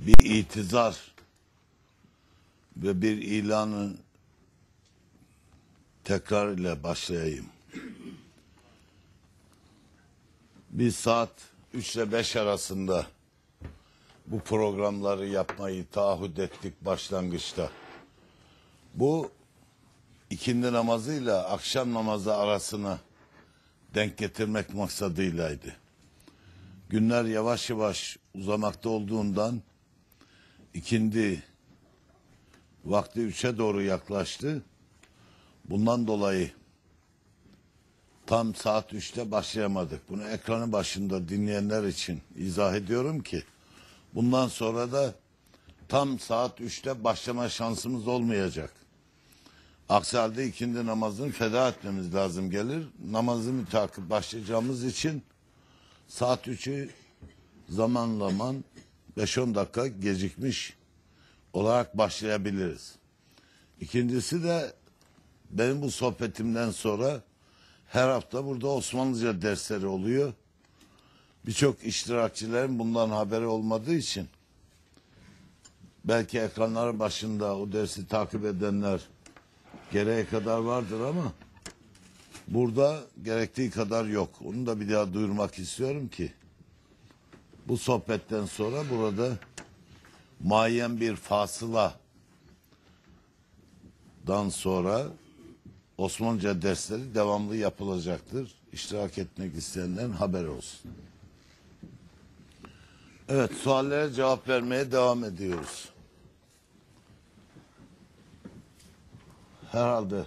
bir itizar ve bir ilanı tekrar ile başlayayım. Bir saat 3 ile 5 arasında bu programları yapmayı taahhüt ettik başlangıçta. Bu ikindi namazıyla akşam namazı arasına denk getirmek maksadıylaydı. Günler yavaş yavaş uzamakta olduğundan ikindi vakti üçe doğru yaklaştı. Bundan dolayı tam saat üçte başlayamadık. Bunu ekranın başında dinleyenler için izah ediyorum ki bundan sonra da tam saat üçte başlama şansımız olmayacak. Aksi halde ikindi namazını feda etmemiz lazım gelir. Namazı mütakip başlayacağımız için saat üçü zamanlaman 5-10 dakika gecikmiş olarak başlayabiliriz. İkincisi de benim bu sohbetimden sonra her hafta burada Osmanlıca dersleri oluyor. Birçok iştirakçilerin bundan haberi olmadığı için belki ekranların başında o dersi takip edenler gereği kadar vardır ama burada gerektiği kadar yok. Onu da bir daha duyurmak istiyorum ki bu sohbetten sonra burada muayyen bir fasıla dan sonra Osmanlıca dersleri devamlı yapılacaktır. İştirak etmek isteyenlerin haber olsun. Evet suallere cevap vermeye devam ediyoruz. Herhalde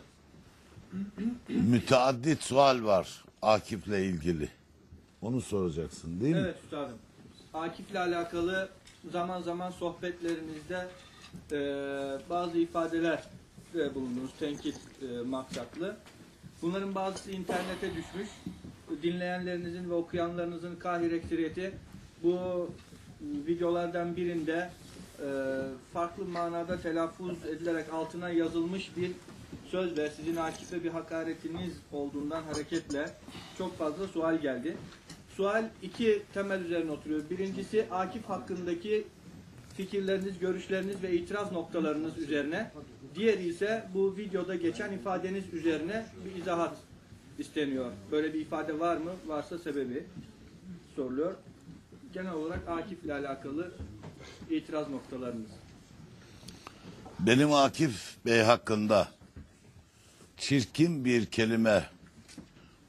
müteaddit sual var Akif'le ilgili. Onu soracaksın değil mi? Evet üstadım. Akif'le alakalı zaman zaman sohbetlerimizde e, bazı ifadeler e, bulundunuz tenkit e, maksatlı. Bunların bazısı internete düşmüş. Dinleyenlerinizin ve okuyanlarınızın kahir ekseriyeti bu videolardan birinde e, farklı manada telaffuz edilerek altına yazılmış bir söz ve sizin Akif'e bir hakaretiniz olduğundan hareketle çok fazla sual geldi. Sual iki temel üzerine oturuyor. Birincisi Akif hakkındaki fikirleriniz, görüşleriniz ve itiraz noktalarınız üzerine. Diğeri ise bu videoda geçen ifadeniz üzerine bir izahat isteniyor. Böyle bir ifade var mı? Varsa sebebi soruluyor. Genel olarak Akif ile alakalı itiraz noktalarınız. Benim Akif Bey hakkında çirkin bir kelime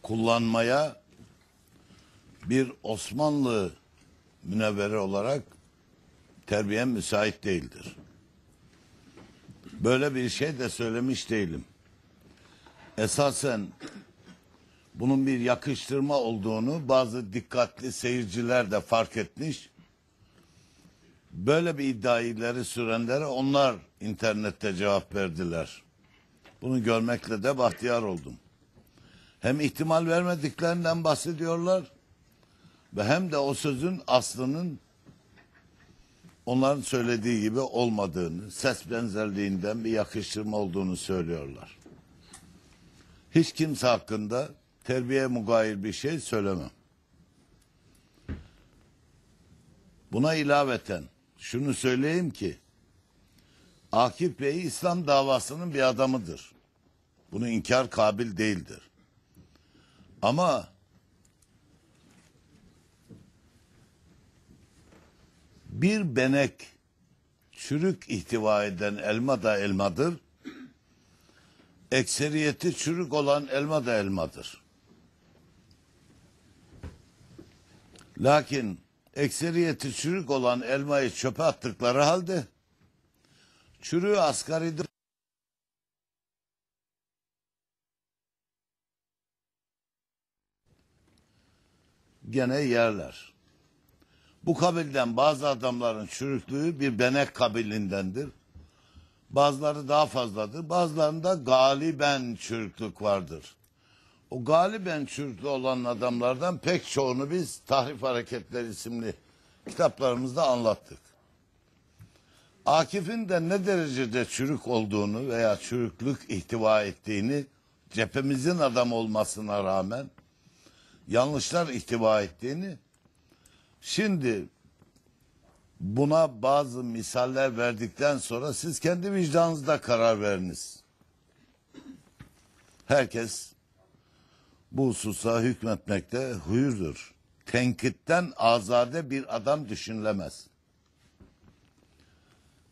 kullanmaya bir Osmanlı münevveri olarak terbiye müsait değildir. Böyle bir şey de söylemiş değilim. Esasen bunun bir yakıştırma olduğunu bazı dikkatli seyirciler de fark etmiş. Böyle bir iddiaları sürenlere onlar internette cevap verdiler. Bunu görmekle de bahtiyar oldum. Hem ihtimal vermediklerinden bahsediyorlar ve hem de o sözün aslının onların söylediği gibi olmadığını, ses benzerliğinden bir yakıştırma olduğunu söylüyorlar. Hiç kimse hakkında terbiye mugayir bir şey söylemem. Buna ilaveten şunu söyleyeyim ki Akif Bey İslam davasının bir adamıdır. Bunu inkar kabil değildir. Ama bir benek çürük ihtiva eden elma da elmadır. Ekseriyeti çürük olan elma da elmadır. Lakin ekseriyeti çürük olan elmayı çöpe attıkları halde çürüğü asgaridir. Gene yerler. Bu kabilden bazı adamların çürüklüğü bir benek kabilindendir. Bazıları daha fazladır. Bazılarında galiben çürüklük vardır. O galiben çürüklü olan adamlardan pek çoğunu biz Tahrif Hareketleri isimli kitaplarımızda anlattık. Akif'in de ne derecede çürük olduğunu veya çürüklük ihtiva ettiğini cephemizin adam olmasına rağmen yanlışlar ihtiva ettiğini Şimdi buna bazı misaller verdikten sonra siz kendi vicdanınızda karar veriniz. Herkes bu hususa hükmetmekte huyurdur. Tenkitten azade bir adam düşünülemez.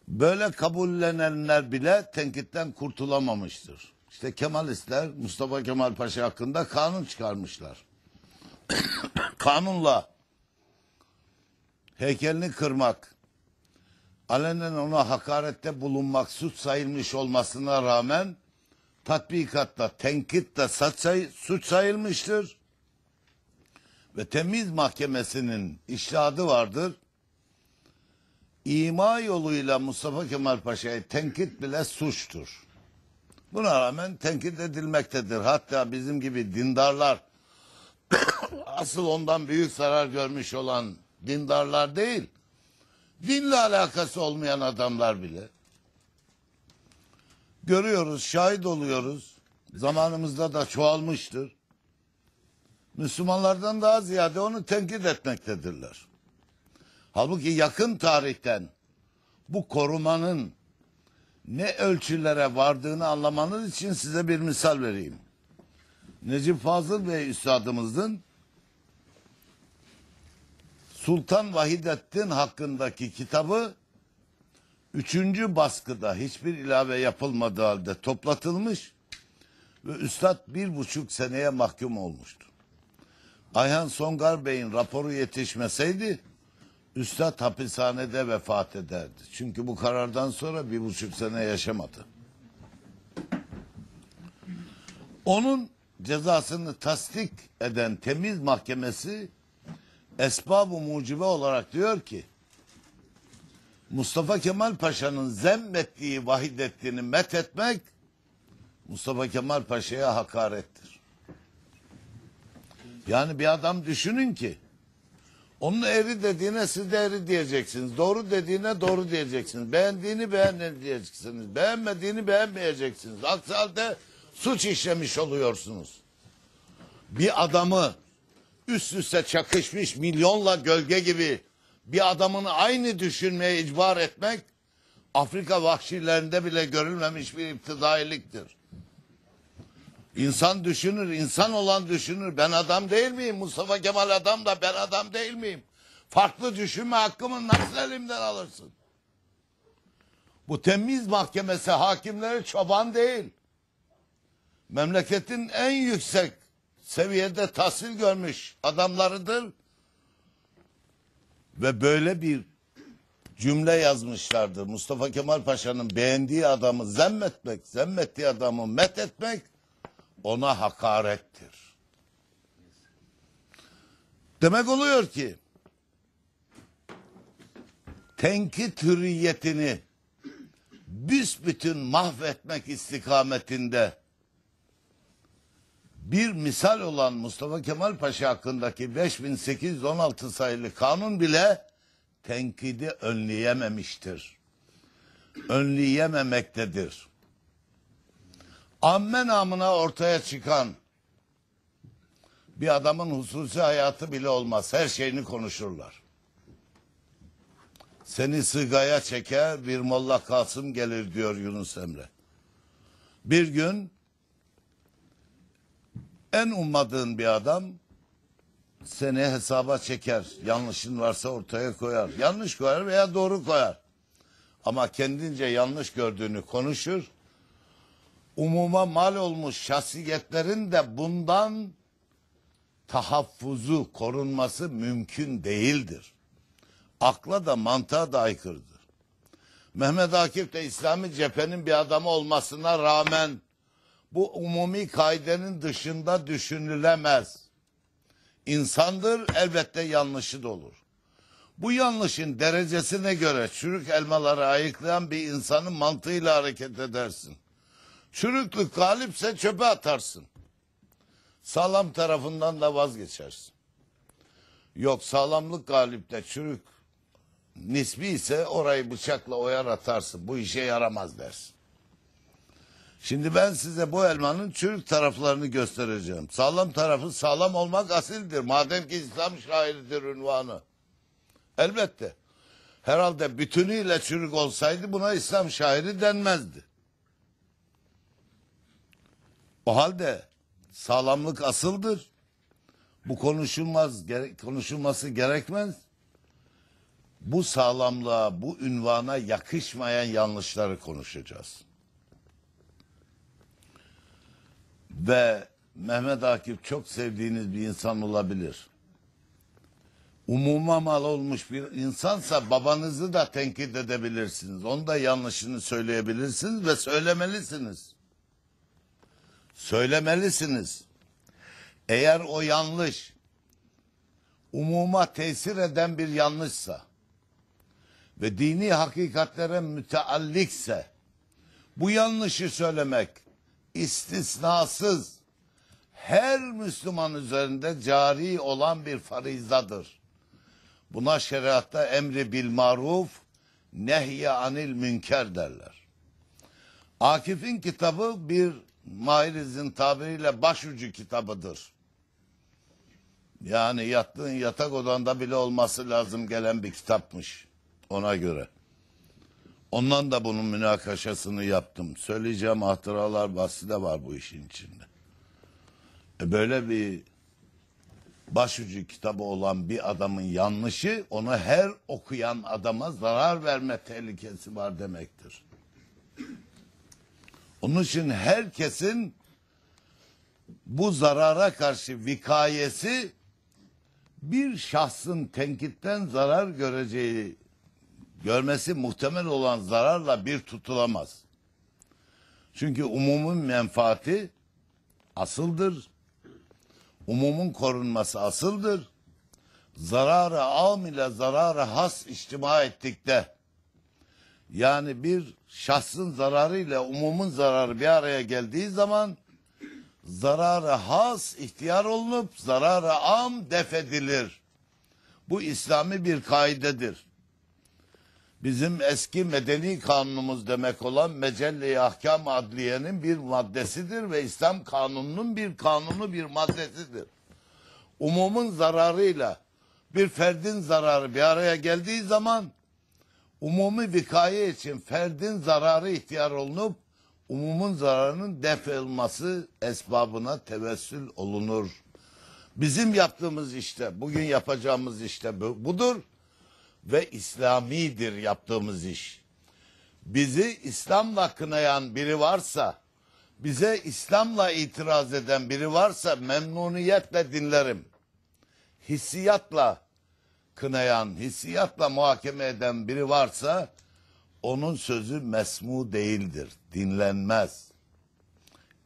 Böyle kabullenenler bile tenkitten kurtulamamıştır. İşte Kemalistler Mustafa Kemal Paşa hakkında kanun çıkarmışlar. Kanunla heykelini kırmak, alenen ona hakarette bulunmak suç sayılmış olmasına rağmen tatbikatta tenkit say suç sayılmıştır. Ve temiz mahkemesinin iştihadı vardır. İma yoluyla Mustafa Kemal Paşa'yı tenkit bile suçtur. Buna rağmen tenkit edilmektedir. Hatta bizim gibi dindarlar asıl ondan büyük zarar görmüş olan Dindarlar değil. Dinle alakası olmayan adamlar bile. Görüyoruz, şahit oluyoruz. Zamanımızda da çoğalmıştır. Müslümanlardan daha ziyade onu tenkit etmektedirler. Halbuki yakın tarihten bu korumanın ne ölçülere vardığını anlamanız için size bir misal vereyim. Necip Fazıl Bey üstadımızın Sultan Vahidettin hakkındaki kitabı üçüncü baskıda hiçbir ilave yapılmadığı halde toplatılmış ve üstad bir buçuk seneye mahkum olmuştu. Ayhan Songar Bey'in raporu yetişmeseydi üstad hapishanede vefat ederdi. Çünkü bu karardan sonra bir buçuk sene yaşamadı. Onun cezasını tasdik eden temiz mahkemesi esbab-ı mucibe olarak diyor ki Mustafa Kemal Paşa'nın zemmettiği vahidettiğini met etmek Mustafa Kemal Paşa'ya hakarettir. Yani bir adam düşünün ki onun eri dediğine siz de eri diyeceksiniz. Doğru dediğine doğru diyeceksiniz. Beğendiğini beğenmedi diyeceksiniz. Beğenmediğini beğenmeyeceksiniz. Aksi halde suç işlemiş oluyorsunuz. Bir adamı üst üste çakışmış milyonla gölge gibi bir adamın aynı düşünmeye icbar etmek Afrika vahşilerinde bile görülmemiş bir iptidailiktir. İnsan düşünür, insan olan düşünür. Ben adam değil miyim? Mustafa Kemal adam da ben adam değil miyim? Farklı düşünme hakkımı nasıl elimden alırsın? Bu temiz mahkemesi hakimleri çoban değil. Memleketin en yüksek seviyede tahsil görmüş adamlarıdır. Ve böyle bir cümle yazmışlardı. Mustafa Kemal Paşa'nın beğendiği adamı zemmetmek, zemmettiği adamı met etmek ona hakarettir. Demek oluyor ki tenkit hürriyetini büsbütün mahvetmek istikametinde bir misal olan Mustafa Kemal Paşa hakkındaki 5816 sayılı kanun bile tenkidi önleyememiştir. Önleyememektedir. Amme namına ortaya çıkan bir adamın hususi hayatı bile olmaz. Her şeyini konuşurlar. Seni sığgaya çeker bir Molla Kasım gelir diyor Yunus Emre. Bir gün en ummadığın bir adam seni hesaba çeker. Yanlışın varsa ortaya koyar. Yanlış koyar veya doğru koyar. Ama kendince yanlış gördüğünü konuşur. Umuma mal olmuş şahsiyetlerin de bundan tahaffuzu, korunması mümkün değildir. Akla da mantığa da aykırıdır. Mehmet Akif de İslami cephenin bir adamı olmasına rağmen bu umumi kaidenin dışında düşünülemez. İnsandır elbette yanlışı da olur. Bu yanlışın derecesine göre çürük elmaları ayıklayan bir insanın mantığıyla hareket edersin. Çürüklük galipse çöpe atarsın. Sağlam tarafından da vazgeçersin. Yok sağlamlık galip de çürük nisbi ise orayı bıçakla oyar atarsın. Bu işe yaramaz dersin. Şimdi ben size bu elmanın çürük taraflarını göstereceğim. Sağlam tarafı sağlam olmak asildir. Madem ki İslam şairidir ünvanı. Elbette. Herhalde bütünüyle çürük olsaydı buna İslam şairi denmezdi. O halde sağlamlık asıldır. Bu konuşulmaz, gere konuşulması gerekmez. Bu sağlamlığa, bu ünvana yakışmayan yanlışları konuşacağız. ve Mehmet Akif çok sevdiğiniz bir insan olabilir. Umuma mal olmuş bir insansa babanızı da tenkit edebilirsiniz. Onu da yanlışını söyleyebilirsiniz ve söylemelisiniz. Söylemelisiniz. Eğer o yanlış umuma tesir eden bir yanlışsa ve dini hakikatlere müteallikse bu yanlışı söylemek istisnasız her Müslüman üzerinde cari olan bir farizadır. Buna şeriatta emri bil maruf, nehye anil münker derler. Akif'in kitabı bir Mahiriz'in tabiriyle başucu kitabıdır. Yani yattığın yatak odanda bile olması lazım gelen bir kitapmış ona göre. Ondan da bunun münakaşasını yaptım. Söyleyeceğim hatıralar bahsi de var bu işin içinde. E böyle bir başucu kitabı olan bir adamın yanlışı ona her okuyan adama zarar verme tehlikesi var demektir. Onun için herkesin bu zarara karşı vikayesi bir şahsın tenkitten zarar göreceği görmesi muhtemel olan zararla bir tutulamaz. Çünkü umumun menfaati asıldır. Umumun korunması asıldır. Zararı am ile zararı has içtima ettikte yani bir şahsın zararı ile umumun zararı bir araya geldiği zaman zararı has ihtiyar olunup zararı am defedilir. Bu İslami bir kaidedir bizim eski medeni kanunumuz demek olan Mecelle-i Ahkam Adliye'nin bir maddesidir ve İslam kanununun bir kanunu bir maddesidir. Umumun zararıyla bir ferdin zararı bir araya geldiği zaman umumi vikaye için ferdin zararı ihtiyar olunup umumun zararının def olması esbabına tevessül olunur. Bizim yaptığımız işte, bugün yapacağımız işte budur ve İslamidir yaptığımız iş. Bizi İslam'la kınayan biri varsa, bize İslam'la itiraz eden biri varsa memnuniyetle dinlerim. Hissiyatla kınayan, hissiyatla muhakeme eden biri varsa onun sözü mesmu değildir, dinlenmez,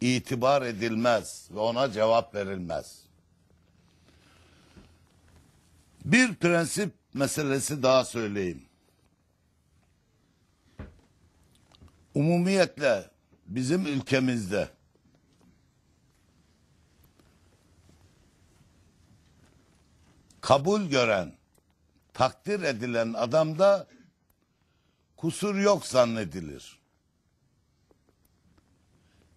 itibar edilmez ve ona cevap verilmez. Bir prensip meselesi daha söyleyeyim. Umumiyetle bizim ülkemizde kabul gören, takdir edilen adamda kusur yok zannedilir.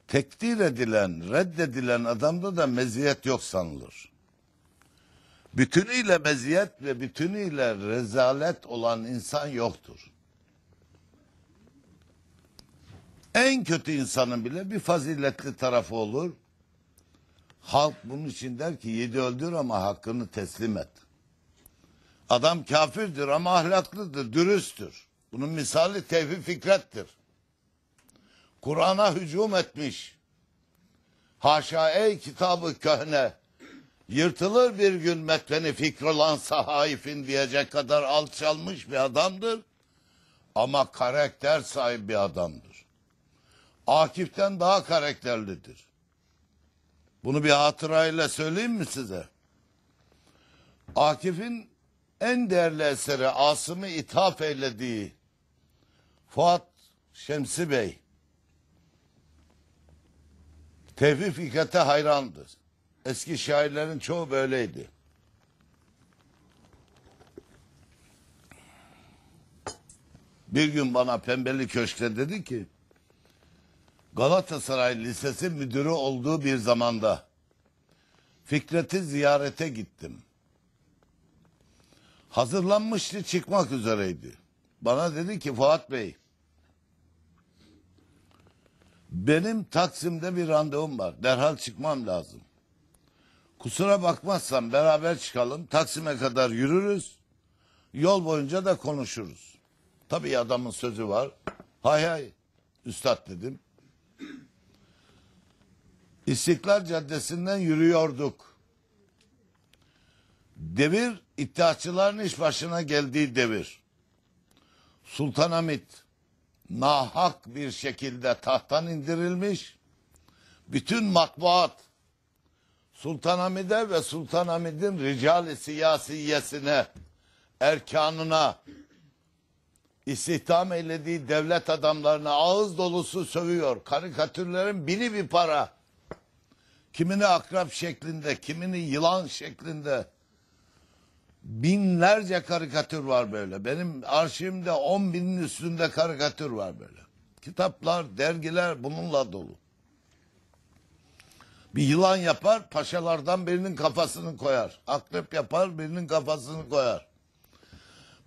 Tekdir edilen, reddedilen adamda da meziyet yok sanılır bütünüyle meziyet ve bütünüyle rezalet olan insan yoktur. En kötü insanın bile bir faziletli tarafı olur. Halk bunun için der ki yedi öldür ama hakkını teslim et. Adam kafirdir ama ahlaklıdır, dürüsttür. Bunun misali Tevfik Fikret'tir. Kur'an'a hücum etmiş. Haşa ey kitabı köhne. Yırtılır bir gün mekveni fikrolan sahaifin diyecek kadar alçalmış bir adamdır. Ama karakter sahibi bir adamdır. Akif'ten daha karakterlidir. Bunu bir hatırayla söyleyeyim mi size? Akif'in en değerli eseri Asım'ı ithaf eylediği Fuat Şemsi Bey Tevfik Fikret'e hayrandır. Eski şairlerin çoğu böyleydi. Bir gün bana Pembeli Köşk'te dedi ki Galatasaray Lisesi müdürü olduğu bir zamanda Fikret'i ziyarete gittim. Hazırlanmıştı çıkmak üzereydi. Bana dedi ki Fuat Bey benim Taksim'de bir randevum var. Derhal çıkmam lazım. Kusura bakmazsan beraber çıkalım. Taksim'e kadar yürürüz. Yol boyunca da konuşuruz. Tabii adamın sözü var. Hay hay. Üstad dedim. İstiklal Caddesi'nden yürüyorduk. Devir iddiaçıların iş başına geldiği devir. Sultanahmet nahak bir şekilde tahttan indirilmiş. Bütün matbuat Sultanahmet'e ve Sultanahmet'in ricali siyasiyesine, erkanına istihdam eylediği devlet adamlarına ağız dolusu sövüyor. Karikatürlerin biri bir para. Kimini akrap şeklinde, kimini yılan şeklinde. Binlerce karikatür var böyle. Benim arşivimde on binin üstünde karikatür var böyle. Kitaplar, dergiler bununla dolu. Bir yılan yapar, paşalardan birinin kafasını koyar. Akrep yapar, birinin kafasını koyar.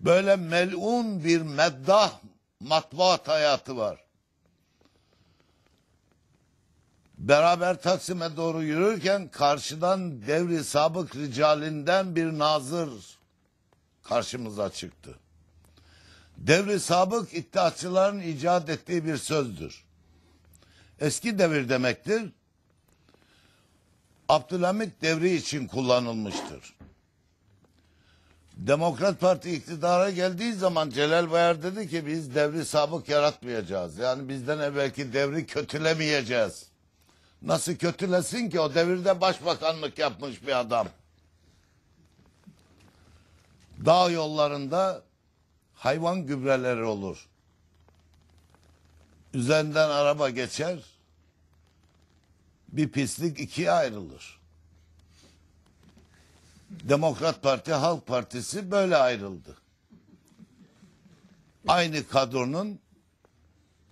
Böyle melun bir meddah matbuat hayatı var. Beraber Taksim'e doğru yürürken karşıdan devri sabık ricalinden bir nazır karşımıza çıktı. Devri sabık iddiatçıların icat ettiği bir sözdür. Eski devir demektir Abdülhamit devri için kullanılmıştır. Demokrat Parti iktidara geldiği zaman Celal Bayar dedi ki biz devri sabık yaratmayacağız. Yani bizden evvelki devri kötülemeyeceğiz. Nasıl kötülesin ki o devirde başbakanlık yapmış bir adam. Dağ yollarında hayvan gübreleri olur. Üzerinden araba geçer bir pislik ikiye ayrılır. Demokrat Parti, Halk Partisi böyle ayrıldı. Aynı kadronun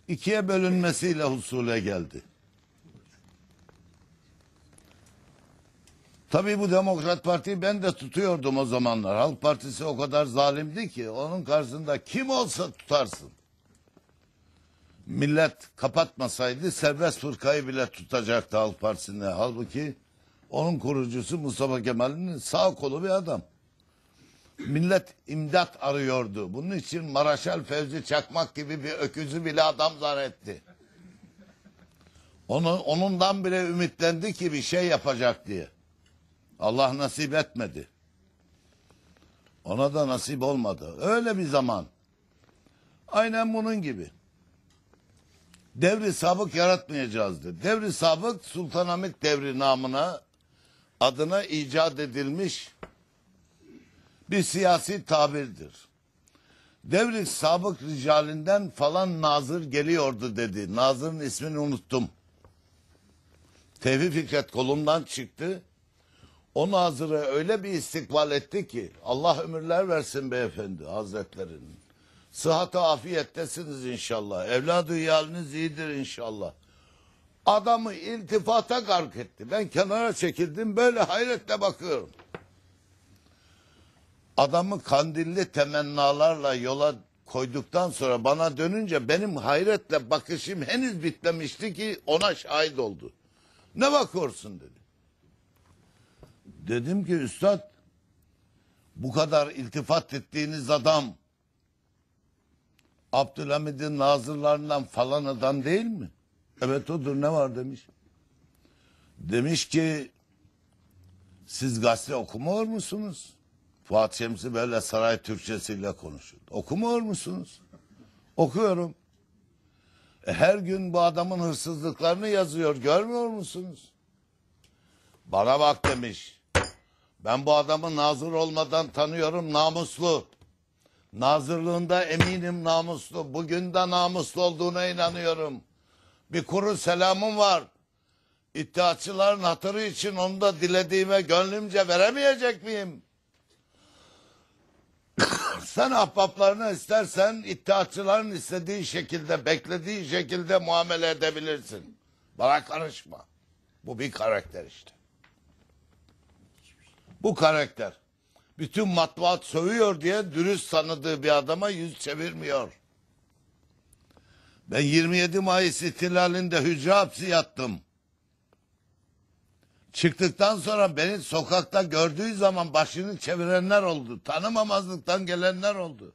ikiye bölünmesiyle husule geldi. Tabii bu Demokrat Parti'yi ben de tutuyordum o zamanlar. Halk Partisi o kadar zalimdi ki onun karşısında kim olsa tutarsın millet kapatmasaydı serbest fırkayı bile tutacaktı Halk Partisi'nde. Halbuki onun kurucusu Mustafa Kemal'in sağ kolu bir adam. Millet imdat arıyordu. Bunun için Maraşal Fevzi Çakmak gibi bir öküzü bile adam zannetti. Onu, onundan bile ümitlendi ki bir şey yapacak diye. Allah nasip etmedi. Ona da nasip olmadı. Öyle bir zaman. Aynen bunun gibi devri sabık yaratmayacağız yaratmayacağızdı. Devri sabık Sultanahmet devri namına adına icat edilmiş bir siyasi tabirdir. Devri sabık ricalinden falan nazır geliyordu dedi. Nazır'ın ismini unuttum. Tevfik Fikret kolundan çıktı. O nazırı öyle bir istikbal etti ki Allah ömürler versin beyefendi hazretlerinin. Sıhhata afiyettesiniz inşallah. Evladı haliniz iyidir inşallah. Adamı iltifata gark etti. Ben kenara çekildim böyle hayretle bakıyorum. Adamı kandilli temennalarla yola koyduktan sonra bana dönünce benim hayretle bakışım henüz bitmemişti ki ona şahit oldu. Ne bakıyorsun dedi. Dedim ki üstad bu kadar iltifat ettiğiniz adam Abdülhamid'in nazırlarından falan adam değil mi? Evet odur ne var demiş. Demiş ki siz gazete okumuyor musunuz? Fuat Şemsi böyle saray Türkçesiyle konuşuyor. Okumuyor musunuz? Okuyorum. E, her gün bu adamın hırsızlıklarını yazıyor görmüyor musunuz? Bana bak demiş. Ben bu adamı nazır olmadan tanıyorum namuslu. Nazırlığında eminim namuslu. Bugün de namuslu olduğuna inanıyorum. Bir kuru selamım var. İttihatçıların hatırı için onu da dilediğime gönlümce veremeyecek miyim? Sen ahbaplarını istersen iddiatçıların istediği şekilde, beklediği şekilde muamele edebilirsin. Bana karışma. Bu bir karakter işte. Bu karakter bütün matbuat sövüyor diye dürüst tanıdığı bir adama yüz çevirmiyor. Ben 27 Mayıs ihtilalinde hücre hapsi yattım. Çıktıktan sonra beni sokakta gördüğü zaman başını çevirenler oldu. Tanımamazlıktan gelenler oldu.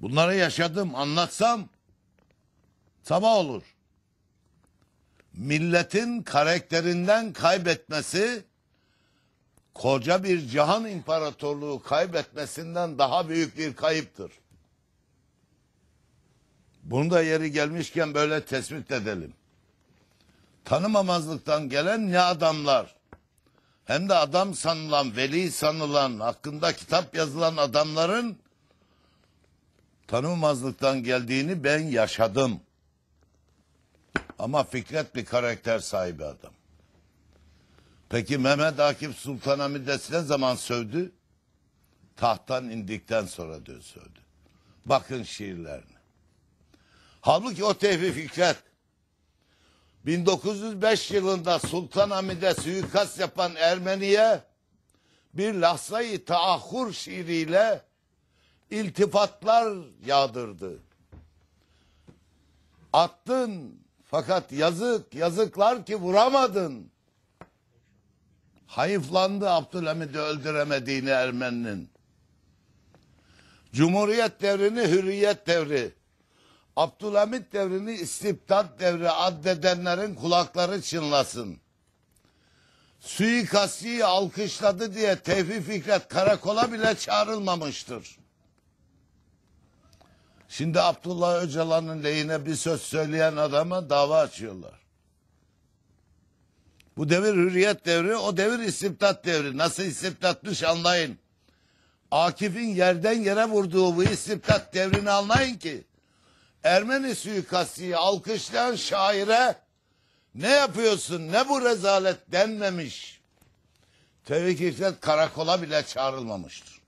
Bunları yaşadım anlatsam sabah olur. Milletin karakterinden kaybetmesi koca bir cihan imparatorluğu kaybetmesinden daha büyük bir kayıptır. Bunu da yeri gelmişken böyle tespit edelim. Tanımamazlıktan gelen ne adamlar hem de adam sanılan, veli sanılan, hakkında kitap yazılan adamların tanımazlıktan geldiğini ben yaşadım. Ama Fikret bir karakter sahibi adam. Peki Mehmet Akif Sultan Hamid'e ne zaman sövdü? Tahttan indikten sonra diyor sövdü. Bakın şiirlerini. Halbuki o Tevfik Fikret 1905 yılında Sultan Hamid'e suikast yapan Ermeni'ye bir lahzayı taahhur şiiriyle iltifatlar yağdırdı. Attın fakat yazık yazıklar ki vuramadın hayıflandı Abdülhamid'i öldüremediğini Ermeninin. Cumhuriyet devrini hürriyet devri, Abdülhamid devrini istibdat devri addedenlerin kulakları çınlasın. Suikastçıyı alkışladı diye Tevfik Fikret karakola bile çağrılmamıştır. Şimdi Abdullah Öcalan'ın lehine bir söz söyleyen adama dava açıyorlar. Bu devir hürriyet devri, o devir istibdat devri. Nasıl istibdatmış anlayın. Akif'in yerden yere vurduğu bu istibdat devrini anlayın ki Ermeni suikastiyi alkışlayan şaire ne yapıyorsun ne bu rezalet denmemiş. Tevfik İftet karakola bile çağrılmamıştır.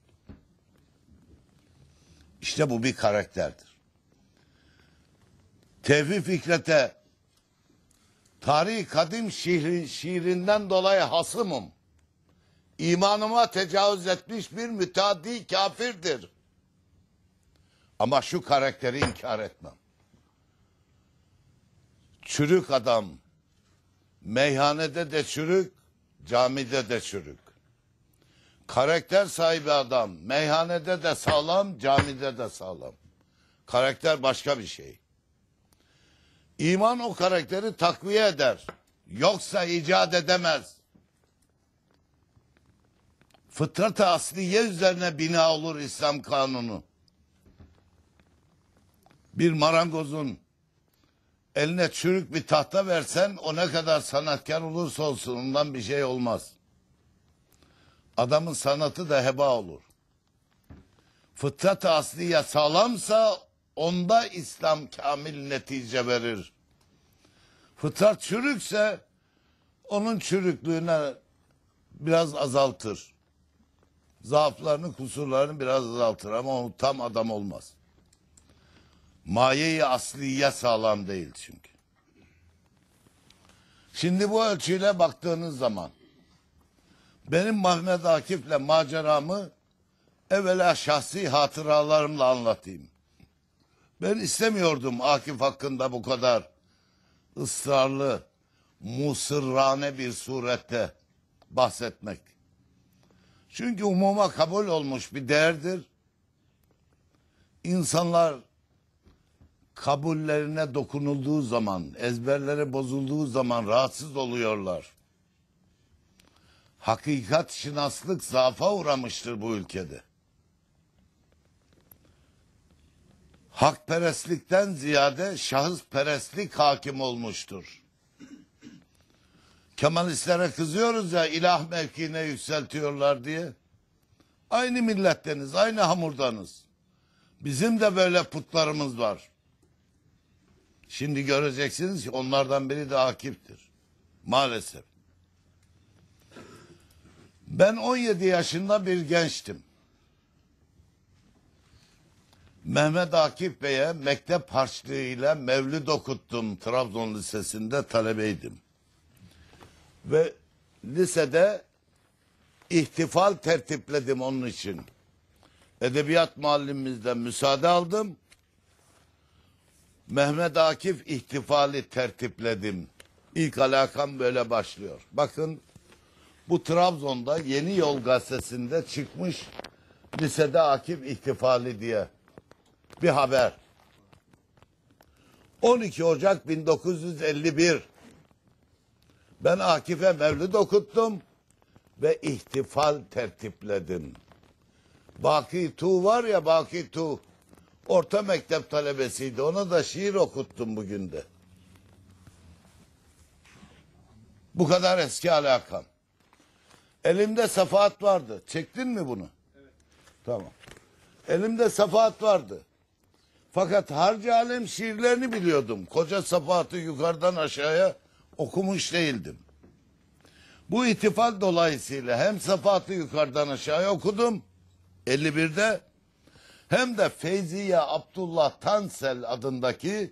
İşte bu bir karakterdir. Tevfik Fikret'e Tarih kadim şiirin, şiirinden dolayı hasımım. İmanıma tecavüz etmiş bir müteaddi kafirdir. Ama şu karakteri inkar etmem. Çürük adam. Meyhanede de çürük, camide de çürük. Karakter sahibi adam. Meyhanede de sağlam, camide de sağlam. Karakter başka bir şey. İman o karakteri takviye eder. Yoksa icat edemez. Fıtrat-ı asliye üzerine bina olur İslam kanunu. Bir marangozun eline çürük bir tahta versen o ne kadar sanatkar olursa olsun ondan bir şey olmaz. Adamın sanatı da heba olur. Fıtrat-ı asliye sağlamsa Onda İslam kamil netice verir. Fıtrat çürükse onun çürüklüğüne biraz azaltır. Zaaflarını, kusurlarını biraz azaltır ama onu tam adam olmaz. Mayeyi asliye sağlam değil çünkü. Şimdi bu ölçüyle baktığınız zaman benim Mehmet Akif'le maceramı evvela şahsi hatıralarımla anlatayım. Ben istemiyordum Akif hakkında bu kadar ısrarlı, musırrane bir surette bahsetmek. Çünkü umuma kabul olmuş bir değerdir. İnsanlar kabullerine dokunulduğu zaman, ezberlere bozulduğu zaman rahatsız oluyorlar. Hakikat şinaslık zaafa uğramıştır bu ülkede. hakperestlikten ziyade şahısperestlik hakim olmuştur. Kemalistlere kızıyoruz ya ilah mevkiine yükseltiyorlar diye. Aynı milletteniz, aynı hamurdanız. Bizim de böyle putlarımız var. Şimdi göreceksiniz ki onlardan biri de akiptir. Maalesef. Ben 17 yaşında bir gençtim. Mehmet Akif Bey'e mektep harçlığıyla mevlid okuttum Trabzon Lisesi'nde talebeydim. Ve lisede ihtifal tertipledim onun için. Edebiyat muallimimizden müsaade aldım. Mehmet Akif ihtifali tertipledim. İlk alakam böyle başlıyor. Bakın bu Trabzon'da Yeni Yol gazetesinde çıkmış lisede Akif ihtifali diye bir haber. 12 Ocak 1951 ben Akif'e mevlid okuttum ve ihtifal tertipledim. Baki Tu var ya Baki Tu orta mektep talebesiydi ona da şiir okuttum bugün de. Bu kadar eski alakam. Elimde safahat vardı. Çektin mi bunu? Evet. Tamam. Elimde safahat vardı. Fakat harcı alem şiirlerini biliyordum. Koca sapahatı yukarıdan aşağıya okumuş değildim. Bu ittifak dolayısıyla hem sapahatı yukarıdan aşağıya okudum 51'de hem de Feyziye Abdullah Tansel adındaki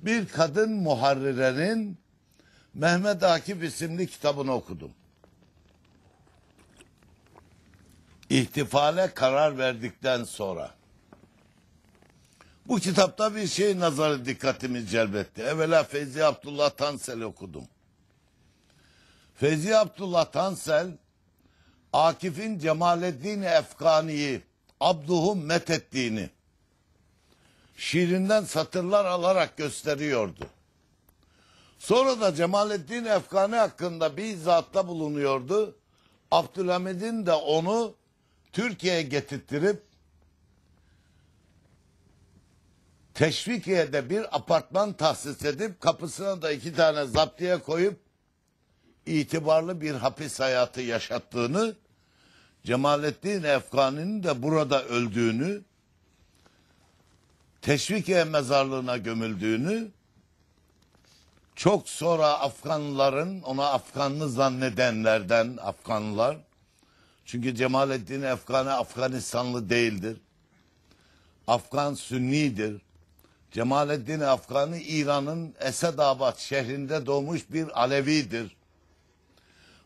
bir kadın muharrirenin Mehmet Akif isimli kitabını okudum. İhtifale karar verdikten sonra bu kitapta bir şey nazarı dikkatimi celbetti. Evvela Fevzi Abdullah Tansel okudum. Fevzi Abdullah Tansel, Akif'in Cemaleddin Efkani'yi, Abduh'u met ettiğini, şiirinden satırlar alarak gösteriyordu. Sonra da Cemaleddin Efkani hakkında bir izahatta bulunuyordu. Abdülhamid'in de onu Türkiye'ye getirttirip Teşvikiye'de bir apartman tahsis edip kapısına da iki tane zaptiye koyup itibarlı bir hapis hayatı yaşattığını, Cemalettin Efkani'nin de burada öldüğünü, Teşvikiye mezarlığına gömüldüğünü, çok sonra Afganların, ona Afganlı zannedenlerden Afganlar, çünkü Cemalettin Efkani Afganistanlı değildir. Afgan Sünnidir. Cemalettin Afgan'ı İran'ın Esedabad şehrinde doğmuş bir Alevidir.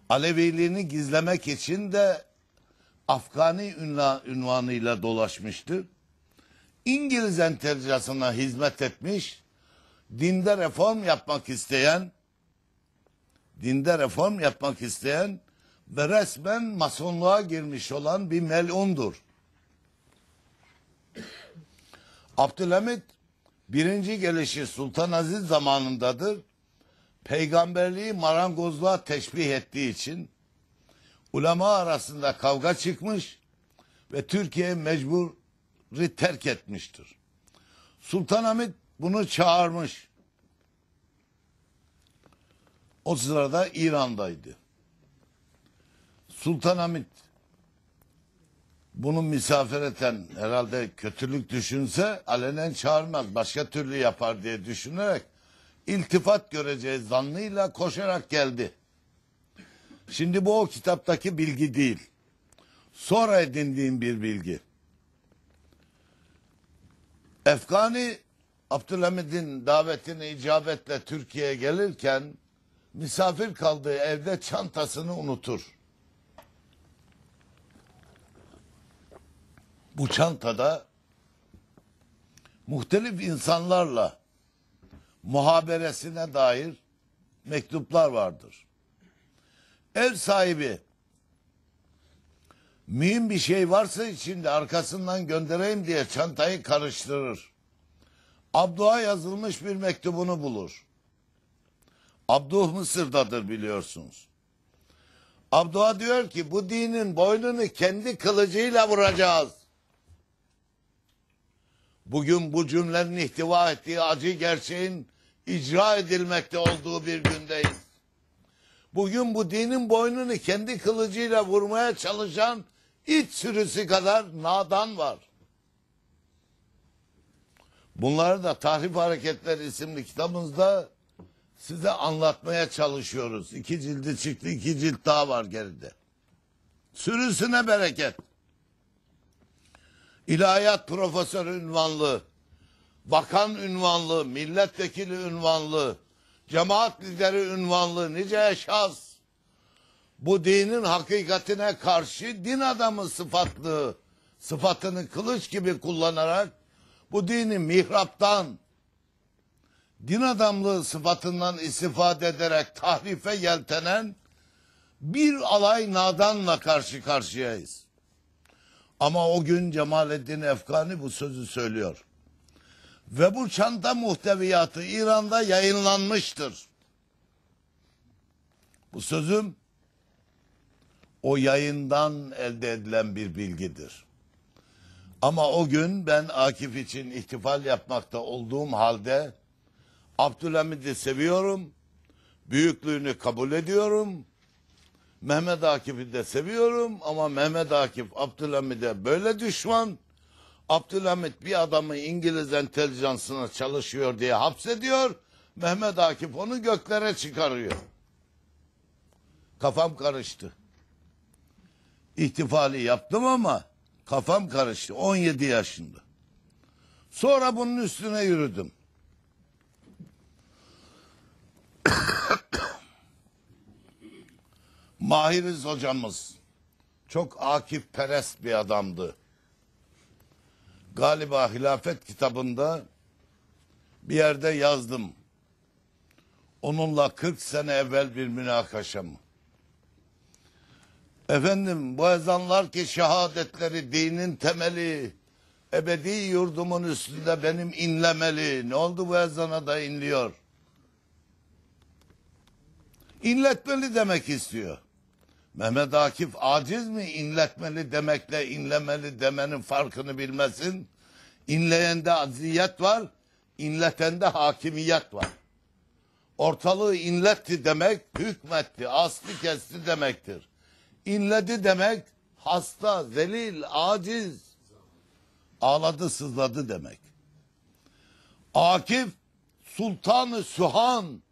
Aleviliğini gizlemek için de Afgani ünvanıyla dolaşmıştır. İngiliz entercasına hizmet etmiş, dinde reform yapmak isteyen, dinde reform yapmak isteyen ve resmen masonluğa girmiş olan bir melundur. Abdülhamit Birinci gelişi Sultan Aziz zamanındadır. Peygamberliği marangozluğa teşbih ettiği için ulema arasında kavga çıkmış ve Türkiye mecburi terk etmiştir. Sultan Sultanahmet bunu çağırmış. O sırada İran'daydı. Sultan Sultanahmet bunu eten herhalde kötülük düşünse alenen çağırmaz. Başka türlü yapar diye düşünerek iltifat göreceği zannıyla koşarak geldi. Şimdi bu o kitaptaki bilgi değil. Sonra edindiğim bir bilgi. Efgani Abdülhamid'in davetine icabetle Türkiye'ye gelirken misafir kaldığı evde çantasını unutur. bu çantada muhtelif insanlarla muhaberesine dair mektuplar vardır. Ev sahibi mühim bir şey varsa içinde arkasından göndereyim diye çantayı karıştırır. Abduh'a yazılmış bir mektubunu bulur. Abduh Mısır'dadır biliyorsunuz. Abduh'a diyor ki bu dinin boynunu kendi kılıcıyla vuracağız bugün bu cümlenin ihtiva ettiği acı gerçeğin icra edilmekte olduğu bir gündeyiz. Bugün bu dinin boynunu kendi kılıcıyla vurmaya çalışan iç sürüsü kadar nadan var. Bunları da Tahrip Hareketler isimli kitabımızda size anlatmaya çalışıyoruz. İki cildi çıktı, iki cilt daha var geride. Sürüsüne bereket ilahiyat profesör ünvanlı, bakan ünvanlı, milletvekili ünvanlı, cemaat lideri ünvanlı nice şahs bu dinin hakikatine karşı din adamı sıfatlı sıfatını kılıç gibi kullanarak bu dini mihraptan din adamlığı sıfatından istifade ederek tahrife yeltenen bir alay nadanla karşı karşıyayız. Ama o gün Cemalettin Efkani bu sözü söylüyor. Ve bu çanta muhteviyatı İran'da yayınlanmıştır. Bu sözüm o yayından elde edilen bir bilgidir. Ama o gün ben Akif için ihtifal yapmakta olduğum halde Abdülhamid'i seviyorum, büyüklüğünü kabul ediyorum Mehmet Akif'i de seviyorum ama Mehmet Akif Abdülhamid'e böyle düşman. Abdülhamid bir adamı İngiliz entelijansına çalışıyor diye hapsediyor. Mehmet Akif onu göklere çıkarıyor. Kafam karıştı. İhtifali yaptım ama kafam karıştı. 17 yaşında. Sonra bunun üstüne yürüdüm. Mahiriz hocamız çok akif perest bir adamdı. Galiba hilafet kitabında bir yerde yazdım. Onunla 40 sene evvel bir münakaşam. Efendim bu ezanlar ki şehadetleri dinin temeli. Ebedi yurdumun üstünde benim inlemeli. Ne oldu bu ezana da inliyor. İnletmeli demek istiyor. Mehmet Akif aciz mi inletmeli demekle inlemeli demenin farkını bilmesin. İnleyende aziyet var, inletende hakimiyet var. Ortalığı inletti demek hükmetti, aslı kesti demektir. İnledi demek hasta, zelil, aciz. Ağladı, sızladı demek. Akif sultanı sühan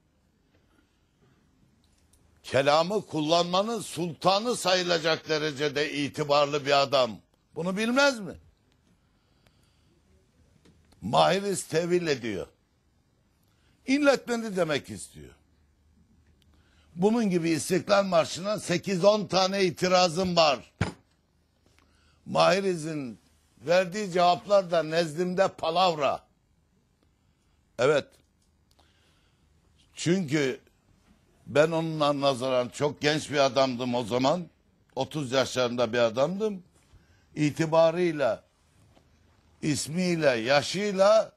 kelamı kullanmanın sultanı sayılacak derecede itibarlı bir adam. Bunu bilmez mi? Mahiriz tevil ediyor. İnletmeni demek istiyor. Bunun gibi İstiklal Marşı'na 8-10 tane itirazım var. Mahiriz'in verdiği cevaplar da nezdimde palavra. Evet. Çünkü ben onunla nazaran çok genç bir adamdım o zaman. 30 yaşlarında bir adamdım. İtibarıyla, ismiyle, yaşıyla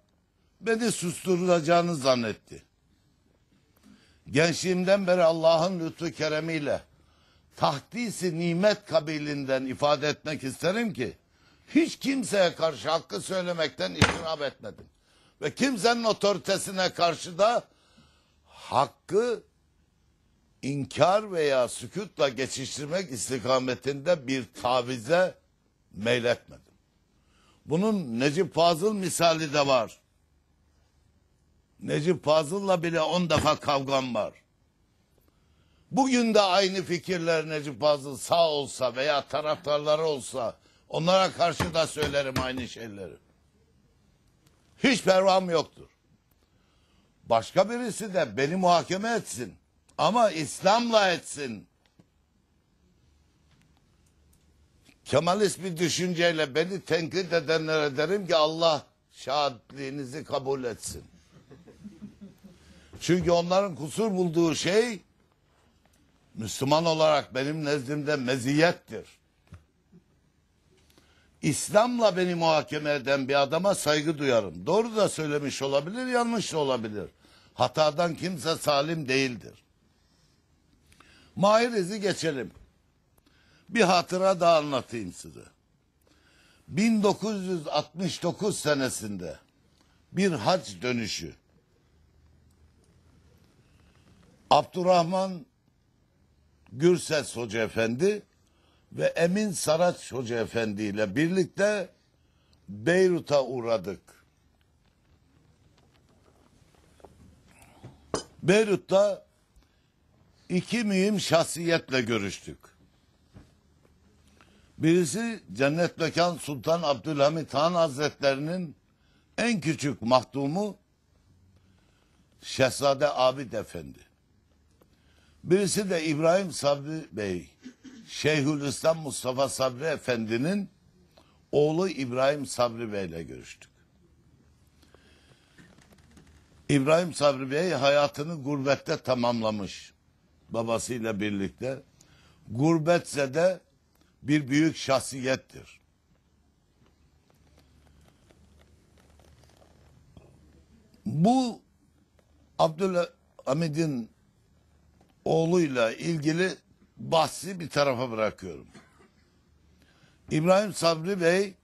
beni susturulacağını zannetti. Gençliğimden beri Allah'ın lütfu keremiyle tahdisi nimet kabilinden ifade etmek isterim ki hiç kimseye karşı hakkı söylemekten icrap etmedim. Ve kimsenin otoritesine karşı da hakkı inkar veya sükutla geçiştirmek istikametinde bir tavize meyletmedim. Bunun Necip Fazıl misali de var. Necip Fazıl'la bile on defa kavgam var. Bugün de aynı fikirler Necip Fazıl sağ olsa veya taraftarları olsa onlara karşı da söylerim aynı şeyleri. Hiç pervam yoktur. Başka birisi de beni muhakeme etsin. Ama İslam'la etsin. Kemalist bir düşünceyle beni tenkit edenlere derim ki Allah şahitliğinizi kabul etsin. Çünkü onların kusur bulduğu şey Müslüman olarak benim nezdimde meziyettir. İslam'la beni muhakeme eden bir adama saygı duyarım. Doğru da söylemiş olabilir, yanlış da olabilir. Hatadan kimse salim değildir. Mahirez'i geçelim. Bir hatıra da anlatayım size. 1969 senesinde bir hac dönüşü. Abdurrahman Gürses Hoca Efendi ve Emin Saraç Hoca Efendi ile birlikte Beyrut'a uğradık. Beyrut'ta iki mühim şahsiyetle görüştük. Birisi Cennet Mekan Sultan Abdülhamit Han Hazretlerinin en küçük mahdumu Şehzade Abid Efendi. Birisi de İbrahim Sabri Bey, Şeyhülislam Mustafa Sabri Efendi'nin oğlu İbrahim Sabri Bey ile görüştük. İbrahim Sabri Bey hayatını gurbette tamamlamış babasıyla birlikte gurbetse de bir büyük şahsiyettir. Bu Abdülhamid'in oğluyla ilgili bahsi bir tarafa bırakıyorum. İbrahim Sabri Bey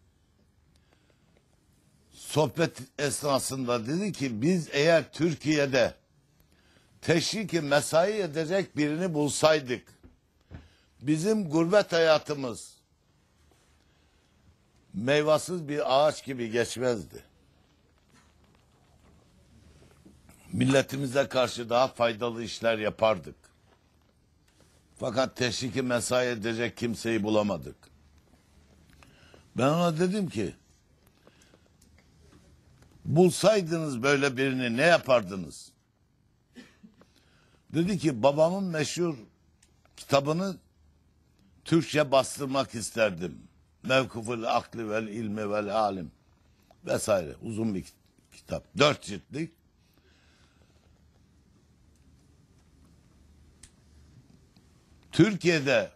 sohbet esnasında dedi ki biz eğer Türkiye'de teşriki mesai edecek birini bulsaydık bizim gurbet hayatımız meyvasız bir ağaç gibi geçmezdi. Milletimize karşı daha faydalı işler yapardık. Fakat teşriki mesai edecek kimseyi bulamadık. Ben ona dedim ki bulsaydınız böyle birini ne yapardınız? Dedi ki babamın meşhur kitabını Türkçe bastırmak isterdim. Mevkuful akli vel ilmi vel alim vesaire uzun bir kitap. Dört ciltlik. Türkiye'de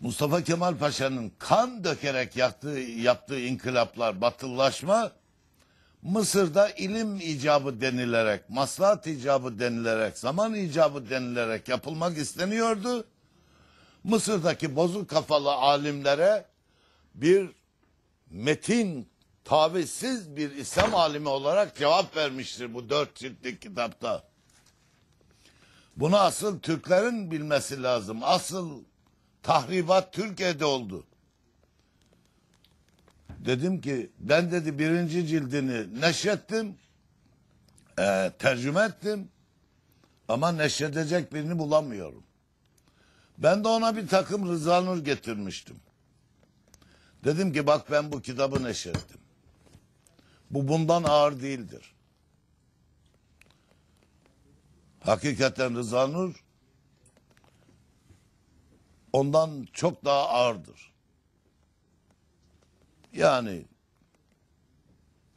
Mustafa Kemal Paşa'nın kan dökerek yaptığı, yaptığı inkılaplar, batıllaşma Mısır'da ilim icabı denilerek, maslahat icabı denilerek, zaman icabı denilerek yapılmak isteniyordu. Mısır'daki bozuk kafalı alimlere bir metin tavizsiz bir İslam alimi olarak cevap vermiştir bu dört ciltlik kitapta. Bunu asıl Türklerin bilmesi lazım. Asıl tahribat Türkiye'de oldu. Dedim ki ben dedi birinci cildini neşrettim. E, tercüme ettim. Ama neşredecek birini bulamıyorum. Ben de ona bir takım Rıza Nur getirmiştim. Dedim ki bak ben bu kitabı neşrettim. Bu bundan ağır değildir. Hakikaten Rıza Nur ondan çok daha ağırdır. Yani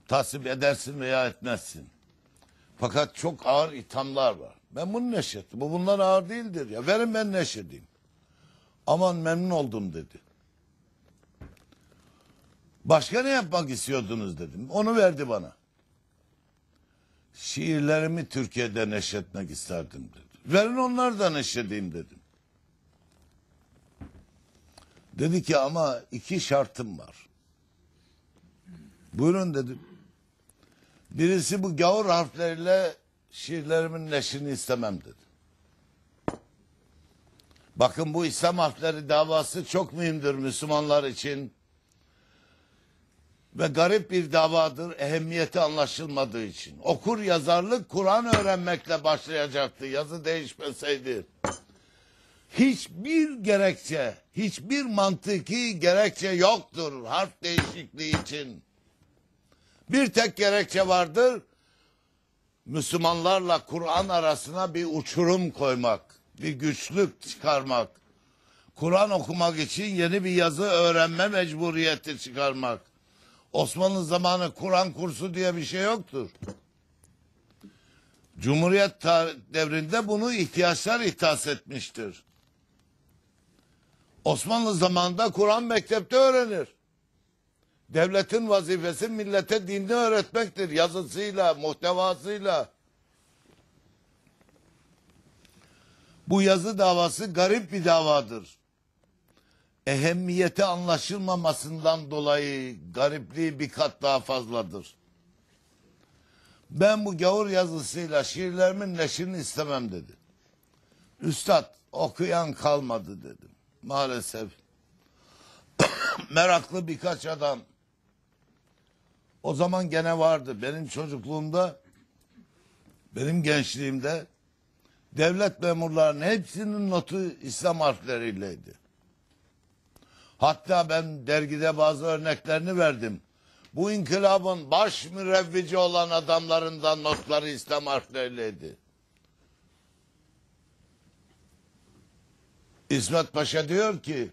tasvip edersin veya etmezsin. Fakat çok ağır ithamlar var. Ben bunu neşrettim. Bu bundan ağır değildir ya. Verin ben neşredeyim. Aman memnun oldum dedi. Başka ne yapmak istiyordunuz dedim. Onu verdi bana. Şiirlerimi Türkiye'de neşretmek isterdim dedi. Verin onları da neşredeyim dedim. Dedi ki ama iki şartım var. Buyurun dedim. Birisi bu gavur harfleriyle şiirlerimin neşrini istemem dedi. Bakın bu İslam harfleri davası çok mühimdir Müslümanlar için. Ve garip bir davadır ehemmiyeti anlaşılmadığı için. Okur yazarlık Kur'an öğrenmekle başlayacaktı yazı değişmeseydi. Hiçbir gerekçe, hiçbir mantıki gerekçe yoktur harf değişikliği için. Bir tek gerekçe vardır. Müslümanlarla Kur'an arasına bir uçurum koymak, bir güçlük çıkarmak. Kur'an okumak için yeni bir yazı öğrenme mecburiyeti çıkarmak. Osmanlı zamanı Kur'an kursu diye bir şey yoktur. Cumhuriyet devrinde bunu ihtiyaçlar ihtas etmiştir. Osmanlı zamanında Kur'an mektepte öğrenir. Devletin vazifesi millete dinini öğretmektir. Yazısıyla, muhtevasıyla. Bu yazı davası garip bir davadır. Ehemmiyeti anlaşılmamasından dolayı garipliği bir kat daha fazladır. Ben bu gavur yazısıyla şiirlerimin neşini istemem dedi. Üstad okuyan kalmadı dedim. Maalesef meraklı birkaç adam o zaman gene vardı. Benim çocukluğumda, benim gençliğimde devlet memurlarının hepsinin notu İslam harfleriyleydi. Hatta ben dergide bazı örneklerini verdim. Bu inkılabın baş mürevvici olan adamlarından notları İslam harfleriyleydi. İsmet Paşa diyor ki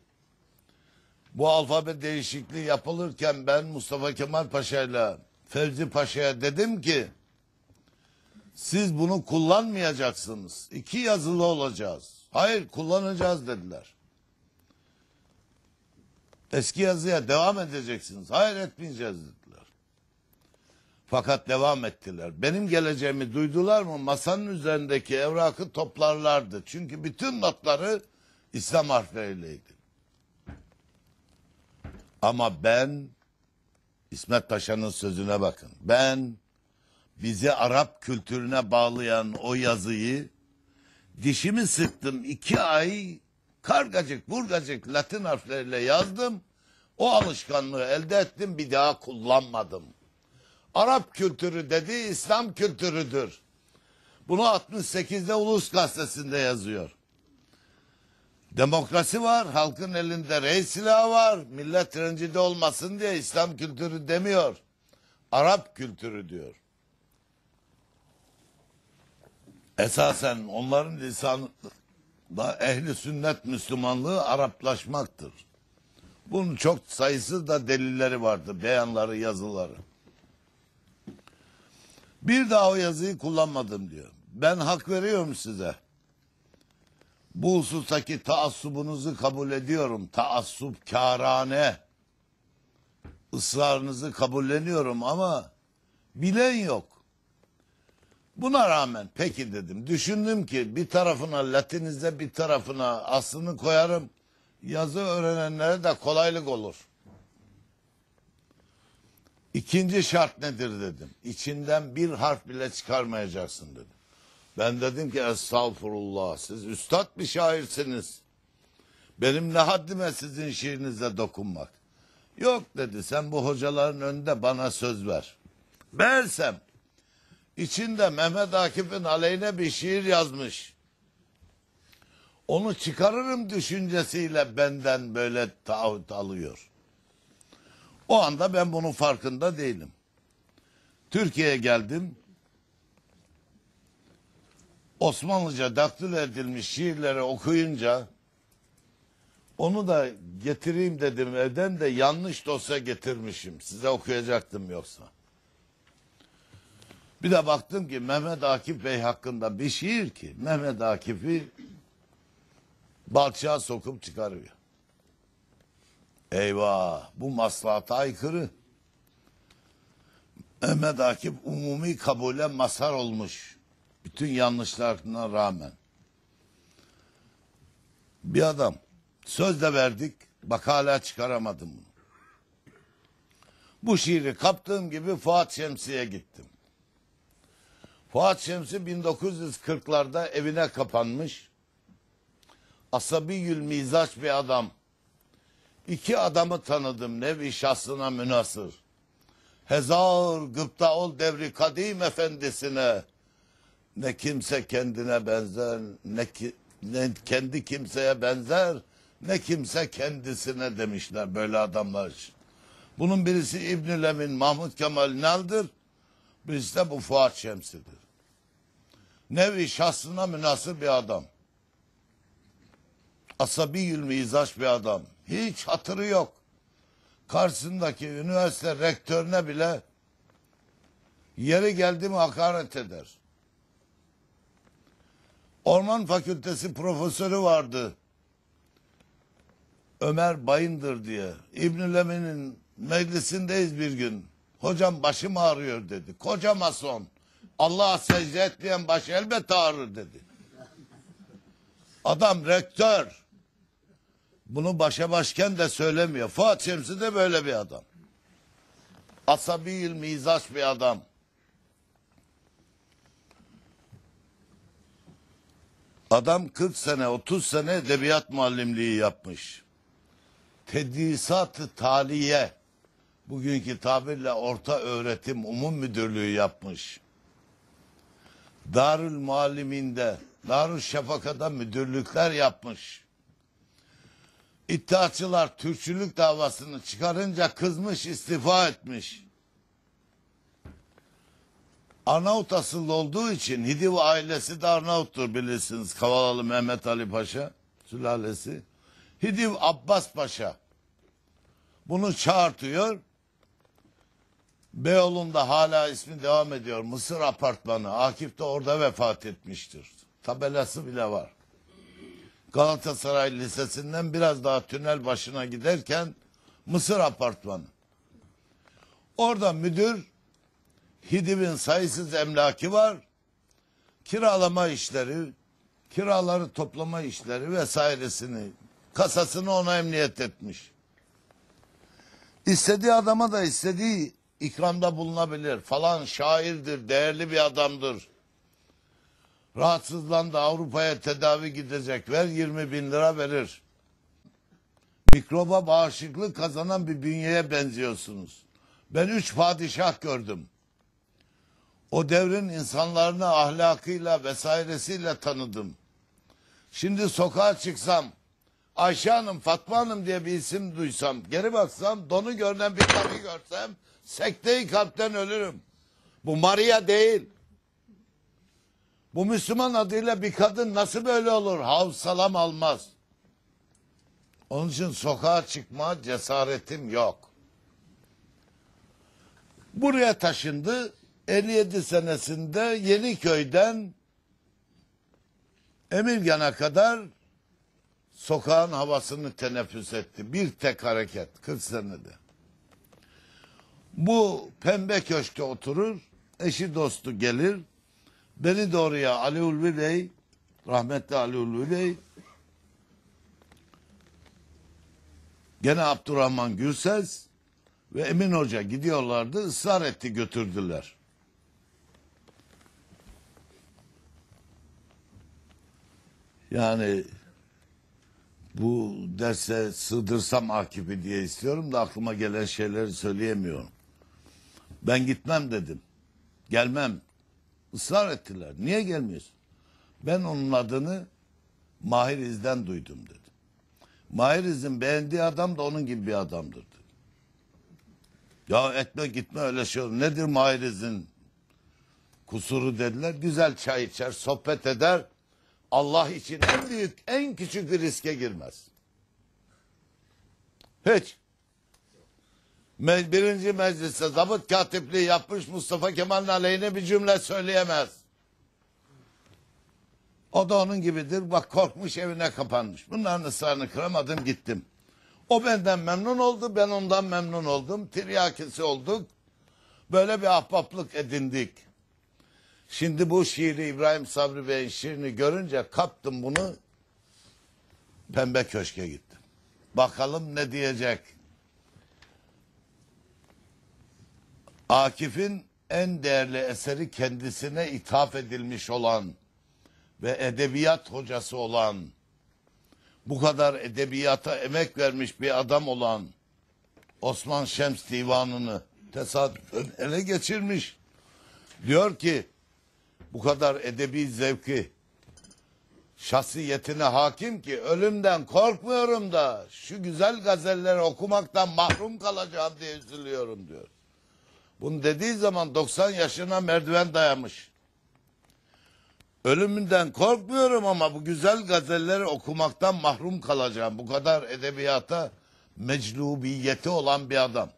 bu alfabe değişikliği yapılırken ben Mustafa Kemal Paşa'yla Fevzi Paşa'ya dedim ki siz bunu kullanmayacaksınız. İki yazılı olacağız. Hayır kullanacağız dediler. Eski yazıya devam edeceksiniz. Hayır etmeyeceğiz dediler. Fakat devam ettiler. Benim geleceğimi duydular mı masanın üzerindeki evrakı toplarlardı. Çünkü bütün notları İslam harfleriyleydi. Ama ben İsmet Taşanın sözüne bakın. Ben bizi Arap kültürüne bağlayan o yazıyı dişimi sıktım iki ay kargacık burgacık Latin harfleriyle yazdım. O alışkanlığı elde ettim bir daha kullanmadım. Arap kültürü dedi İslam kültürüdür. Bunu 68'de Ulus Gazetesi'nde yazıyor. Demokrasi var, halkın elinde rey silahı var. Millet rencide olmasın diye İslam kültürü demiyor. Arap kültürü diyor. Esasen onların lisanı da ehli sünnet Müslümanlığı Araplaşmaktır. Bunun çok sayısız da delilleri vardı, beyanları, yazıları. Bir daha o yazıyı kullanmadım diyor. Ben hak veriyorum size. Bu husustaki taassubunuzu kabul ediyorum. Taassup kârane. Israrınızı kabulleniyorum ama bilen yok. Buna rağmen peki dedim. Düşündüm ki bir tarafına Latinize bir tarafına aslını koyarım. Yazı öğrenenlere de kolaylık olur. İkinci şart nedir dedim. İçinden bir harf bile çıkarmayacaksın dedim. Ben dedim ki estağfurullah siz üstad bir şairsiniz. Benim ne haddime sizin şiirinize dokunmak. Yok dedi sen bu hocaların önünde bana söz ver. bersem içinde Mehmet Akif'in aleyhine bir şiir yazmış. Onu çıkarırım düşüncesiyle benden böyle taahhüt alıyor. O anda ben bunun farkında değilim. Türkiye'ye geldim. Osmanlıca daktil edilmiş şiirleri okuyunca onu da getireyim dedim evden de yanlış dosya getirmişim. Size okuyacaktım yoksa. Bir de baktım ki Mehmet Akif Bey hakkında bir şiir ki Mehmet Akif'i balçağa sokup çıkarıyor. Eyvah bu maslahata aykırı. Mehmet Akif umumi kabule mazhar olmuş bütün yanlışlarına rağmen bir adam söz de verdik bak hala çıkaramadım bunu. Bu şiiri kaptığım gibi Fuat Şemsi'ye gittim. Fuat Şemsi 1940'larda evine kapanmış. Asabi yül mizaç bir adam. İki adamı tanıdım nevi şahsına münasır. Hezar gıpta ol devri kadim efendisine.'' Ne kimse kendine benzer, ne, ki, ne kendi kimseye benzer, ne kimse kendisine demişler böyle adamlar için. Bunun birisi İbnül Emin Mahmut Kemal Nal'dır, birisi de bu Fuat Şemsi'dir. Nevi şahsına münasır bir adam. Asabi Asabiyül mizaç bir adam. Hiç hatırı yok. Karşısındaki üniversite rektörüne bile yeri geldi mi hakaret eder. Orman Fakültesi profesörü vardı. Ömer Bayındır diye. İbnül Emin'in meclisindeyiz bir gün. Hocam başım ağrıyor dedi. Koca mason. Allah'a secde diyen baş elbet ağrır dedi. Adam rektör. Bunu başa başken de söylemiyor. Fuat Şemsi de böyle bir adam. Asabi mizaç bir adam. Adam 40 sene 30 sene edebiyat muallimliği yapmış. Tedrisat-ı taliye bugünkü tabirle orta öğretim umum müdürlüğü yapmış. Darül Mualliminde, Darül Şefaka'da müdürlükler yapmış. İttihatçılar Türkçülük davasını çıkarınca kızmış istifa etmiş. Arnavut asıllı olduğu için Hidiv ailesi de Arnavuttur bilirsiniz. Kavalalı Mehmet Ali Paşa sülalesi. Hidiv Abbas Paşa bunu çağırtıyor. Beyoğlu'nda hala ismi devam ediyor. Mısır apartmanı. Akif de orada vefat etmiştir. Tabelası bile var. Galatasaray Lisesi'nden biraz daha tünel başına giderken Mısır apartmanı. Orada müdür Hidiv'in sayısız emlakı var. Kiralama işleri, kiraları toplama işleri vesairesini, kasasını ona emniyet etmiş. İstediği adama da istediği ikramda bulunabilir. Falan şairdir, değerli bir adamdır. Rahatsızlandı Avrupa'ya tedavi gidecek. Ver 20 bin lira verir. Mikroba bağışıklık kazanan bir bünyeye benziyorsunuz. Ben üç padişah gördüm. O devrin insanlarını ahlakıyla vesairesiyle tanıdım. Şimdi sokağa çıksam Ayşe Hanım, Fatma Hanım diye bir isim duysam, geri baksam donu görünen bir kadın görsem sekteyi kalpten ölürüm. Bu Maria değil. Bu Müslüman adıyla bir kadın nasıl böyle olur? Hav salam almaz. Onun için sokağa çıkma cesaretim yok. Buraya taşındı. 57 senesinde Yeniköy'den Emirgan'a kadar sokağın havasını teneffüs etti. Bir tek hareket 40 senede. Bu pembe köşkte oturur, eşi dostu gelir. Beni doğruya Ali Ulvi Bey, rahmetli Ali Ulvi Bey, gene Abdurrahman Gülses ve Emin Hoca gidiyorlardı, ısrar etti götürdüler. Yani bu derse sığdırsam AKP'i diye istiyorum da aklıma gelen şeyleri söyleyemiyorum. Ben gitmem dedim. Gelmem. Israr ettiler. Niye gelmiyorsun? Ben onun adını Mahir İz'den duydum dedi. Mahir İz'in beğendiği adam da onun gibi bir adamdır dedi. Ya etme gitme öyle şey olur. Nedir Mahir İz'in kusuru dediler. Güzel çay içer, sohbet eder Allah için en büyük, en küçük bir riske girmez. Hiç. Birinci mecliste zabıt katipliği yapmış Mustafa Kemal'in aleyhine bir cümle söyleyemez. O da onun gibidir. Bak korkmuş evine kapanmış. Bunların ısrarını kıramadım gittim. O benden memnun oldu. Ben ondan memnun oldum. Tiryakisi olduk. Böyle bir ahbaplık edindik. Şimdi bu şiiri İbrahim Sabri Bey'in şiirini görünce kaptım bunu Pembe Köşk'e gittim. Bakalım ne diyecek. Akif'in en değerli eseri kendisine ithaf edilmiş olan ve edebiyat hocası olan, bu kadar edebiyata emek vermiş bir adam olan Osman Şems Divanı'nı tesadüfen ele geçirmiş. Diyor ki bu kadar edebi zevki şahsiyetine hakim ki ölümden korkmuyorum da şu güzel gazelleri okumaktan mahrum kalacağım diye üzülüyorum diyor. Bunu dediği zaman 90 yaşına merdiven dayamış. Ölümünden korkmuyorum ama bu güzel gazelleri okumaktan mahrum kalacağım. Bu kadar edebiyata meclubiyeti olan bir adam.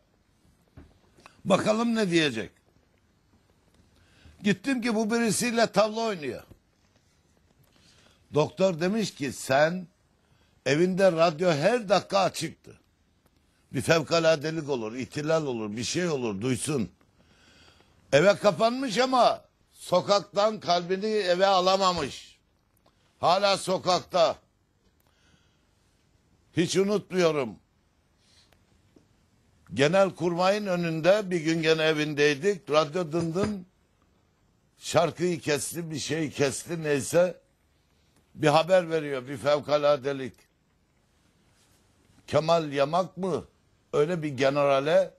Bakalım ne diyecek. Gittim ki bu birisiyle tavla oynuyor. Doktor demiş ki sen evinde radyo her dakika açıktı. Bir fevkaladelik olur, itilal olur, bir şey olur duysun. Eve kapanmış ama sokaktan kalbini eve alamamış. Hala sokakta. Hiç unutmuyorum. Genel kurmayın önünde bir gün gene evindeydik. Radyo dındın şarkıyı kesti bir şey kesti neyse bir haber veriyor bir fevkaladelik. Kemal Yamak mı öyle bir generale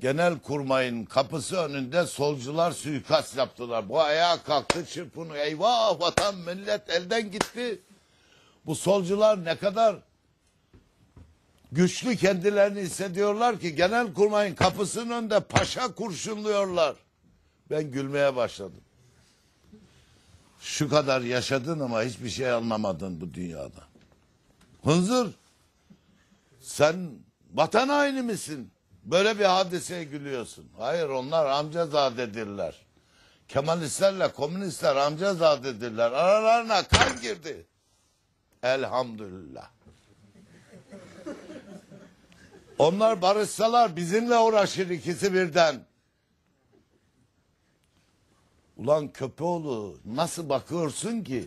genel kurmayın kapısı önünde solcular suikast yaptılar. Bu ayağa kalktı çırpını eyvah vatan millet elden gitti. Bu solcular ne kadar güçlü kendilerini hissediyorlar ki genel kurmayın kapısının önünde paşa kurşunluyorlar. Ben gülmeye başladım. Şu kadar yaşadın ama hiçbir şey anlamadın bu dünyada. Hınzır sen vatan haini misin? Böyle bir hadiseye gülüyorsun. Hayır onlar amca zadedirler. Kemalistlerle komünistler amcazadedirler. Aralarına kan girdi. Elhamdülillah. Onlar barışsalar bizimle uğraşır ikisi birden. Ulan köpeoğlu nasıl bakıyorsun ki?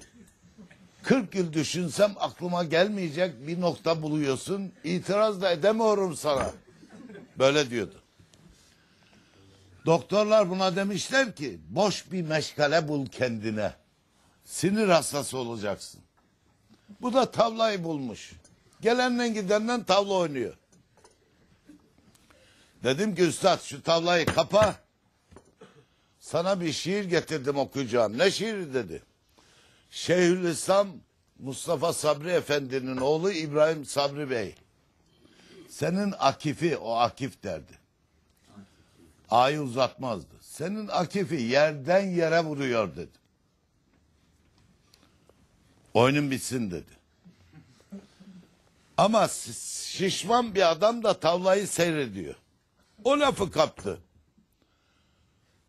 40 yıl düşünsem aklıma gelmeyecek bir nokta buluyorsun. İtiraz da edemiyorum sana. Böyle diyordu. Doktorlar buna demişler ki boş bir meşgale bul kendine. Sinir hastası olacaksın. Bu da tavlayı bulmuş. Gelenle gidenden tavla oynuyor. Dedim ki üstad şu tavlayı kapa. Sana bir şiir getirdim okuyacağım. Ne şiir dedi. Şeyhülislam Mustafa Sabri Efendi'nin oğlu İbrahim Sabri Bey. Senin akifi o akif derdi. A'yı uzatmazdı. Senin akifi yerden yere vuruyor dedi. Oyunun bitsin dedi. Ama şişman bir adam da tavlayı seyrediyor. O lafı kaptı.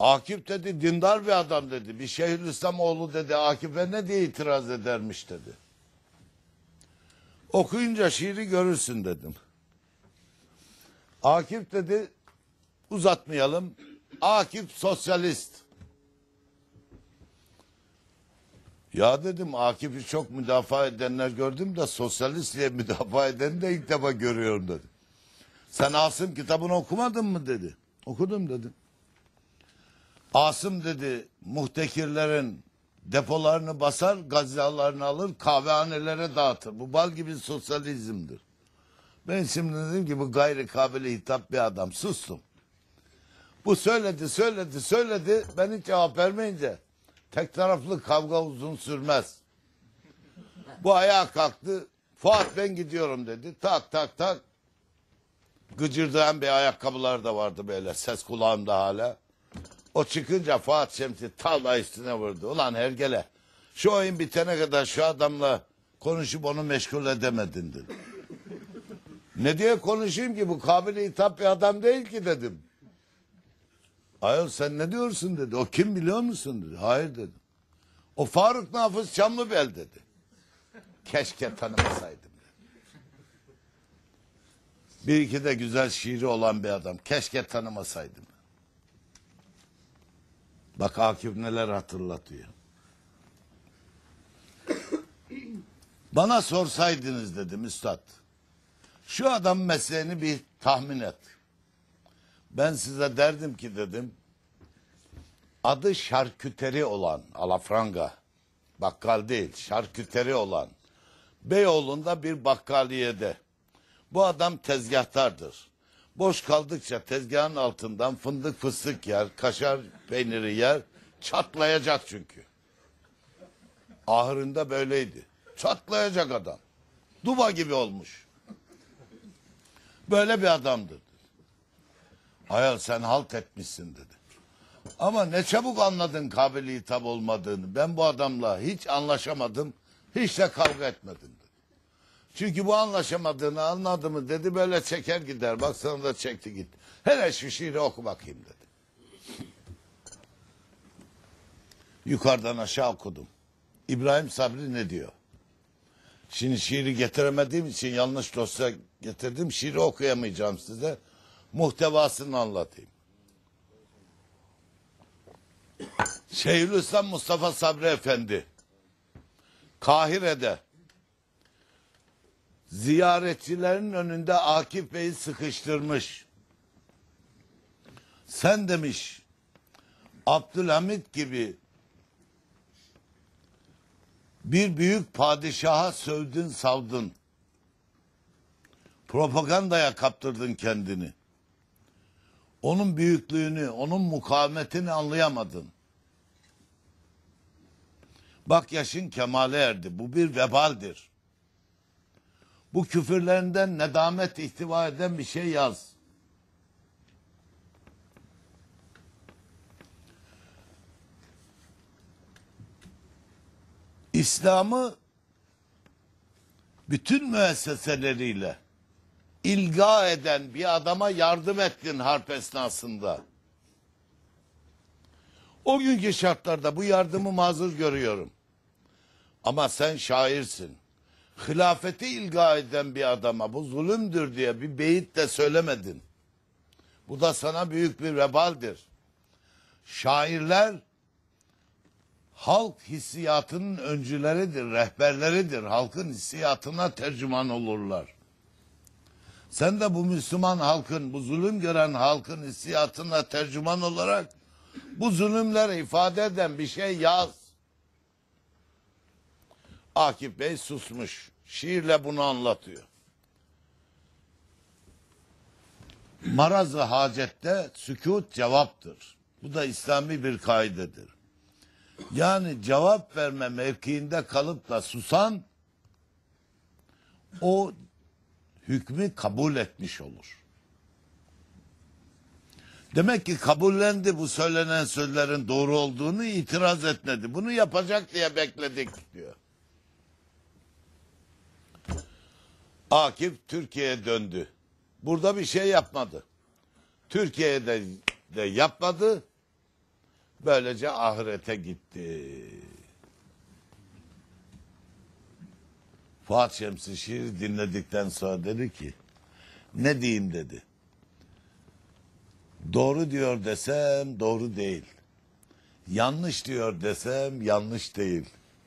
Akif dedi dindar bir adam dedi. Bir şehir Şeyhülislamoğlu dedi Akif'e ne diye itiraz edermiş dedi. Okuyunca şiiri görürsün dedim. Akif dedi uzatmayalım. Akif sosyalist. Ya dedim Akif'i çok müdafaa edenler gördüm de sosyalist diye müdafaa edeni de ilk defa görüyorum dedi. Sen Asım kitabını okumadın mı dedi. Okudum dedim. Asım dedi muhtekirlerin depolarını basar, gazyalarını alır, kahvehanelere dağıtır. Bu bal gibi sosyalizmdir. Ben şimdi dedim ki bu gayri kabili hitap bir adam. Sustum. Bu söyledi, söyledi, söyledi. Ben hiç cevap vermeyince tek taraflı kavga uzun sürmez. Bu ayağa kalktı. Fuat ben gidiyorum dedi. Tak tak tak. Gıcırdayan bir ayakkabılar da vardı böyle. Ses kulağımda hala. O çıkınca Fuat Şemsi tavla üstüne vurdu. Ulan hergele şu oyun bitene kadar şu adamla konuşup onu meşgul edemedin dedim. ne diye konuşayım ki bu kabili hitap bir adam değil ki dedim. Ayol sen ne diyorsun dedi. O kim biliyor musun dedi. Hayır dedim. O Faruk Nafız Çamlıbel dedi. Keşke tanımasaydım. Bir iki de güzel şiiri olan bir adam. Keşke tanımasaydım. Bak Akif neler hatırlatıyor. Bana sorsaydınız dedim üstad. Şu adam mesleğini bir tahmin et. Ben size derdim ki dedim. Adı şarküteri olan alafranga. Bakkal değil şarküteri olan. Beyoğlu'nda bir bakkaliyede. Bu adam tezgahtardır. Boş kaldıkça tezgahın altından fındık fıstık yer, kaşar peyniri yer. Çatlayacak çünkü. Ahırında böyleydi. Çatlayacak adam. Duba gibi olmuş. Böyle bir adamdır. Dedi. Hayal sen halt etmişsin dedi. Ama ne çabuk anladın kabili hitap olmadığını. Ben bu adamla hiç anlaşamadım. Hiç de kavga etmedim. Çünkü bu anlaşamadığını anladı mı dedi böyle çeker gider. Bak sana da çekti gitti. Hele şu şiiri oku bakayım dedi. Yukarıdan aşağı okudum. İbrahim Sabri ne diyor? Şimdi şiiri getiremediğim için yanlış dosya getirdim. Şiiri okuyamayacağım size. Muhtevasını anlatayım. Şeyhülislam Mustafa Sabri Efendi Kahire'de ziyaretçilerin önünde Akif Bey'i sıkıştırmış. Sen demiş Abdülhamit gibi bir büyük padişaha sövdün savdın. Propagandaya kaptırdın kendini. Onun büyüklüğünü, onun mukavemetini anlayamadın. Bak yaşın kemale erdi. Bu bir vebaldir bu küfürlerinden nedamet ihtiva eden bir şey yaz. İslam'ı bütün müesseseleriyle ilga eden bir adama yardım ettin harp esnasında. O günkü şartlarda bu yardımı mazur görüyorum. Ama sen şairsin hilafeti ilga eden bir adama bu zulümdür diye bir beyit de söylemedin. Bu da sana büyük bir vebaldir. Şairler halk hissiyatının öncüleridir, rehberleridir. Halkın hissiyatına tercüman olurlar. Sen de bu Müslüman halkın, bu zulüm gören halkın hissiyatına tercüman olarak bu zulümleri ifade eden bir şey yaz. Akif Bey susmuş. Şiirle bunu anlatıyor. Marazı hacette sükut cevaptır. Bu da İslami bir kaidedir. Yani cevap verme mevkiinde kalıp da susan o hükmü kabul etmiş olur. Demek ki kabullendi bu söylenen sözlerin doğru olduğunu itiraz etmedi. Bunu yapacak diye bekledik diyor. Akif Türkiye'ye döndü. Burada bir şey yapmadı. Türkiye'de de yapmadı. Böylece ahirete gitti. Fuat Şemsi şiir dinledikten sonra dedi ki ne diyeyim dedi. Doğru diyor desem doğru değil. Yanlış diyor desem yanlış değil.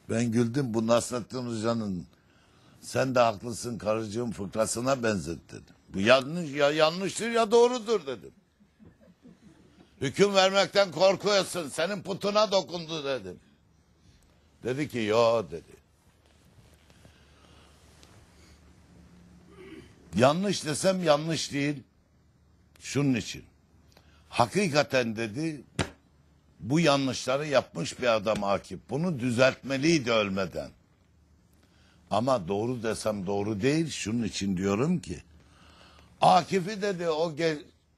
Ben güldüm bu Nasrettin Hoca'nın sen de haklısın karıcığım fıkrasına benzet Bu yanlış ya yanlıştır ya doğrudur dedim. Hüküm vermekten korkuyorsun. Senin putuna dokundu dedim. Dedi ki yo dedi. Yanlış desem yanlış değil. Şunun için. Hakikaten dedi bu yanlışları yapmış bir adam Akif. Bunu düzeltmeliydi ölmeden. Ama doğru desem doğru değil. Şunun için diyorum ki. Akif'i dedi o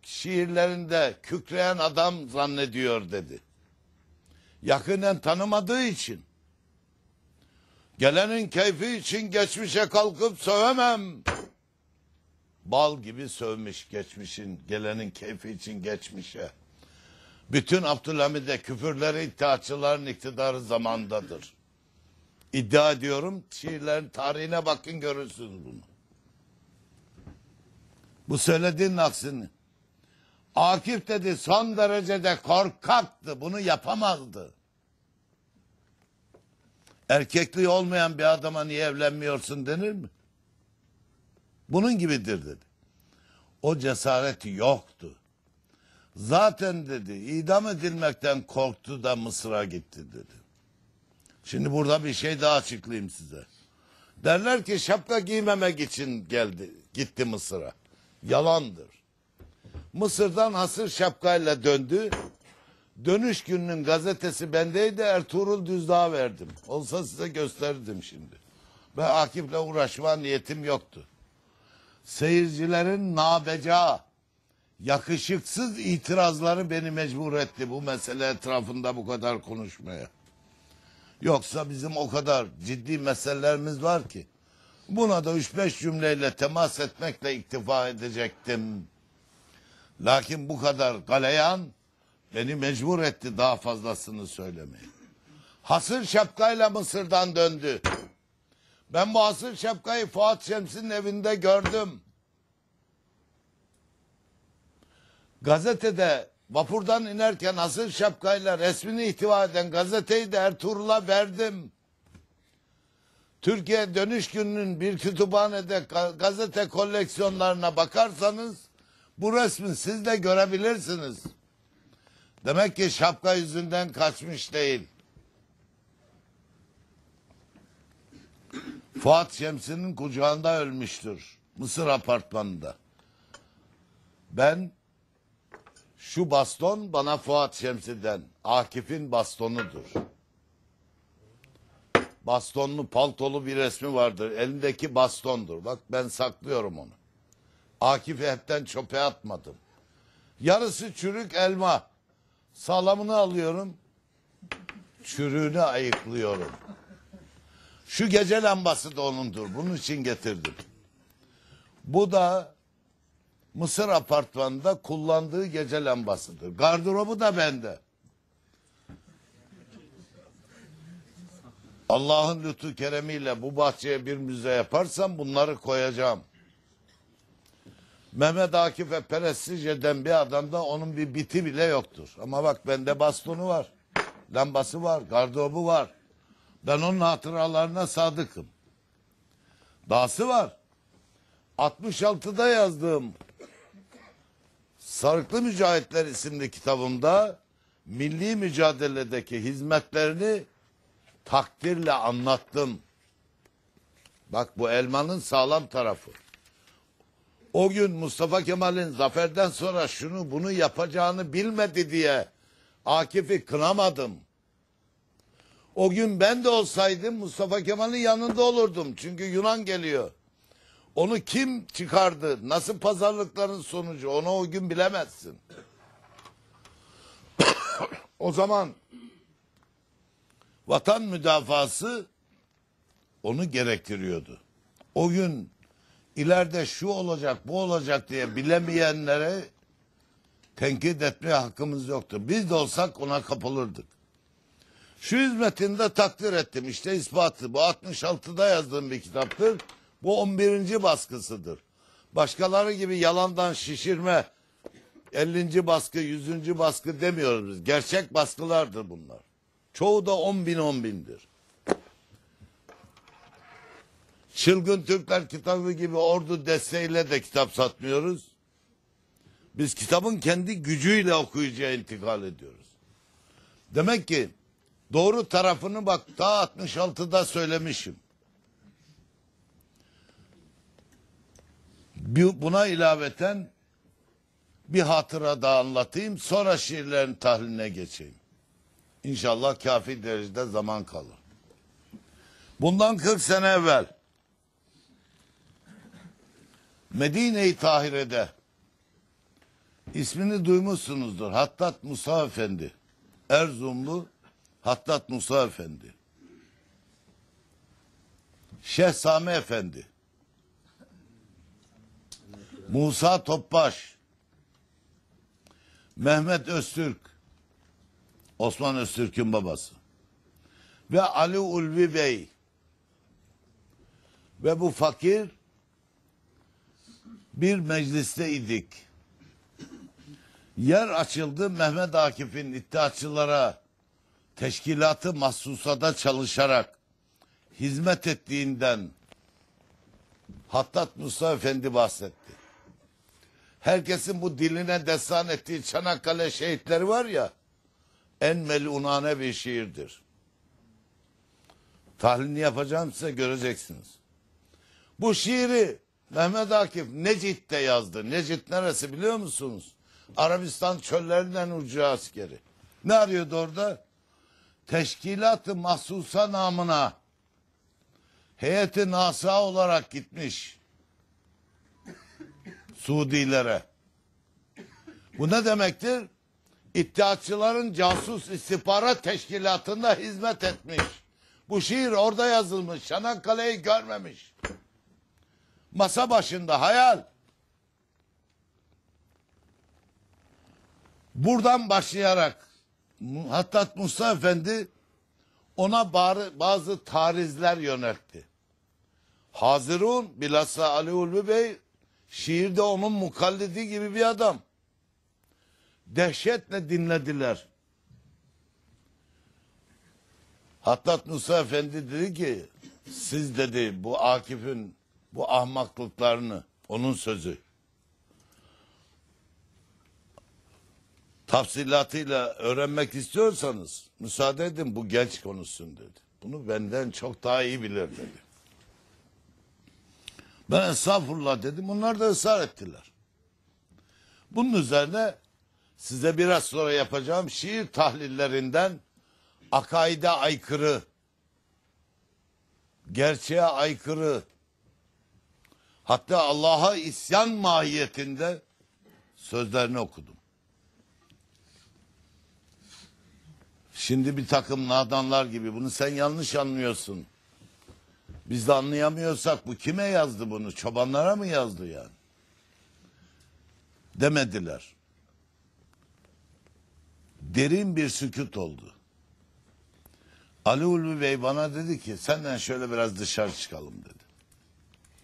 şiirlerinde kükreyen adam zannediyor dedi. Yakinen tanımadığı için. Gelenin keyfi için geçmişe kalkıp sövemem. Bal gibi sövmüş geçmişin, gelenin keyfi için geçmişe. Bütün Abdülhamid'e küfürleri iddiaçıların iktidarı zamandadır. İddia ediyorum şiirlerin tarihine bakın görürsünüz bunu. Bu söylediğin aksini. Akif dedi son derecede korkaktı. Bunu yapamazdı. Erkekliği olmayan bir adama niye evlenmiyorsun denir mi? Bunun gibidir dedi. O cesaret yoktu. Zaten dedi idam edilmekten korktu da Mısır'a gitti dedi. Şimdi burada bir şey daha açıklayayım size. Derler ki şapka giymemek için geldi, gitti Mısır'a. Yalandır. Mısır'dan hasır şapkayla döndü. Dönüş gününün gazetesi bendeydi Ertuğrul Düzdağ'a verdim. Olsa size gösterirdim şimdi. Ve Akif'le uğraşma niyetim yoktu. Seyircilerin nabeca, yakışıksız itirazları beni mecbur etti bu mesele etrafında bu kadar konuşmaya. Yoksa bizim o kadar ciddi meselelerimiz var ki. Buna da üç beş cümleyle temas etmekle iktifa edecektim. Lakin bu kadar galeyan beni mecbur etti daha fazlasını söylemeye. Hasır şapkayla Mısır'dan döndü. Ben bu hasır şapkayı Fuat Şems'in evinde gördüm. Gazetede Vapurdan inerken hazır şapkayla resmini ihtiva eden gazeteyi de Ertuğrul'a verdim. Türkiye dönüş gününün bir kütüphanede gazete koleksiyonlarına bakarsanız bu resmi siz de görebilirsiniz. Demek ki şapka yüzünden kaçmış değil. Fuat Şemsi'nin kucağında ölmüştür. Mısır apartmanında. Ben şu baston bana Fuat Şemsi'den, Akif'in bastonudur. Bastonlu, paltolu bir resmi vardır. Elindeki bastondur. Bak ben saklıyorum onu. Akif'i hepten çöpe atmadım. Yarısı çürük elma. Sağlamını alıyorum. Çürüğünü ayıklıyorum. Şu gece lambası da onundur. Bunun için getirdim. Bu da Mısır apartmanında kullandığı gece lambasıdır. Gardırobu da bende. Allah'ın lütfu keremiyle bu bahçeye bir müze yaparsam bunları koyacağım. Mehmet Akif'e eden bir adamda onun bir biti bile yoktur. Ama bak bende bastonu var. Lambası var, gardırobu var. Ben onun hatıralarına sadıkım. Dası var. 66'da yazdığım Sarıklı Mücahitler isimli kitabımda milli mücadeledeki hizmetlerini takdirle anlattım. Bak bu elmanın sağlam tarafı. O gün Mustafa Kemal'in zaferden sonra şunu bunu yapacağını bilmedi diye Akif'i kınamadım. O gün ben de olsaydım Mustafa Kemal'in yanında olurdum. Çünkü Yunan geliyor. Onu kim çıkardı? Nasıl pazarlıkların sonucu? Onu o gün bilemezsin. o zaman vatan müdafası onu gerektiriyordu. O gün ileride şu olacak, bu olacak diye bilemeyenlere tenkit etmeye hakkımız yoktu. Biz de olsak ona kapılırdık. Şu hizmetini de takdir ettim. İşte ispatı. Bu 66'da yazdığım bir kitaptır. Bu 11. baskısıdır. Başkaları gibi yalandan şişirme 50. baskı, 100. baskı demiyoruz biz. Gerçek baskılardır bunlar. Çoğu da 10 bin 10 bindir. Çılgın Türkler kitabı gibi ordu desteğiyle de kitap satmıyoruz. Biz kitabın kendi gücüyle okuyucuya intikal ediyoruz. Demek ki doğru tarafını bak ta 66'da söylemişim. buna ilaveten bir hatıra da anlatayım. Sonra şiirlerin tahliline geçeyim. İnşallah kafi derecede zaman kalır. Bundan 40 sene evvel Medine-i Tahire'de ismini duymuşsunuzdur. Hattat Musa Efendi. Erzumlu Hattat Musa Efendi. Şehsame Efendi. Musa Topbaş, Mehmet Öztürk, Osman Öztürk'ün babası ve Ali Ulvi Bey ve bu fakir bir mecliste idik. Yer açıldı Mehmet Akif'in iddiaçılara teşkilatı mahsusada çalışarak hizmet ettiğinden Hattat Mustafa Efendi bahsetti herkesin bu diline destan ettiği Çanakkale şehitleri var ya en melunane bir şiirdir. Tahlilini yapacağım size göreceksiniz. Bu şiiri Mehmet Akif Necit'te yazdı. Necit neresi biliyor musunuz? Arabistan çöllerinden ucu askeri. Ne arıyordu orada? Teşkilat-ı Mahsusa namına heyeti nasa olarak gitmiş. Suudilere. Bu ne demektir? İttihatçıların casus istihbarat teşkilatında hizmet etmiş. Bu şiir orada yazılmış. Şanakkale'yi görmemiş. Masa başında hayal. Buradan başlayarak Hattat Musa Efendi ona bazı tarizler yöneltti. Hazirun bilhassa Ali Ulvi Bey Şiirde onun mukallidi gibi bir adam. Dehşetle dinlediler. Hattat Musa Efendi dedi ki siz dedi bu Akif'in bu ahmaklıklarını onun sözü tafsilatıyla öğrenmek istiyorsanız müsaade edin bu genç konuşsun dedi. Bunu benden çok daha iyi bilir dedi. Ben estağfurullah dedim. bunlar da ısrar ettiler. Bunun üzerine size biraz sonra yapacağım şiir tahlillerinden akaide aykırı, gerçeğe aykırı, hatta Allah'a isyan mahiyetinde sözlerini okudum. Şimdi bir takım nadanlar gibi bunu sen yanlış anlıyorsun biz de anlayamıyorsak bu kime yazdı bunu? Çobanlara mı yazdı yani? Demediler. Derin bir sükut oldu. Ali Ulvi Bey bana dedi ki senden şöyle biraz dışarı çıkalım dedi.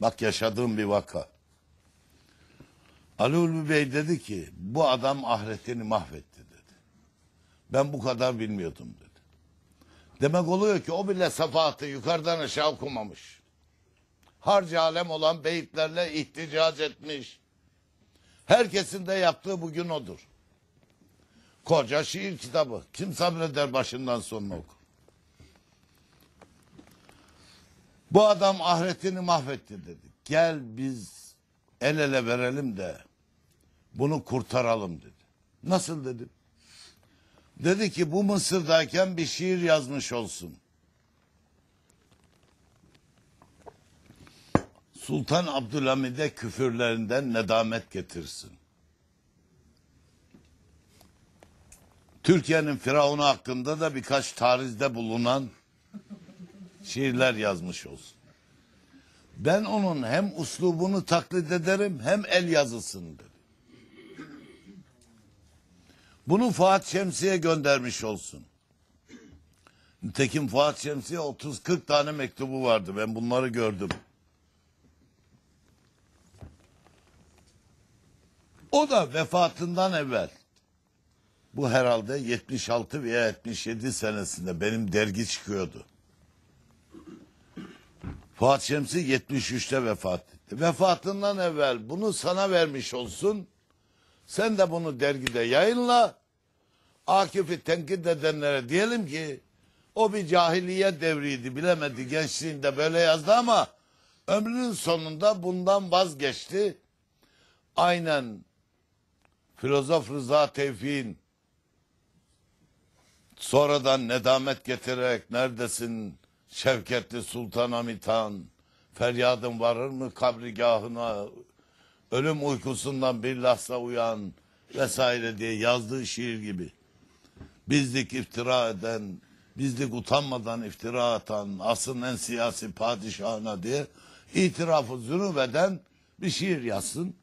Bak yaşadığım bir vaka. Ali Ulvi Bey dedi ki bu adam ahiretini mahvetti dedi. Ben bu kadar bilmiyordum. Demek oluyor ki o bile safahatı yukarıdan aşağı okumamış. Harca alem olan beyitlerle ihticac etmiş. Herkesin de yaptığı bugün odur. Koca şiir kitabı. Kim sabreder başından sonuna oku. Bu adam ahiretini mahvetti dedi. Gel biz el ele verelim de bunu kurtaralım dedi. Nasıl dedim? Dedi ki bu Mısır'dayken bir şiir yazmış olsun. Sultan Abdülhamid'e küfürlerinden nedamet getirsin. Türkiye'nin Firavunu hakkında da birkaç tarizde bulunan şiirler yazmış olsun. Ben onun hem uslubunu taklit ederim hem el yazısındır. Bunu Fuat Şemsi'ye göndermiş olsun. Nitekim Fuat Şemsi'ye 30-40 tane mektubu vardı. Ben bunları gördüm. O da vefatından evvel. Bu herhalde 76 veya 77 senesinde benim dergi çıkıyordu. Fuat Şemsi 73'te vefat etti. Vefatından evvel bunu sana vermiş olsun. Sen de bunu dergide yayınla. Akif'i tenkit edenlere diyelim ki o bir cahiliye devriydi bilemedi gençliğinde böyle yazdı ama ömrünün sonunda bundan vazgeçti. Aynen filozof Rıza Tevfik'in sonradan nedamet getirerek neredesin Şevketli Sultan Hamit feryadın varır mı kabrigahına ölüm uykusundan bir lahza uyan vesaire diye yazdığı şiir gibi bizlik iftira eden, bizlik utanmadan iftira atan, asrın en siyasi padişahına diye itirafı zünub eden bir şiir yazsın.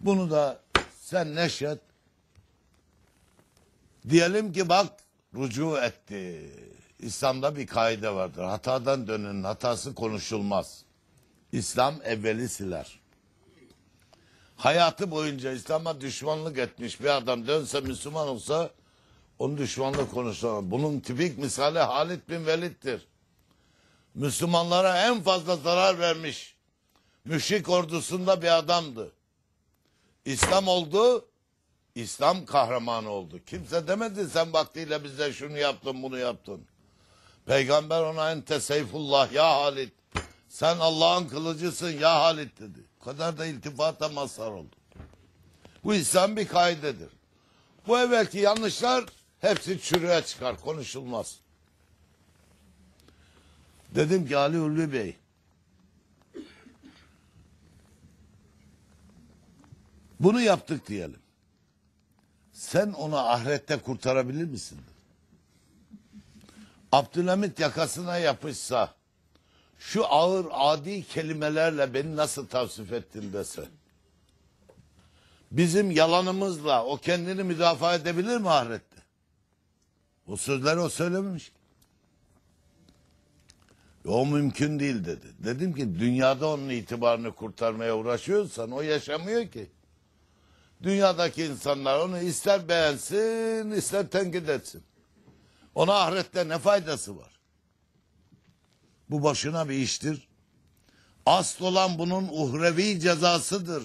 Bunu da sen neşet. Diyelim ki bak rucu etti. İslam'da bir kaide vardır. Hatadan dönün, hatası konuşulmaz. İslam evveli siler. Hayatı boyunca İslam'a düşmanlık etmiş bir adam dönse Müslüman olsa onu düşmanla konuşuyorlar. Bunun tipik misali Halit bin Velid'dir. Müslümanlara en fazla zarar vermiş. Müşrik ordusunda bir adamdı. İslam oldu, İslam kahramanı oldu. Kimse demedi sen vaktiyle bize şunu yaptın, bunu yaptın. Peygamber ona ente seyfullah ya Halit. Sen Allah'ın kılıcısın ya Halit dedi. O kadar da iltifata mazhar oldu. Bu İslam bir kaidedir. Bu evvelki yanlışlar Hepsi çürüğe çıkar konuşulmaz. Dedim ki Ali Ulvi Bey bunu yaptık diyelim. Sen onu ahirette kurtarabilir misin? Abdülhamit yakasına yapışsa şu ağır adi kelimelerle beni nasıl tavsif ettin dese. Bizim yalanımızla o kendini müdafaa edebilir mi ahirette? O sözleri o söylememiş. O mümkün değil dedi. Dedim ki dünyada onun itibarını kurtarmaya uğraşıyorsan o yaşamıyor ki. Dünyadaki insanlar onu ister beğensin ister tenkit etsin. Ona ahirette ne faydası var? Bu başına bir iştir. Asıl olan bunun uhrevi cezasıdır.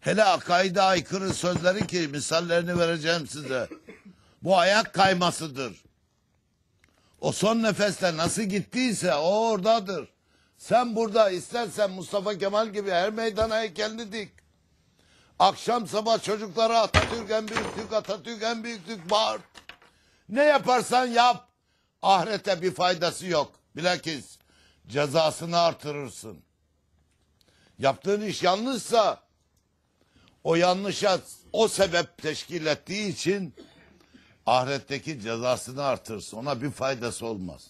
Hele akaide aykırı sözleri ki misallerini vereceğim size. Bu ayak kaymasıdır. O son nefeste nasıl gittiyse o oradadır. Sen burada istersen Mustafa Kemal gibi her meydana heykelini dik. Akşam sabah çocuklara Atatürk en büyük Türk, Atatürk en büyük Türk bağır. Ne yaparsan yap. Ahirete bir faydası yok. Bilakis cezasını artırırsın. Yaptığın iş yanlışsa o yanlışa o sebep teşkil ettiği için ahiretteki cezasını artırsın. Ona bir faydası olmaz.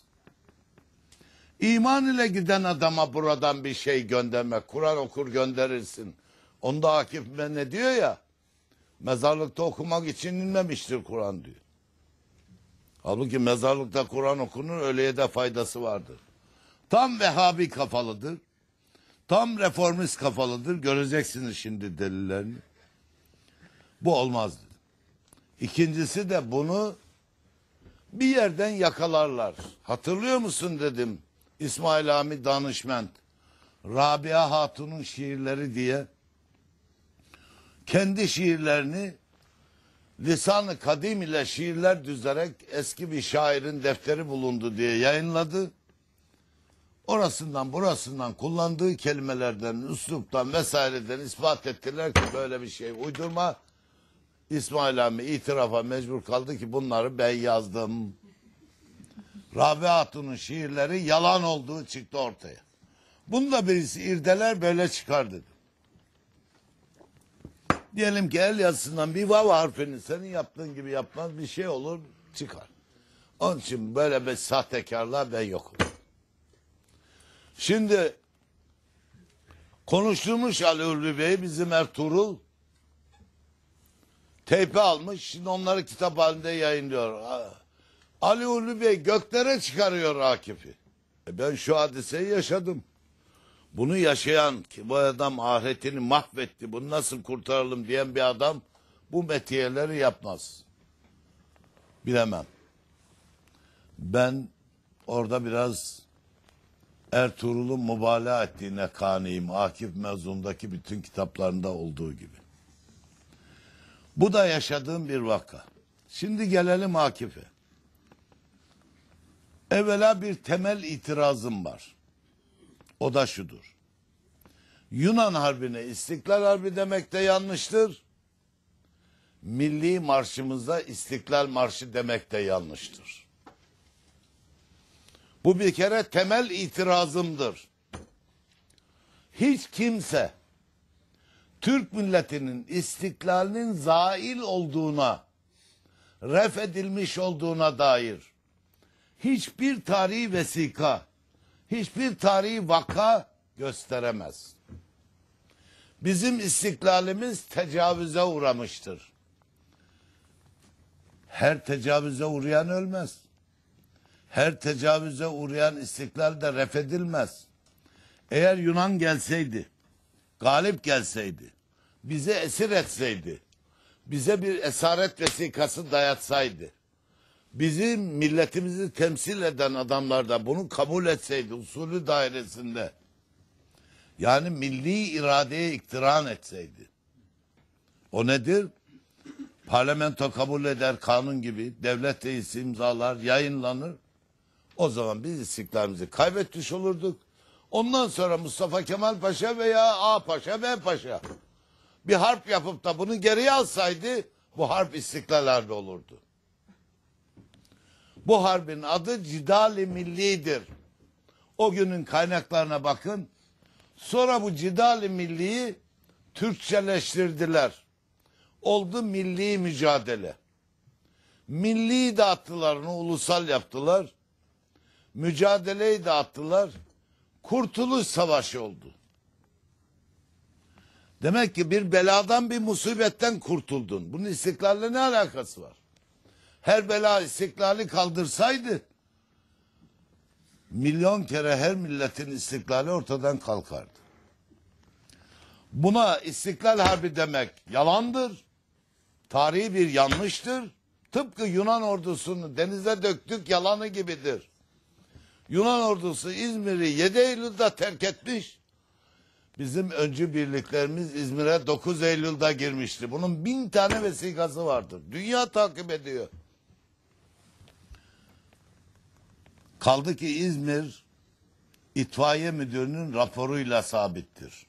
İman ile giden adama buradan bir şey gönderme. Kur'an okur gönderirsin. Onda Akif ne diyor ya? Mezarlıkta okumak için inmemiştir Kur'an diyor. Halbuki mezarlıkta Kur'an okunur öyleye de faydası vardır. Tam Vehhabi kafalıdır. Tam reformist kafalıdır. Göreceksiniz şimdi delillerini. Bu olmazdı. İkincisi de bunu bir yerden yakalarlar. Hatırlıyor musun dedim İsmail Hami Danışment. Rabia Hatun'un şiirleri diye kendi şiirlerini lisanı kadim ile şiirler düzerek eski bir şairin defteri bulundu diye yayınladı. Orasından burasından kullandığı kelimelerden, üsluptan vesaireden ispat ettiler ki böyle bir şey uydurma. İsmail Hamdi itirafa mecbur kaldı ki bunları ben yazdım. Rabia Hatun'un şiirleri yalan olduğu çıktı ortaya. Bunu da birisi irdeler böyle çıkar dedi. Diyelim ki el yazısından bir vav harfini senin yaptığın gibi yapmaz bir şey olur çıkar. Onun için böyle bir sahtekarlığa ben yokum. Şimdi konuştuğumuz Ali Ürlü Bey bizim Ertuğrul teype almış. Şimdi onları kitap halinde yayınlıyor. Ali Ulu Bey göklere çıkarıyor Akif'i. E ben şu hadiseyi yaşadım. Bunu yaşayan ki bu adam ahiretini mahvetti. Bunu nasıl kurtaralım diyen bir adam bu metiyeleri yapmaz. Bilemem. Ben orada biraz Ertuğrul'un mübalağa ettiğine kaniyim. Akif mezundaki bütün kitaplarında olduğu gibi. Bu da yaşadığım bir vaka. Şimdi gelelim Akif'e. Evvela bir temel itirazım var. O da şudur. Yunan Harbi'ne İstiklal Harbi demek de yanlıştır. Milli marşımıza İstiklal Marşı demek de yanlıştır. Bu bir kere temel itirazımdır. Hiç kimse Türk milletinin istiklalinin zail olduğuna, ref edilmiş olduğuna dair hiçbir tarihi vesika, hiçbir tarihi vaka gösteremez. Bizim istiklalimiz tecavüze uğramıştır. Her tecavüze uğrayan ölmez. Her tecavüze uğrayan istiklal de ref edilmez. Eğer Yunan gelseydi galip gelseydi, bize esir etseydi, bize bir esaret vesikası dayatsaydı, bizi milletimizi temsil eden adamlar da bunu kabul etseydi usulü dairesinde, yani milli iradeye iktiran etseydi. O nedir? Parlamento kabul eder kanun gibi, devlet reisi imzalar, yayınlanır. O zaman biz istiklalimizi kaybetmiş olurduk. Ondan sonra Mustafa Kemal Paşa veya A Paşa, B Paşa bir harp yapıp da bunu geriye alsaydı bu harp İstiklal olurdu. Bu harbin adı Cidali Milli'dir. O günün kaynaklarına bakın. Sonra bu Cidali Milli'yi Türkçeleştirdiler. Oldu milli mücadele. Milli de attılar, onu ulusal yaptılar. Mücadeleyi de attılar kurtuluş savaşı oldu. Demek ki bir beladan bir musibetten kurtuldun. Bunun istiklalle ne alakası var? Her bela istiklali kaldırsaydı milyon kere her milletin istiklali ortadan kalkardı. Buna istiklal harbi demek yalandır. Tarihi bir yanlıştır. Tıpkı Yunan ordusunu denize döktük yalanı gibidir. Yunan ordusu İzmir'i 7 Eylül'de terk etmiş. Bizim öncü birliklerimiz İzmir'e 9 Eylül'de girmişti. Bunun bin tane vesikası vardır. Dünya takip ediyor. Kaldı ki İzmir itfaiye müdürünün raporuyla sabittir.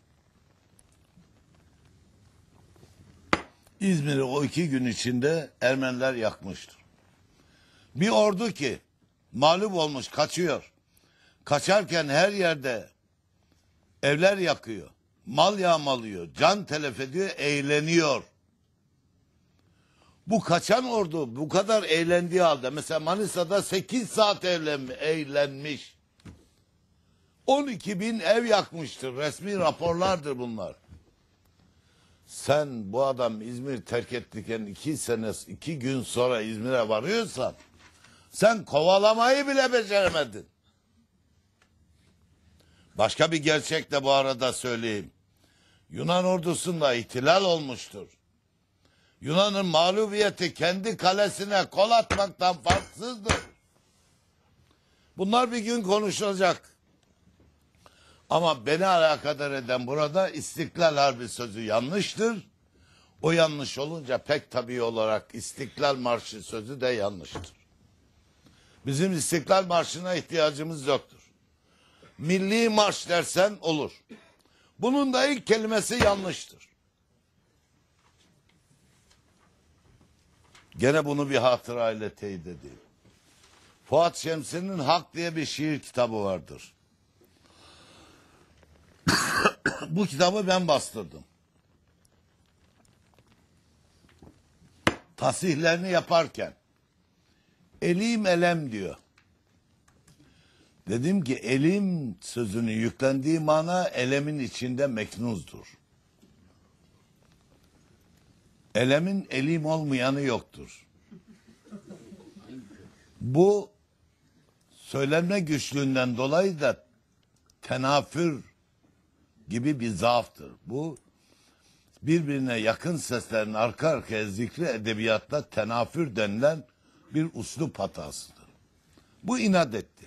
İzmir'i o iki gün içinde Ermeniler yakmıştır. Bir ordu ki mağlup olmuş kaçıyor. Kaçarken her yerde evler yakıyor. Mal yağmalıyor. Can telef ediyor. Eğleniyor. Bu kaçan ordu bu kadar eğlendiği halde mesela Manisa'da 8 saat eğlen, eğlenmiş. 12 bin ev yakmıştır. Resmi raporlardır bunlar. Sen bu adam İzmir terk ettikken iki sene, iki gün sonra İzmir'e varıyorsan sen kovalamayı bile beceremedin. Başka bir gerçek de bu arada söyleyeyim. Yunan ordusunda ihtilal olmuştur. Yunan'ın mağlubiyeti kendi kalesine kol atmaktan farksızdır. Bunlar bir gün konuşulacak. Ama beni alakadar eden burada İstiklal Harbi sözü yanlıştır. O yanlış olunca pek tabii olarak İstiklal Marşı sözü de yanlıştır. Bizim İstiklal Marşı'na ihtiyacımız yoktur. Milli marş dersen olur. Bunun da ilk kelimesi yanlıştır. Gene bunu bir hatıra ile teyit edeyim. Fuat Şemsi'nin Hak diye bir şiir kitabı vardır. Bu kitabı ben bastırdım. Tasihlerini yaparken Elim elem diyor. Dedim ki elim sözünün yüklendiği mana elemin içinde meknuzdur. Elemin elim olmayanı yoktur. Bu söylenme güçlüğünden dolayı da tenafür gibi bir zaaftır. Bu birbirine yakın seslerin arka arkaya zikri edebiyatta tenafür denilen bir uslup hatasıdır. Bu inat etti.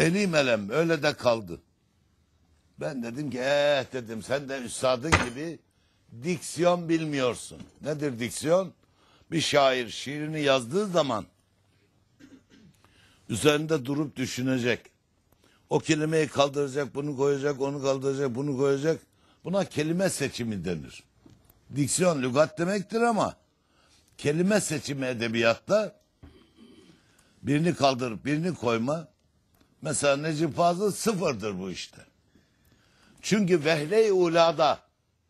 Elim elem öyle de kaldı. Ben dedim ki eh dedim sen de üstadın gibi diksiyon bilmiyorsun. Nedir diksiyon? Bir şair şiirini yazdığı zaman üzerinde durup düşünecek. O kelimeyi kaldıracak, bunu koyacak, onu kaldıracak, bunu koyacak. Buna kelime seçimi denir. Diksiyon lügat demektir ama kelime seçimi edebiyatta birini kaldırıp birini koyma. Mesela Necip Fazıl sıfırdır bu işte. Çünkü vehle-i ulada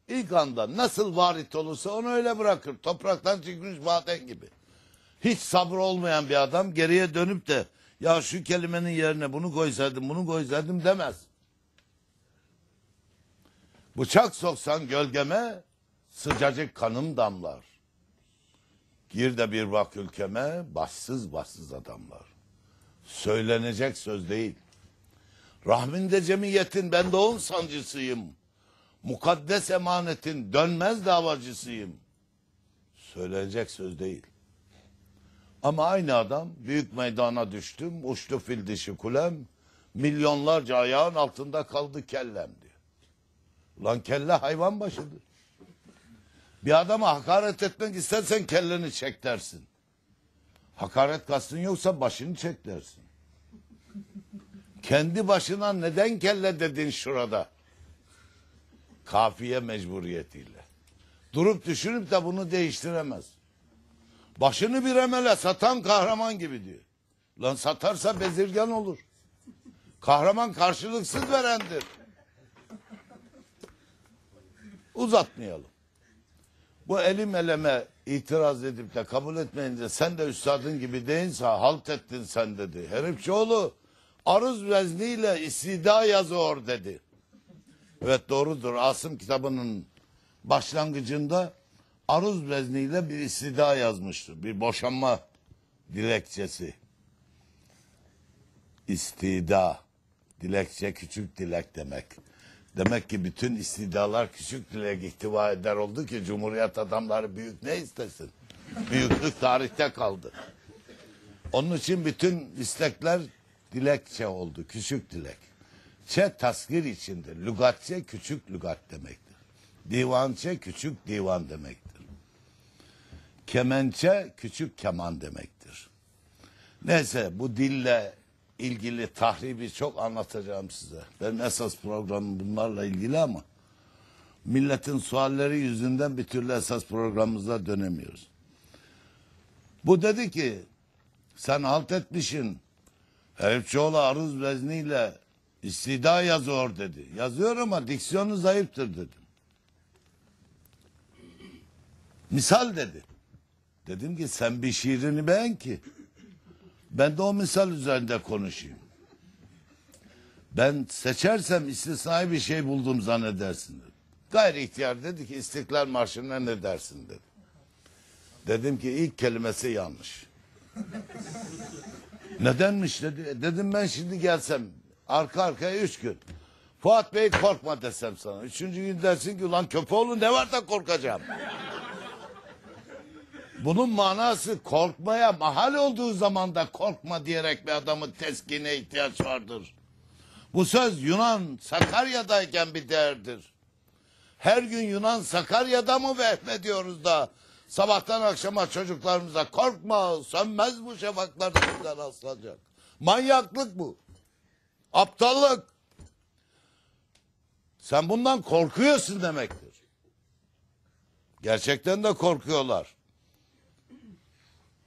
ilk anda nasıl varit olursa onu öyle bırakır. Topraktan çıkmış maden gibi. Hiç sabır olmayan bir adam geriye dönüp de ya şu kelimenin yerine bunu koysaydım bunu koysaydım demez. Bıçak soksan gölgeme sıcacık kanım damlar. Gir de bir bak ülkeme başsız başsız adamlar. Söylenecek söz değil. Rahminde cemiyetin ben doğum sancısıyım. Mukaddes emanetin dönmez davacısıyım. Söylenecek söz değil. Ama aynı adam büyük meydana düştüm, uçtu fil dişi kulem, milyonlarca ayağın altında kaldı kellem diyor. Lan kelle hayvan başıdır. Bir adama hakaret etmek istersen kelleni çek dersin. Hakaret kastın yoksa başını çek dersin. Kendi başına neden kelle dedin şurada? Kafiye mecburiyetiyle. Durup düşünüp de bunu değiştiremez. Başını bir emele satan kahraman gibi diyor. Lan satarsa bezirgan olur. Kahraman karşılıksız verendir. Uzatmayalım. Bu elim eleme itiraz edip de kabul etmeyince sen de üstadın gibi değilse halt ettin sen dedi. Herifçioğlu aruz vezniyle istida yazıyor dedi. Evet doğrudur. Asım kitabının başlangıcında aruz vezniyle bir istida yazmıştır. Bir boşanma dilekçesi. İstida. Dilekçe küçük dilek demek. Demek ki bütün istidalar küçük dilek ihtiva eder oldu ki Cumhuriyet adamları büyük ne istesin? Büyüklük tarihte kaldı. Onun için bütün istekler dilekçe oldu, küçük dilek. Çe tasgir içindir. Lugatçe küçük lugat demektir. Divançe küçük divan demektir. Kemençe küçük keman demektir. Neyse bu dille ilgili tahribi çok anlatacağım size. Benim esas programım bunlarla ilgili ama milletin sualleri yüzünden bir türlü esas programımıza dönemiyoruz. Bu dedi ki sen halt etmişsin. Herifçoğlu aruz vezniyle istida yazıyor dedi. Yazıyor ama diksiyonu zayıftır dedim. Misal dedi. Dedim ki sen bir şiirini beğen ki ben de o misal üzerinde konuşayım. Ben seçersem istisnai bir şey buldum zannedersin dedi. Gayri ihtiyar dedi ki İstiklal Marşı'na ne dersin dedi. Dedim ki ilk kelimesi yanlış. Nedenmiş dedi. E, dedim ben şimdi gelsem arka arkaya üç gün. Fuat Bey korkma desem sana. Üçüncü gün dersin ki ulan Köpoğlu ne var da korkacağım. Bunun manası korkmaya mahal olduğu zaman da korkma diyerek bir adamın teskine ihtiyaç vardır. Bu söz Yunan Sakarya'dayken bir değerdir. Her gün Yunan Sakarya'da mı vehme diyoruz da sabahtan akşama çocuklarımıza korkma sönmez bu şafaklar size rastlanacak. Manyaklık bu. Aptallık. Sen bundan korkuyorsun demektir. Gerçekten de korkuyorlar.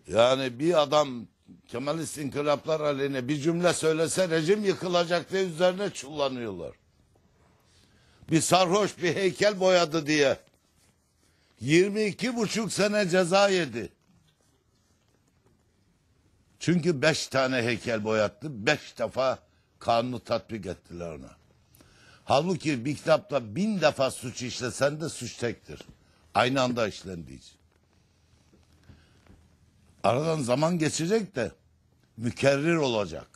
Yani bir adam Kemalist inkılaplar haline bir cümle söylese rejim yıkılacak diye üzerine çullanıyorlar. Bir sarhoş bir heykel boyadı diye. 22 buçuk sene ceza yedi. Çünkü beş tane heykel boyattı. Beş defa kanunu tatbik ettiler ona. Halbuki bir kitapta bin defa suç işlesen de suç tektir. Aynı anda işlendiği için. Aradan zaman geçecek de mükerrir olacak.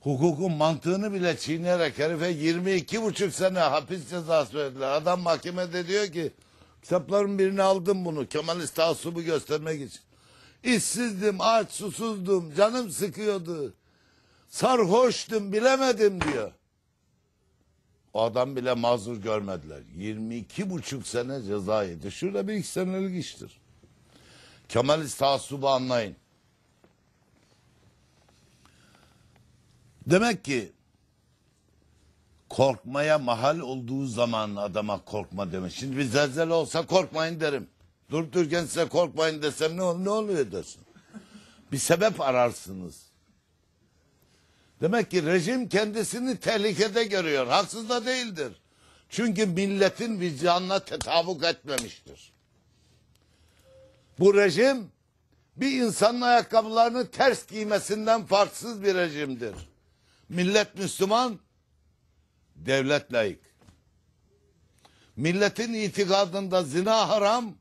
Hukukun mantığını bile çiğneyerek herife 22 buçuk sene hapis cezası verdiler. Adam mahkemede diyor ki kitapların birini aldım bunu Kemalist taassubu göstermek için. İşsizdim, aç, susuzdum, canım sıkıyordu. Sarhoştum, bilemedim diyor. O adam bile mazur görmediler. 22 buçuk sene ceza Şurada bir iki senelik iştir. Kemalist taassubu anlayın. Demek ki korkmaya mahal olduğu zaman adama korkma demek. Şimdi bir zelzele olsa korkmayın derim. Durup dururken size korkmayın desem ne, ol, ne oluyor dersin. Bir sebep ararsınız. Demek ki rejim kendisini tehlikede görüyor. Haksız da değildir. Çünkü milletin vicdanına tetabuk etmemiştir. Bu rejim bir insanın ayakkabılarını ters giymesinden farksız bir rejimdir. Millet Müslüman, devlet layık. Milletin itikadında zina haram,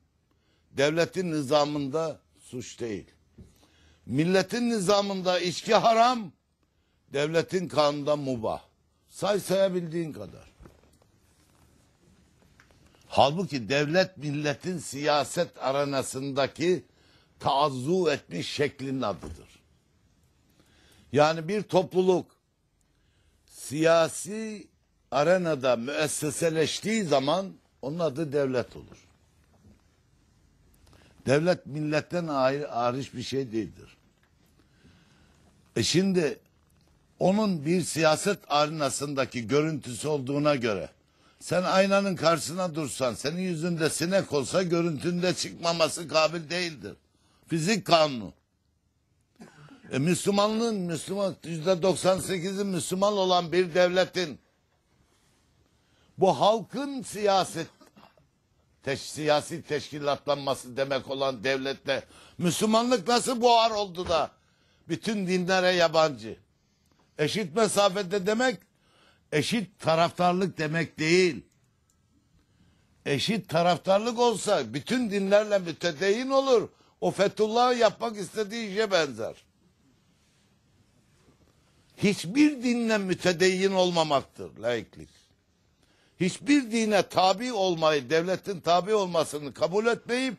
devletin nizamında suç değil. Milletin nizamında içki haram, devletin kanında mubah. Say sayabildiğin kadar. Halbuki devlet milletin siyaset aranasındaki taazzu etmiş şeklin adıdır. Yani bir topluluk siyasi arenada müesseseleştiği zaman onun adı devlet olur. Devlet milletten ayrı, ayrış bir şey değildir. E şimdi onun bir siyaset arenasındaki görüntüsü olduğuna göre sen aynanın karşısına dursan senin yüzünde sinek olsa görüntünde çıkmaması kabil değildir. Fizik kanunu. E, Müslümanlığın Müslüman yüzde 98'i Müslüman olan bir devletin bu halkın siyaset teş, siyasi teşkilatlanması demek olan devlette Müslümanlık nasıl buhar oldu da bütün dinlere yabancı. Eşit mesafede demek eşit taraftarlık demek değil. Eşit taraftarlık olsa bütün dinlerle mütedeyin olur. O Fethullah'ın yapmak istediği işe benzer. Hiçbir dinle mütedeyyin olmamaktır laiklik. Hiçbir dine tabi olmayı, devletin tabi olmasını kabul etmeyip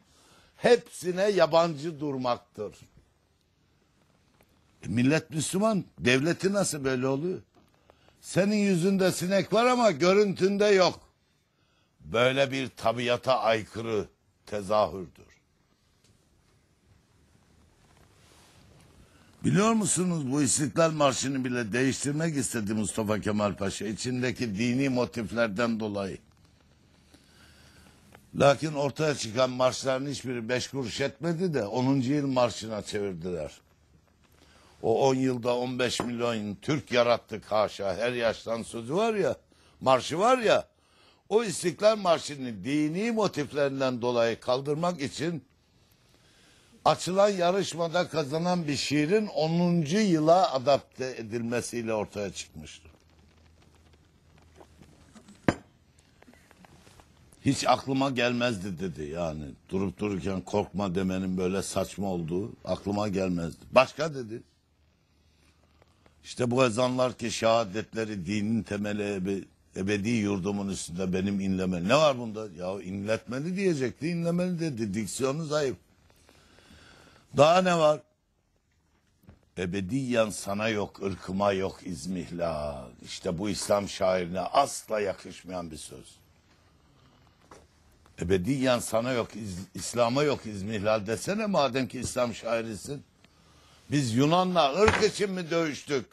hepsine yabancı durmaktır. E millet Müslüman, devleti nasıl böyle oluyor? Senin yüzünde sinek var ama görüntünde yok. Böyle bir tabiata aykırı tezahürdür. Biliyor musunuz bu İstiklal Marşı'nı bile değiştirmek istedi Mustafa Kemal Paşa içindeki dini motiflerden dolayı. Lakin ortaya çıkan marşların hiçbiri beş kuruş etmedi de 10. yıl marşına çevirdiler o 10 yılda 15 milyon Türk yarattı haşa her yaştan sözü var ya marşı var ya o İstiklal Marşı'nı dini motiflerinden dolayı kaldırmak için açılan yarışmada kazanan bir şiirin 10. yıla adapte edilmesiyle ortaya çıkmıştı. Hiç aklıma gelmezdi dedi yani. Durup dururken korkma demenin böyle saçma olduğu aklıma gelmezdi. Başka dedi. İşte bu ezanlar ki şehadetleri dinin temeli ebe, ebedi yurdumun üstünde benim inleme. Ne var bunda? Ya inletmeli diyecekti inlemeli dedi. Diksiyonu zayıf. Daha ne var? Ebediyen sana yok, ırkıma yok izmihlal. İşte bu İslam şairine asla yakışmayan bir söz. Ebediyen sana yok, İslam'a yok izmihlal desene madem ki İslam şairisin. Biz Yunan'la ırk için mi dövüştük?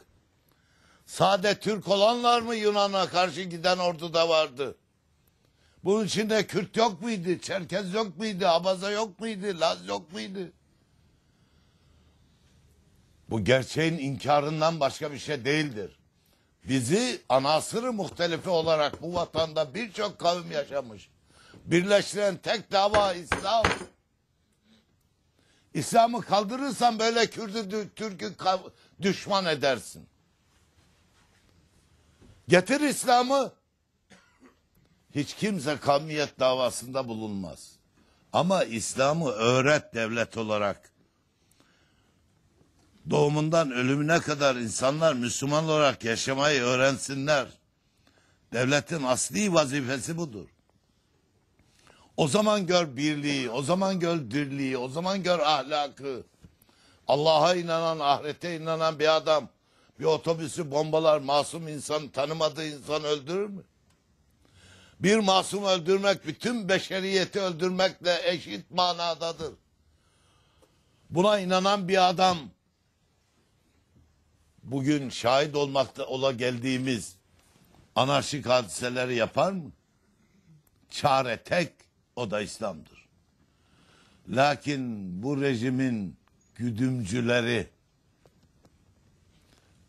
Sade Türk olanlar mı Yunan'a karşı giden orduda vardı? Bunun içinde Kürt yok muydu? Çerkez yok muydu? Abaza yok muydu? Laz yok muydu? Bu gerçeğin inkarından başka bir şey değildir. Bizi anasırı muhtelifi olarak bu vatanda birçok kavim yaşamış. Birleştiren tek dava İslam. İslam'ı kaldırırsan böyle Kürt'ü Türk'ü düşman edersin. Getir İslam'ı. Hiç kimse kamiyet davasında bulunmaz. Ama İslam'ı öğret devlet olarak. Doğumundan ölümüne kadar insanlar Müslüman olarak yaşamayı öğrensinler. Devletin asli vazifesi budur. O zaman gör birliği, o zaman gör dirliği, o zaman gör ahlakı. Allah'a inanan, ahirete inanan bir adam bir otobüsü bombalar masum insan, tanımadığı insan öldürür mü? Bir masum öldürmek bütün beşeriyeti öldürmekle eşit manadadır. Buna inanan bir adam bugün şahit olmakta ola geldiğimiz anarşik hadiseleri yapar mı? Çare tek o da İslam'dır. Lakin bu rejimin güdümcüleri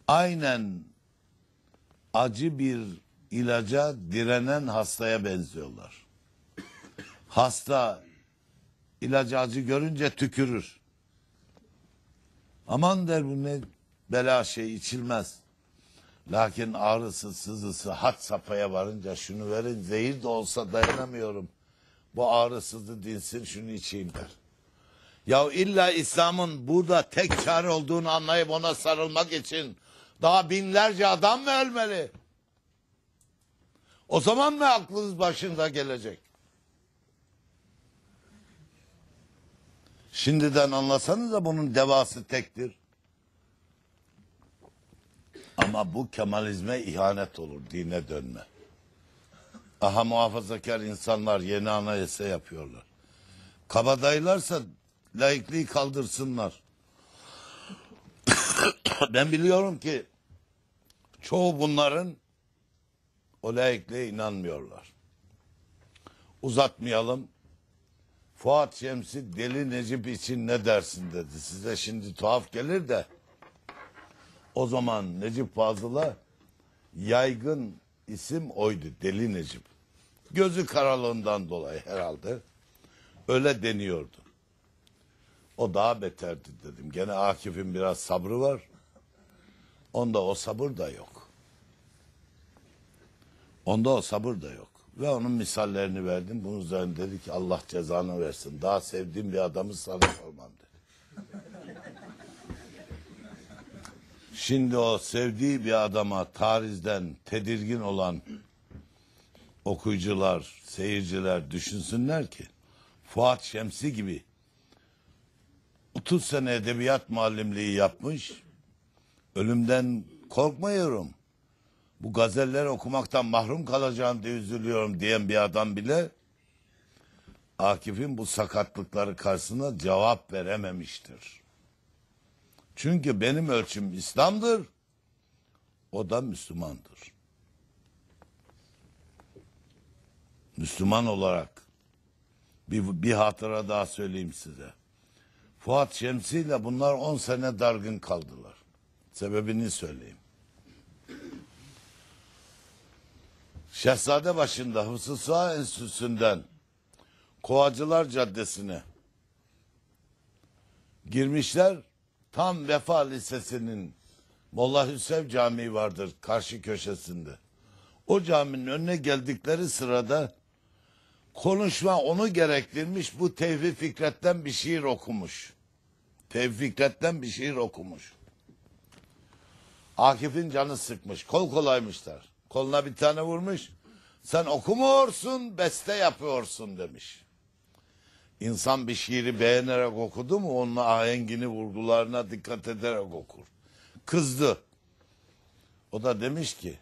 aynen acı bir ilaca direnen hastaya benziyorlar. Hasta ilacı acı görünce tükürür. Aman der bu ne bela şey içilmez. Lakin ağrısı sızısı hat safhaya varınca şunu verin zehir de olsa dayanamıyorum.'' Bu ağrısızdı dinsin şunu içeyim der. Ya illa İslam'ın burada tek çare olduğunu anlayıp ona sarılmak için daha binlerce adam mı ölmeli? O zaman mı aklınız başında gelecek? Şimdiden anlasanız da bunun devası tektir. Ama bu Kemalizme ihanet olur, dine dönme. Aha muhafazakar insanlar yeni anayasa yapıyorlar. Kabadayılarsa laikliği kaldırsınlar. ben biliyorum ki çoğu bunların o laikliğe inanmıyorlar. Uzatmayalım. Fuat Şemsi deli Necip için ne dersin dedi. Size şimdi tuhaf gelir de o zaman Necip Fazıl'a yaygın isim oydu deli Necip. Gözü karalığından dolayı herhalde. Öyle deniyordu. O daha beterdi dedim. Gene Akif'in biraz sabrı var. Onda o sabır da yok. Onda o sabır da yok. Ve onun misallerini verdim. Bunun üzerine dedi ki Allah cezanı versin. Daha sevdiğim bir adamı sana sormam dedi. Şimdi o sevdiği bir adama tarizden tedirgin olan okuyucular, seyirciler düşünsünler ki Fuat Şemsi gibi 30 sene edebiyat muallimliği yapmış. Ölümden korkmuyorum. Bu gazeller okumaktan mahrum kalacağım diye üzülüyorum diyen bir adam bile Akif'in bu sakatlıkları karşısında cevap verememiştir. Çünkü benim ölçüm İslam'dır. O da Müslümandır. Müslüman olarak bir, bir hatıra daha söyleyeyim size. Fuat Şemsi ile bunlar 10 sene dargın kaldılar. Sebebini söyleyeyim. Şehzade başında Hususa Enstitüsü'nden Kovacılar Caddesi'ne girmişler. Tam Vefa Lisesi'nin Molla Hüsev Camii vardır karşı köşesinde. O caminin önüne geldikleri sırada konuşma onu gerektirmiş. Bu Tevfik Fikret'ten bir şiir okumuş. Tevfik Fikret'ten bir şiir okumuş. Akif'in canı sıkmış. Kol kolaymışlar. Koluna bir tane vurmuş. Sen okumuyorsun, beste yapıyorsun demiş. İnsan bir şiiri beğenerek okudu mu onun ahengini vurgularına dikkat ederek okur. Kızdı. O da demiş ki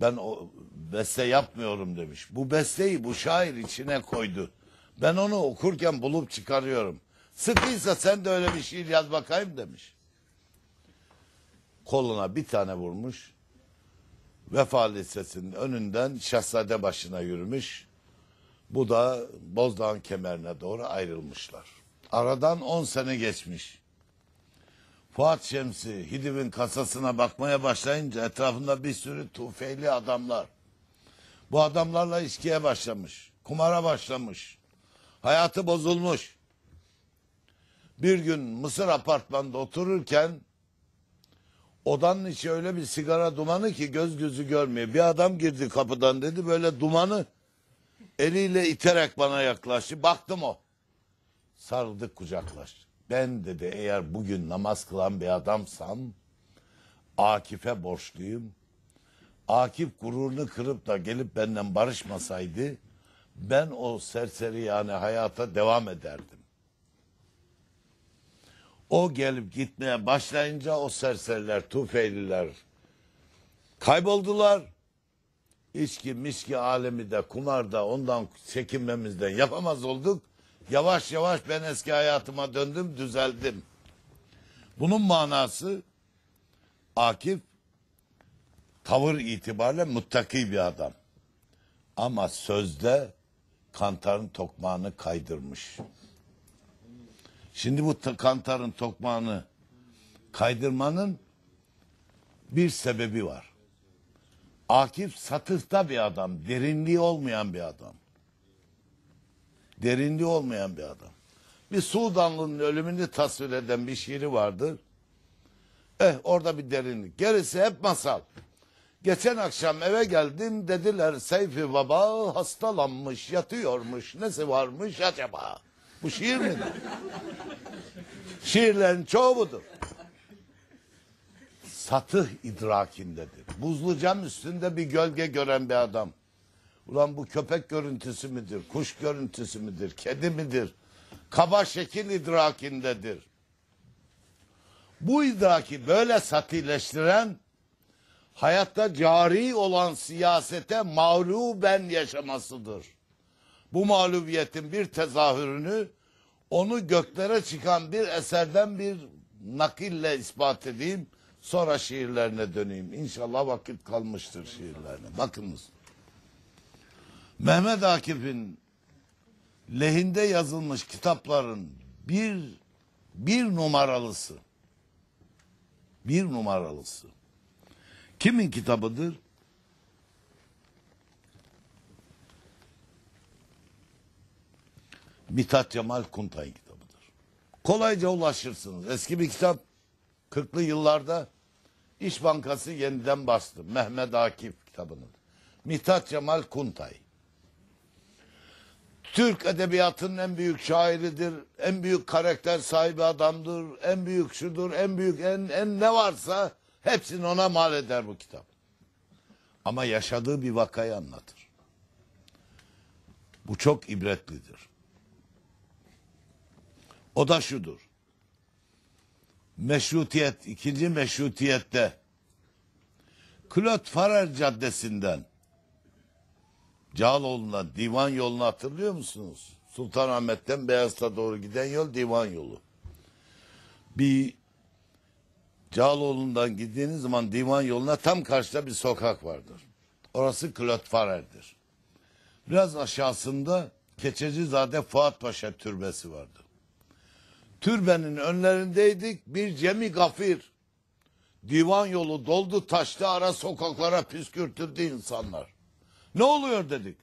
ben o beste yapmıyorum demiş. Bu besteyi bu şair içine koydu. Ben onu okurken bulup çıkarıyorum. Sıkıysa sen de öyle bir şiir yaz bakayım demiş. Koluna bir tane vurmuş. Vefa Lisesi'nin önünden şehzade başına yürümüş. Bu da Bozdağ'ın kemerine doğru ayrılmışlar. Aradan 10 sene geçmiş. Fuat Şemsi Hidiv'in kasasına bakmaya başlayınca etrafında bir sürü tufeyli adamlar. Bu adamlarla içkiye başlamış. Kumara başlamış. Hayatı bozulmuş. Bir gün Mısır apartmanda otururken odanın içi öyle bir sigara dumanı ki göz gözü görmüyor. Bir adam girdi kapıdan dedi böyle dumanı eliyle iterek bana yaklaştı. Baktım o. Sarıldık kucaklaş ben dedi eğer bugün namaz kılan bir adamsam Akif'e borçluyum. Akif gururunu kırıp da gelip benden barışmasaydı ben o serseri yani hayata devam ederdim. O gelip gitmeye başlayınca o serseriler, tufeyliler kayboldular. İçki, miski alemi de, kumar ondan çekinmemizden yapamaz olduk. Yavaş yavaş ben eski hayatıma döndüm, düzeldim. Bunun manası Akif tavır itibariyle muttaki bir adam. Ama sözde kantarın tokmağını kaydırmış. Şimdi bu kantarın tokmağını kaydırmanın bir sebebi var. Akif satıhta bir adam, derinliği olmayan bir adam derinliği olmayan bir adam. Bir Sudanlı'nın ölümünü tasvir eden bir şiiri vardır. Eh orada bir derinlik. Gerisi hep masal. Geçen akşam eve geldim dediler Seyfi Baba hastalanmış yatıyormuş nesi varmış acaba? Bu şiir mi? Şiirlerin çoğu budur. Satıh idrakindedir. cam üstünde bir gölge gören bir adam. Ulan bu köpek görüntüsü midir, kuş görüntüsü midir, kedi midir? Kaba şekil idrakindedir. Bu idraki böyle satileştiren hayatta cari olan siyasete mağluben yaşamasıdır. Bu mağlubiyetin bir tezahürünü onu göklere çıkan bir eserden bir nakille ispat edeyim. Sonra şiirlerine döneyim. İnşallah vakit kalmıştır şiirlerine. Bakınız. Mehmet Akif'in lehinde yazılmış kitapların bir bir numaralısı. Bir numaralısı. Kimin kitabıdır? Mithat Cemal Kuntay'ın kitabıdır. Kolayca ulaşırsınız. Eski bir kitap. 40'lı yıllarda İş Bankası yeniden bastı. Mehmet Akif kitabını. Mithat Cemal Kuntay. Türk edebiyatının en büyük şairidir, en büyük karakter sahibi adamdır, en büyük şudur, en büyük en, en ne varsa hepsini ona mal eder bu kitap. Ama yaşadığı bir vakayı anlatır. Bu çok ibretlidir. O da şudur. Meşrutiyet, ikinci meşrutiyette Klot Farrer Caddesi'nden Cağaloğlu'ndan divan yolunu hatırlıyor musunuz? Sultanahmet'ten Beyazıt'a doğru giden yol divan yolu. Bir Cağaloğlu'ndan gittiğiniz zaman divan yoluna tam karşıda bir sokak vardır. Orası Klot Farer'dir. Biraz aşağısında Keçecizade Fuat Paşa Türbesi vardı. Türbenin önlerindeydik bir cemi gafir. Divan yolu doldu taştı ara sokaklara püskürtüldü insanlar. Ne oluyor dedik.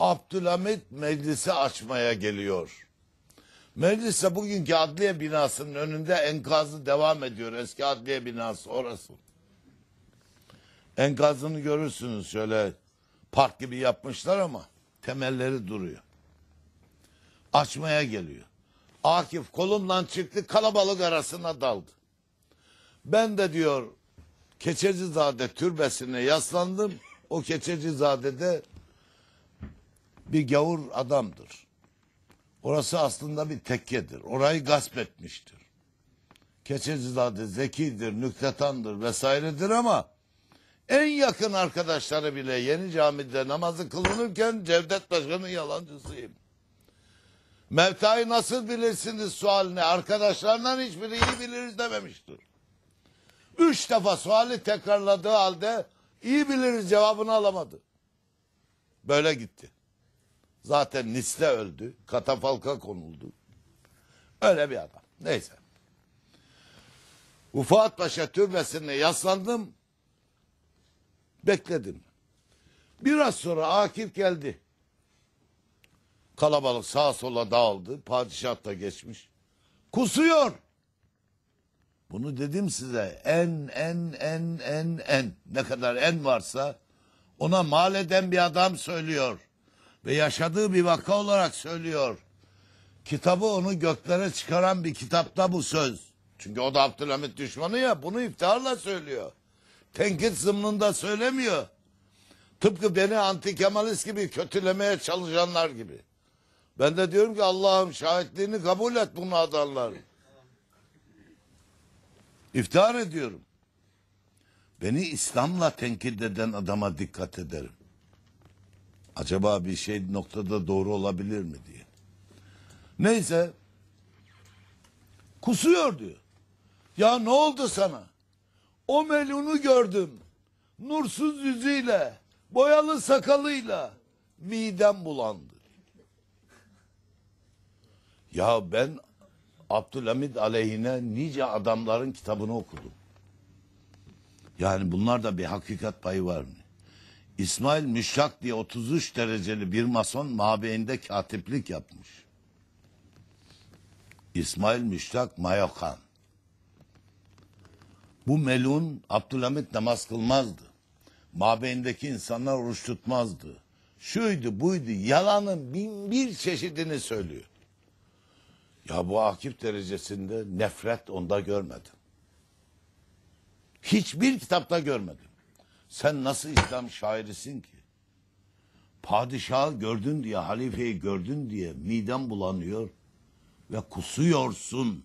Abdülhamit meclisi açmaya geliyor. Meclise bugünkü adliye binasının önünde enkazı devam ediyor. Eski adliye binası orası. Enkazını görürsünüz şöyle park gibi yapmışlar ama temelleri duruyor. Açmaya geliyor. Akif kolumdan çıktı kalabalık arasına daldı. Ben de diyor Keçecizade türbesine yaslandım. O Keçecizade'de bir gavur adamdır. Orası aslında bir tekkedir. Orayı gasp etmiştir. Keçecizade zekidir, nüktetandır vesairedir ama en yakın arkadaşları bile yeni camide namazı kılınırken Cevdet Başkan'ın yalancısıyım. Mevta'yı nasıl bilirsiniz sualine arkadaşlarından hiçbiri iyi biliriz dememiştir. Üç defa suali tekrarladığı halde İyi biliriz cevabını alamadı. Böyle gitti. Zaten Nis'te öldü. Katafalka konuldu. Öyle bir adam. Neyse. Ufaat Paşa türbesine yaslandım. Bekledim. Biraz sonra Akif geldi. Kalabalık sağa sola dağıldı. Padişah da geçmiş. Kusuyor. Bunu dedim size en en en en en ne kadar en varsa ona mal eden bir adam söylüyor. Ve yaşadığı bir vaka olarak söylüyor. Kitabı onu göklere çıkaran bir kitapta bu söz. Çünkü o da Abdülhamit düşmanı ya bunu iftiharla söylüyor. Tenkit zımnında söylemiyor. Tıpkı beni anti Kemalist gibi kötülemeye çalışanlar gibi. Ben de diyorum ki Allah'ım şahitliğini kabul et bunu adanların. İftihar ediyorum. Beni İslam'la tenkit eden adama dikkat ederim. Acaba bir şey noktada doğru olabilir mi diye. Neyse. Kusuyor diyor. Ya ne oldu sana? O melunu gördüm. Nursuz yüzüyle, boyalı sakalıyla midem bulandı. Ya ben Abdülhamid aleyhine nice adamların kitabını okudum. Yani bunlar da bir hakikat payı var mı? İsmail Müşrak diye 33 dereceli bir mason mabeyinde katiplik yapmış. İsmail Müşrak Mayokan. Bu melun Abdülhamit namaz kılmazdı. Mabeyindeki insanlar oruç tutmazdı. Şuydu buydu yalanın bin bir çeşidini söylüyor. Ya bu akip derecesinde nefret onda görmedim. Hiçbir kitapta görmedim. Sen nasıl İslam şairisin ki? Padişahı gördün diye, halifeyi gördün diye midem bulanıyor ve kusuyorsun.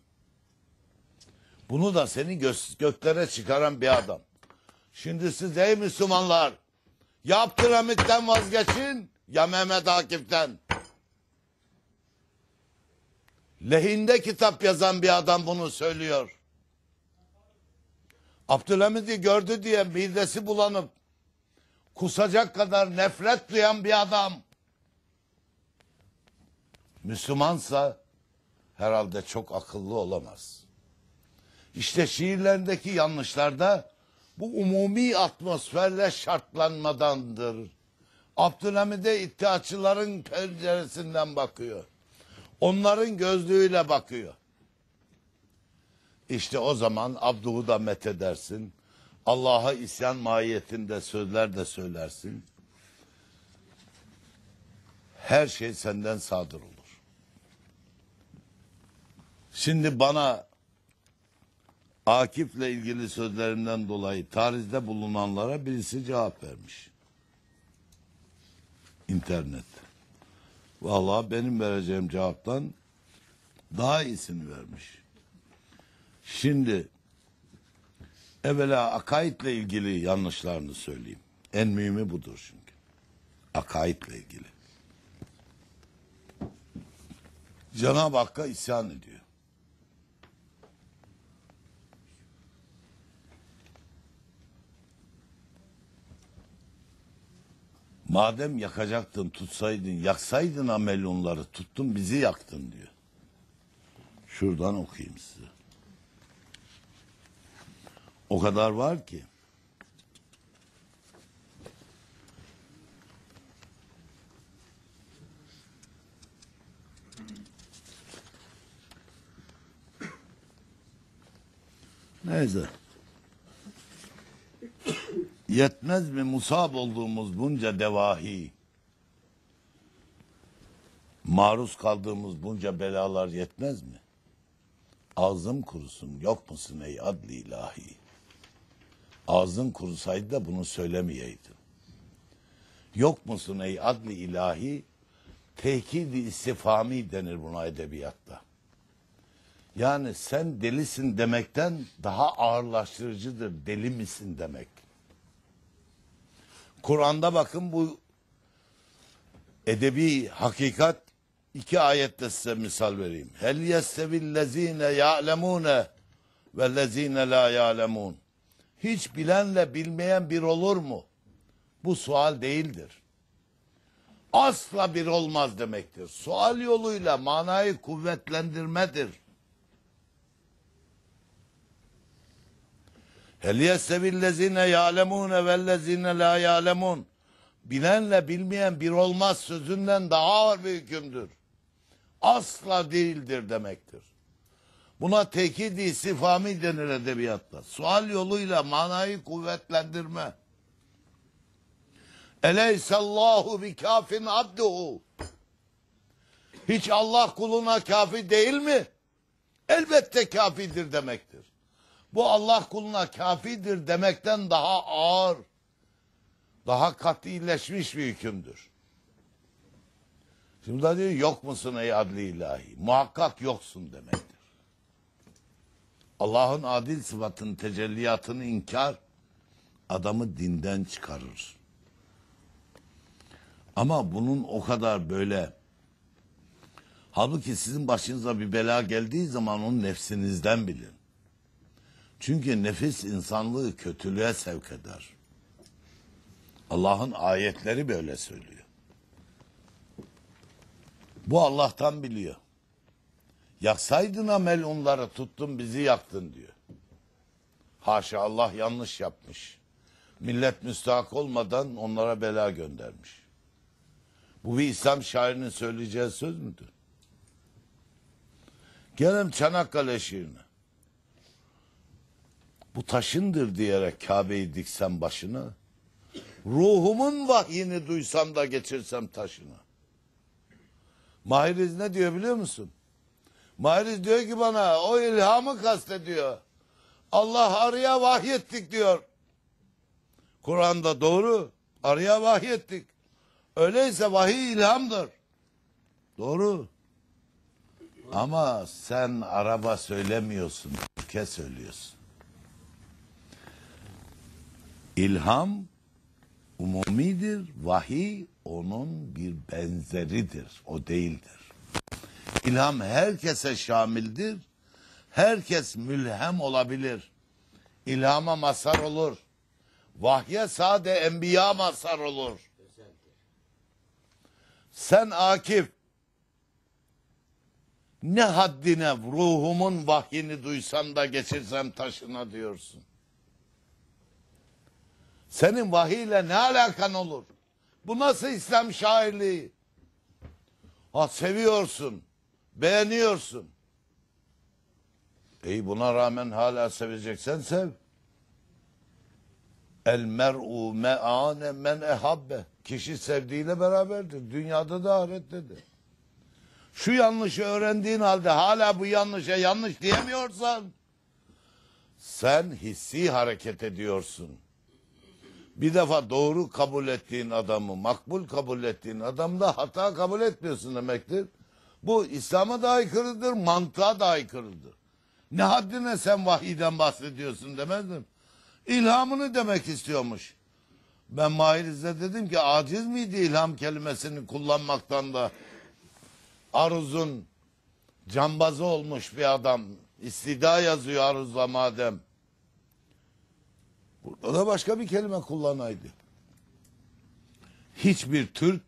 Bunu da seni gö göklere çıkaran bir adam. Şimdi siz ey Müslümanlar, ya Abdülhamit'ten vazgeçin ya Mehmet Akif'ten. Lehinde kitap yazan bir adam bunu söylüyor. Abdülhamid'i gördü diye midesi bulanıp kusacak kadar nefret duyan bir adam. Müslümansa herhalde çok akıllı olamaz. İşte şiirlerindeki yanlışlarda bu umumi atmosferle şartlanmadandır. Abdülhamid'e iddiaçıların penceresinden bakıyor onların gözlüğüyle bakıyor. İşte o zaman Abduh'u da methedersin. Allah'a isyan mahiyetinde sözler de söylersin. Her şey senden sadır olur. Şimdi bana Akif'le ilgili sözlerimden dolayı tarizde bulunanlara birisi cevap vermiş. İnternet. Vallahi benim vereceğim cevaptan daha iyisini vermiş. Şimdi evvela akaitle ilgili yanlışlarını söyleyeyim. En mühimi budur çünkü. akaitle ilgili. Cenab-ı Hakk'a isyan ediyor. Madem yakacaktın, tutsaydın, yaksaydın amel tuttun bizi yaktın diyor. Şuradan okuyayım size. O kadar var ki. Neyse. Yetmez mi musab olduğumuz bunca devahi? Maruz kaldığımız bunca belalar yetmez mi? Ağzım kurusun yok musun ey adli ilahi? Ağzın kurusaydı da bunu söylemeyeydin. Yok musun ey adli ilahi? Tehkidi istifami denir buna edebiyatta. Yani sen delisin demekten daha ağırlaştırıcıdır deli misin demek. Kur'an'da bakın bu edebi hakikat iki ayette size misal vereyim. Hel yestevillezine ya'lemune lezine la ya'lemun. Hiç bilenle bilmeyen bir olur mu? Bu sual değildir. Asla bir olmaz demektir. Sual yoluyla manayı kuvvetlendirmedir. Hel yestevillezine ya'lemune vellezine la ya'lemun. Bilenle bilmeyen bir olmaz sözünden daha ağır bir hükümdür. Asla değildir demektir. Buna tekid istifami denir edebiyatta. Sual yoluyla manayı kuvvetlendirme. Eleysallahu bi kafin abduhu. Hiç Allah kuluna kafi değil mi? Elbette kafidir demektir. Bu Allah kuluna kafidir demekten daha ağır, daha katileşmiş bir hükümdür. Şimdi diyor yok musun ey adli ilahi? Muhakkak yoksun demektir. Allah'ın adil sıfatının tecelliyatını inkar adamı dinden çıkarır. Ama bunun o kadar böyle halbuki sizin başınıza bir bela geldiği zaman onu nefsinizden bilir. Çünkü nefis insanlığı kötülüğe sevk eder. Allah'ın ayetleri böyle söylüyor. Bu Allah'tan biliyor. Yaksaydın amel onları tuttun bizi yaktın diyor. Haşa Allah yanlış yapmış. Millet müstahak olmadan onlara bela göndermiş. Bu bir İslam şairinin söyleyeceği söz müdür? Gelin Çanakkale şiirine bu taşındır diyerek Kabe'yi diksem başına, ruhumun vahyini duysam da geçirsem taşına. Mahiriz ne diyor biliyor musun? Mahiriz diyor ki bana o ilhamı kastediyor. Allah arıya vahyettik diyor. Kur'an'da doğru. Arıya vahyettik. Öyleyse vahiy ilhamdır. Doğru. Ama sen araba söylemiyorsun. Ülke söylüyorsun. İlham umumidir, vahiy onun bir benzeridir, o değildir. İlham herkese şamildir, herkes mülhem olabilir. İlhama mazhar olur. Vahye sade enbiya mazhar olur. Sen Akif ne haddine ruhumun vahyini duysam da geçirsem taşına diyorsun. Senin vahiyle ne alakan olur? Bu nasıl İslam şairliği? Ha seviyorsun, beğeniyorsun. İyi buna rağmen hala seveceksen sev. El mer'u me'ane men ehabbe. Kişi sevdiğiyle beraberdir. Dünyada da ahirette de. Şu yanlışı öğrendiğin halde hala bu yanlışa yanlış diyemiyorsan sen hissi hareket ediyorsun. Bir defa doğru kabul ettiğin adamı, makbul kabul ettiğin adamda hata kabul etmiyorsun demektir. Bu İslam'a da aykırıdır, mantığa da aykırıdır. Ne haddine sen vahiyden bahsediyorsun demezdim. İlhamını demek istiyormuş. Ben Mahir dedim ki aciz miydi ilham kelimesini kullanmaktan da Aruz'un cambazı olmuş bir adam. İstida yazıyor Aruz'la madem. Burada da başka bir kelime kullanaydı. Hiçbir Türk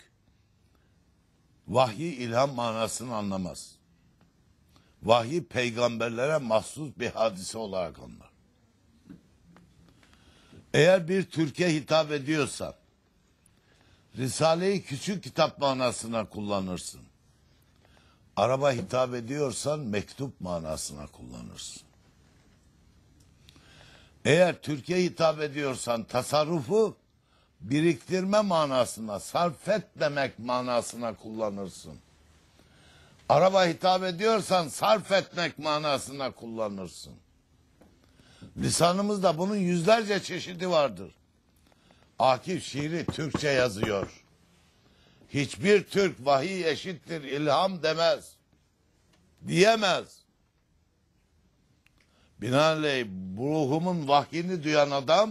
vahyi ilham manasını anlamaz. Vahyi peygamberlere mahsus bir hadise olarak anlar. Eğer bir Türkiye hitap ediyorsa risaleyi Küçük Kitap manasına kullanırsın. Araba hitap ediyorsan mektup manasına kullanırsın. Eğer Türkiye hitap ediyorsan tasarrufu biriktirme manasına, sarfet demek manasına kullanırsın. Araba hitap ediyorsan sarf etmek manasına kullanırsın. Lisanımızda bunun yüzlerce çeşidi vardır. Akif şiiri Türkçe yazıyor. Hiçbir Türk vahiy eşittir ilham demez. Diyemez. Binaenaleyh bu ruhumun vahyini duyan adam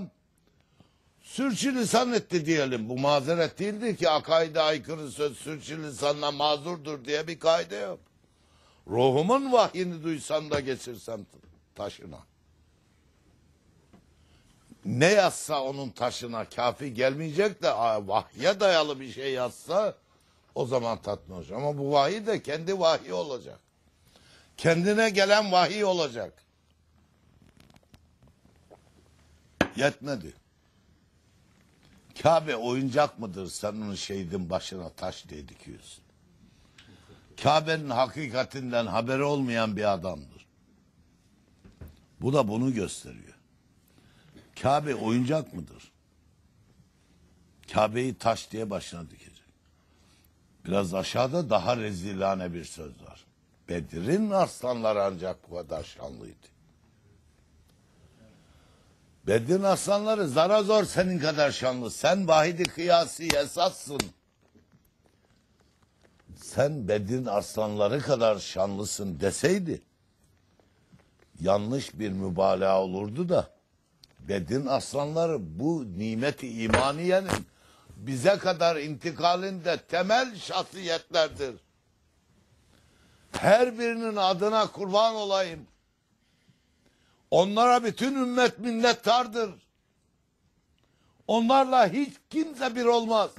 sürçülisan etti diyelim. Bu mazeret değildir ki akaide aykırı söz sürçülisanla mazurdur diye bir kaide yok. Ruhumun vahyini duysan da geçirsen taşına. Ne yazsa onun taşına kafi gelmeyecek de vahye dayalı bir şey yazsa o zaman tatmin Ama bu vahiy de kendi vahiy olacak. Kendine gelen vahiy olacak. Yetmedi. Kabe oyuncak mıdır sen onu şehidin başına taş diye dikiyorsun. Kabe'nin hakikatinden haberi olmayan bir adamdır. Bu da bunu gösteriyor. Kabe oyuncak mıdır? Kabe'yi taş diye başına dikecek. Biraz aşağıda daha rezilane bir söz var. Bedir'in aslanları ancak bu kadar şanlıydı. Bedir'in aslanları zara zor senin kadar şanlı. Sen vahidi kıyasi esassın. Sen Bedir'in aslanları kadar şanlısın deseydi yanlış bir mübalağa olurdu da Bedir'in aslanları bu nimeti imaniyenin bize kadar intikalinde temel şahsiyetlerdir. Her birinin adına kurban olayım. Onlara bütün ümmet minnettardır. Onlarla hiç kimse bir olmaz.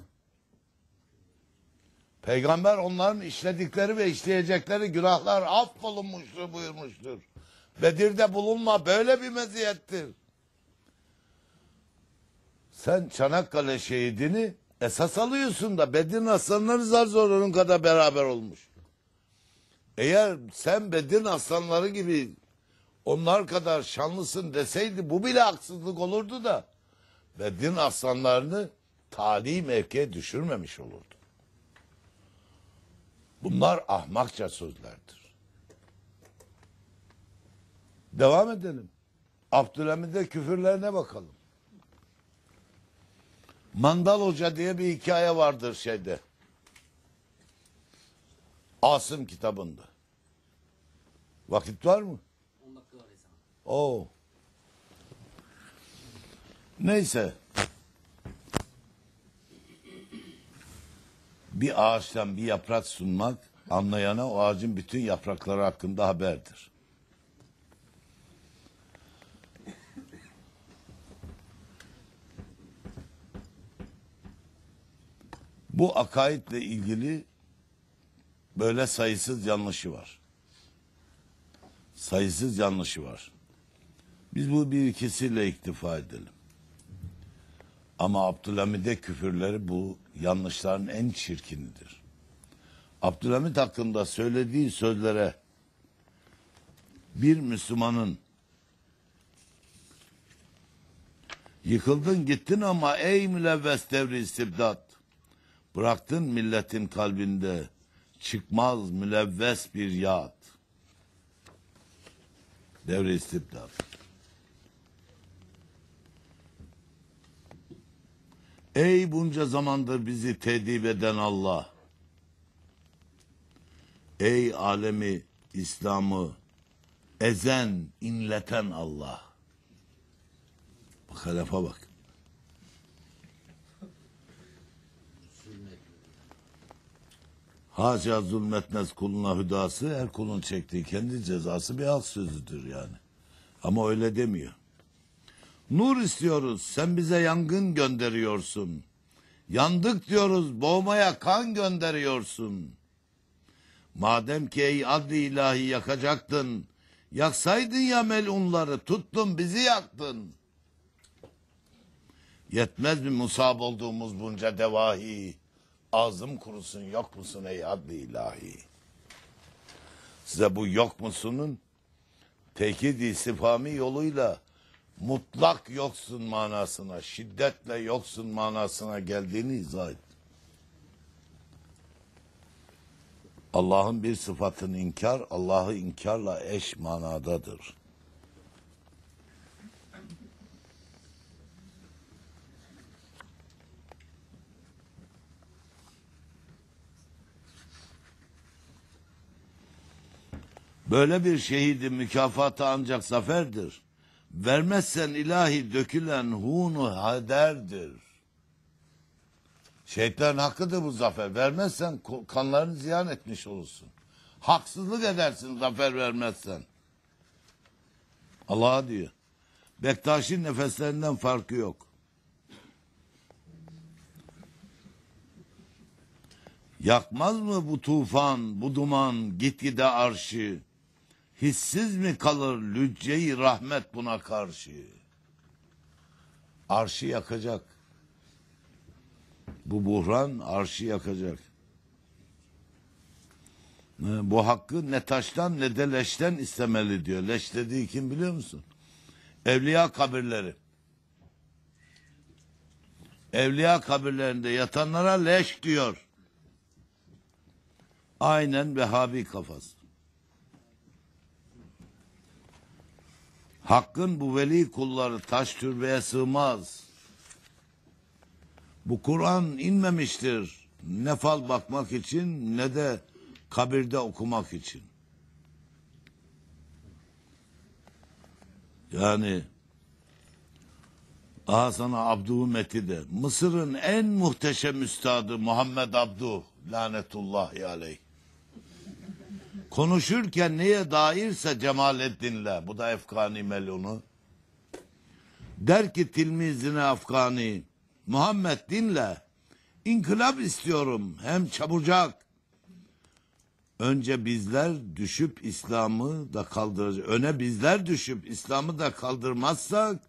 Peygamber onların işledikleri ve işleyecekleri günahlar affolunmuştur buyurmuştur. Bedir'de bulunma böyle bir meziyettir. Sen Çanakkale şehidini esas alıyorsun da Bedir'in aslanları zar zor onun kadar beraber olmuş. Eğer sen Bedir'in aslanları gibi onlar kadar şanlısın deseydi bu bile haksızlık olurdu da ve din aslanlarını tali mevkiye düşürmemiş olurdu. Bunlar ahmakça sözlerdir. Devam edelim. Abdülhamid'e küfürlerine bakalım. Mandal Hoca diye bir hikaye vardır şeyde. Asım kitabında. Vakit var mı? Oo. Neyse. Bir ağaçtan bir yaprak sunmak anlayana o ağacın bütün yaprakları hakkında haberdir. Bu akaidle ilgili böyle sayısız yanlışı var. Sayısız yanlışı var. Biz bu bir ikisiyle iktifa edelim. Ama Abdülhamid'e küfürleri bu yanlışların en çirkinidir. Abdülhamid hakkında söylediği sözlere bir Müslümanın yıkıldın gittin ama ey mülevves devri istibdat bıraktın milletin kalbinde çıkmaz mülevves bir yat devri istibdat. Ey bunca zamandır bizi tedip eden Allah. Ey alemi İslam'ı ezen, inleten Allah. Bak halefa bak. Haşa zulmetmez kuluna hüdası her kulun çektiği kendi cezası bir alt sözüdür yani. Ama öyle demiyor. Nur istiyoruz sen bize yangın gönderiyorsun. Yandık diyoruz boğmaya kan gönderiyorsun. Madem ki ey adli ilahi yakacaktın. Yaksaydın ya melunları tuttun bizi yaktın. Yetmez mi musab olduğumuz bunca devahi? Ağzım kurusun yok musun ey adli ilahi? Size bu yok musunun tekid istifami yoluyla mutlak yoksun manasına, şiddetle yoksun manasına geldiğini izah etti. Allah'ın bir sıfatını inkar, Allah'ı inkarla eş manadadır. Böyle bir şehidin mükafatı ancak zaferdir. Vermezsen ilahi dökülen hunu haderdir. Şeytan hakkıdır bu zafer. Vermezsen kanlarını ziyan etmiş olursun. Haksızlık edersin zafer vermezsen. Allah diyor. Bektaş'ın nefeslerinden farkı yok. Yakmaz mı bu tufan, bu duman, gitgide arşı? hissiz mi kalır lücceyi rahmet buna karşı? Arşı yakacak. Bu buhran arşı yakacak. Ee, bu hakkı ne taştan ne de leşten istemeli diyor. Leş dediği kim biliyor musun? Evliya kabirleri. Evliya kabirlerinde yatanlara leş diyor. Aynen Vehhabi kafası. Hakkın bu veli kulları taş türbeye sığmaz. Bu Kur'an inmemiştir. Ne fal bakmak için ne de kabirde okumak için. Yani aha sana Abdu'nun meti de. Mısır'ın en muhteşem üstadı Muhammed Abdü lanetullah aleyh konuşurken neye dairse Cemalettin'le bu da Efkani Melun'u der ki tilmizine Afgani Muhammed dinle inkılap istiyorum hem çabucak önce bizler düşüp İslam'ı da kaldıracağız öne bizler düşüp İslam'ı da kaldırmazsak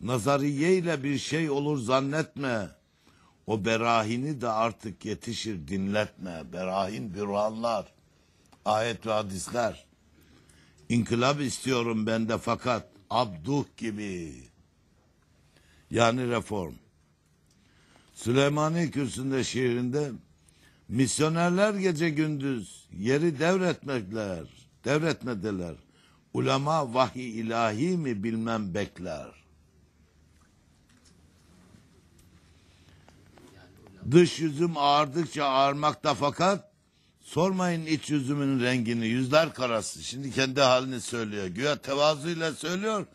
nazariye ile bir şey olur zannetme o berahini de artık yetişir dinletme berahin büranlar ayet ve hadisler. İnkılap istiyorum ben de fakat abduh gibi. Yani reform. Süleymani Kürsü'nde şiirinde misyonerler gece gündüz yeri devretmekler, devretmediler. Ulema vahiy ilahi mi bilmem bekler. Dış yüzüm ağardıkça ağarmakta fakat Sormayın iç yüzümün rengini yüzler karası. Şimdi kendi halini söylüyor. Güya tevazuyla söylüyor.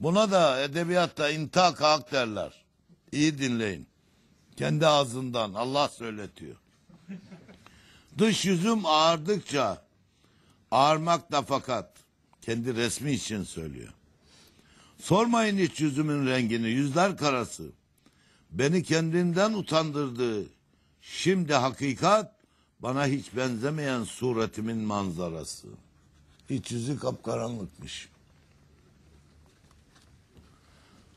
Buna da edebiyatta intak hak derler. İyi dinleyin. Kendi ağzından Allah söyletiyor. Dış yüzüm ağardıkça ağarmak da fakat kendi resmi için söylüyor. Sormayın iç yüzümün rengini yüzler karası. Beni kendinden utandırdı. Şimdi hakikat bana hiç benzemeyen suretimin manzarası. İç yüzü kapkaranlıkmış.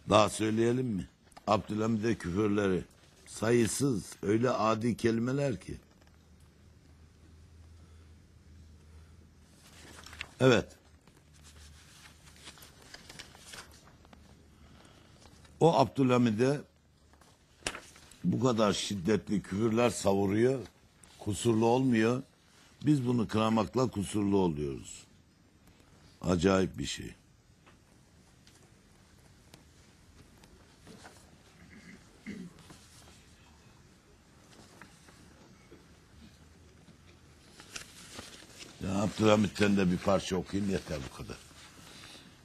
Daha söyleyelim mi? Abdülhamid'e küfürleri sayısız öyle adi kelimeler ki. Evet. O Abdülhamid'e bu kadar şiddetli küfürler savuruyor kusurlu olmuyor. Biz bunu kıramakla kusurlu oluyoruz. Acayip bir şey. Ya Abdülhamit'ten de bir parça okuyayım yeter bu kadar.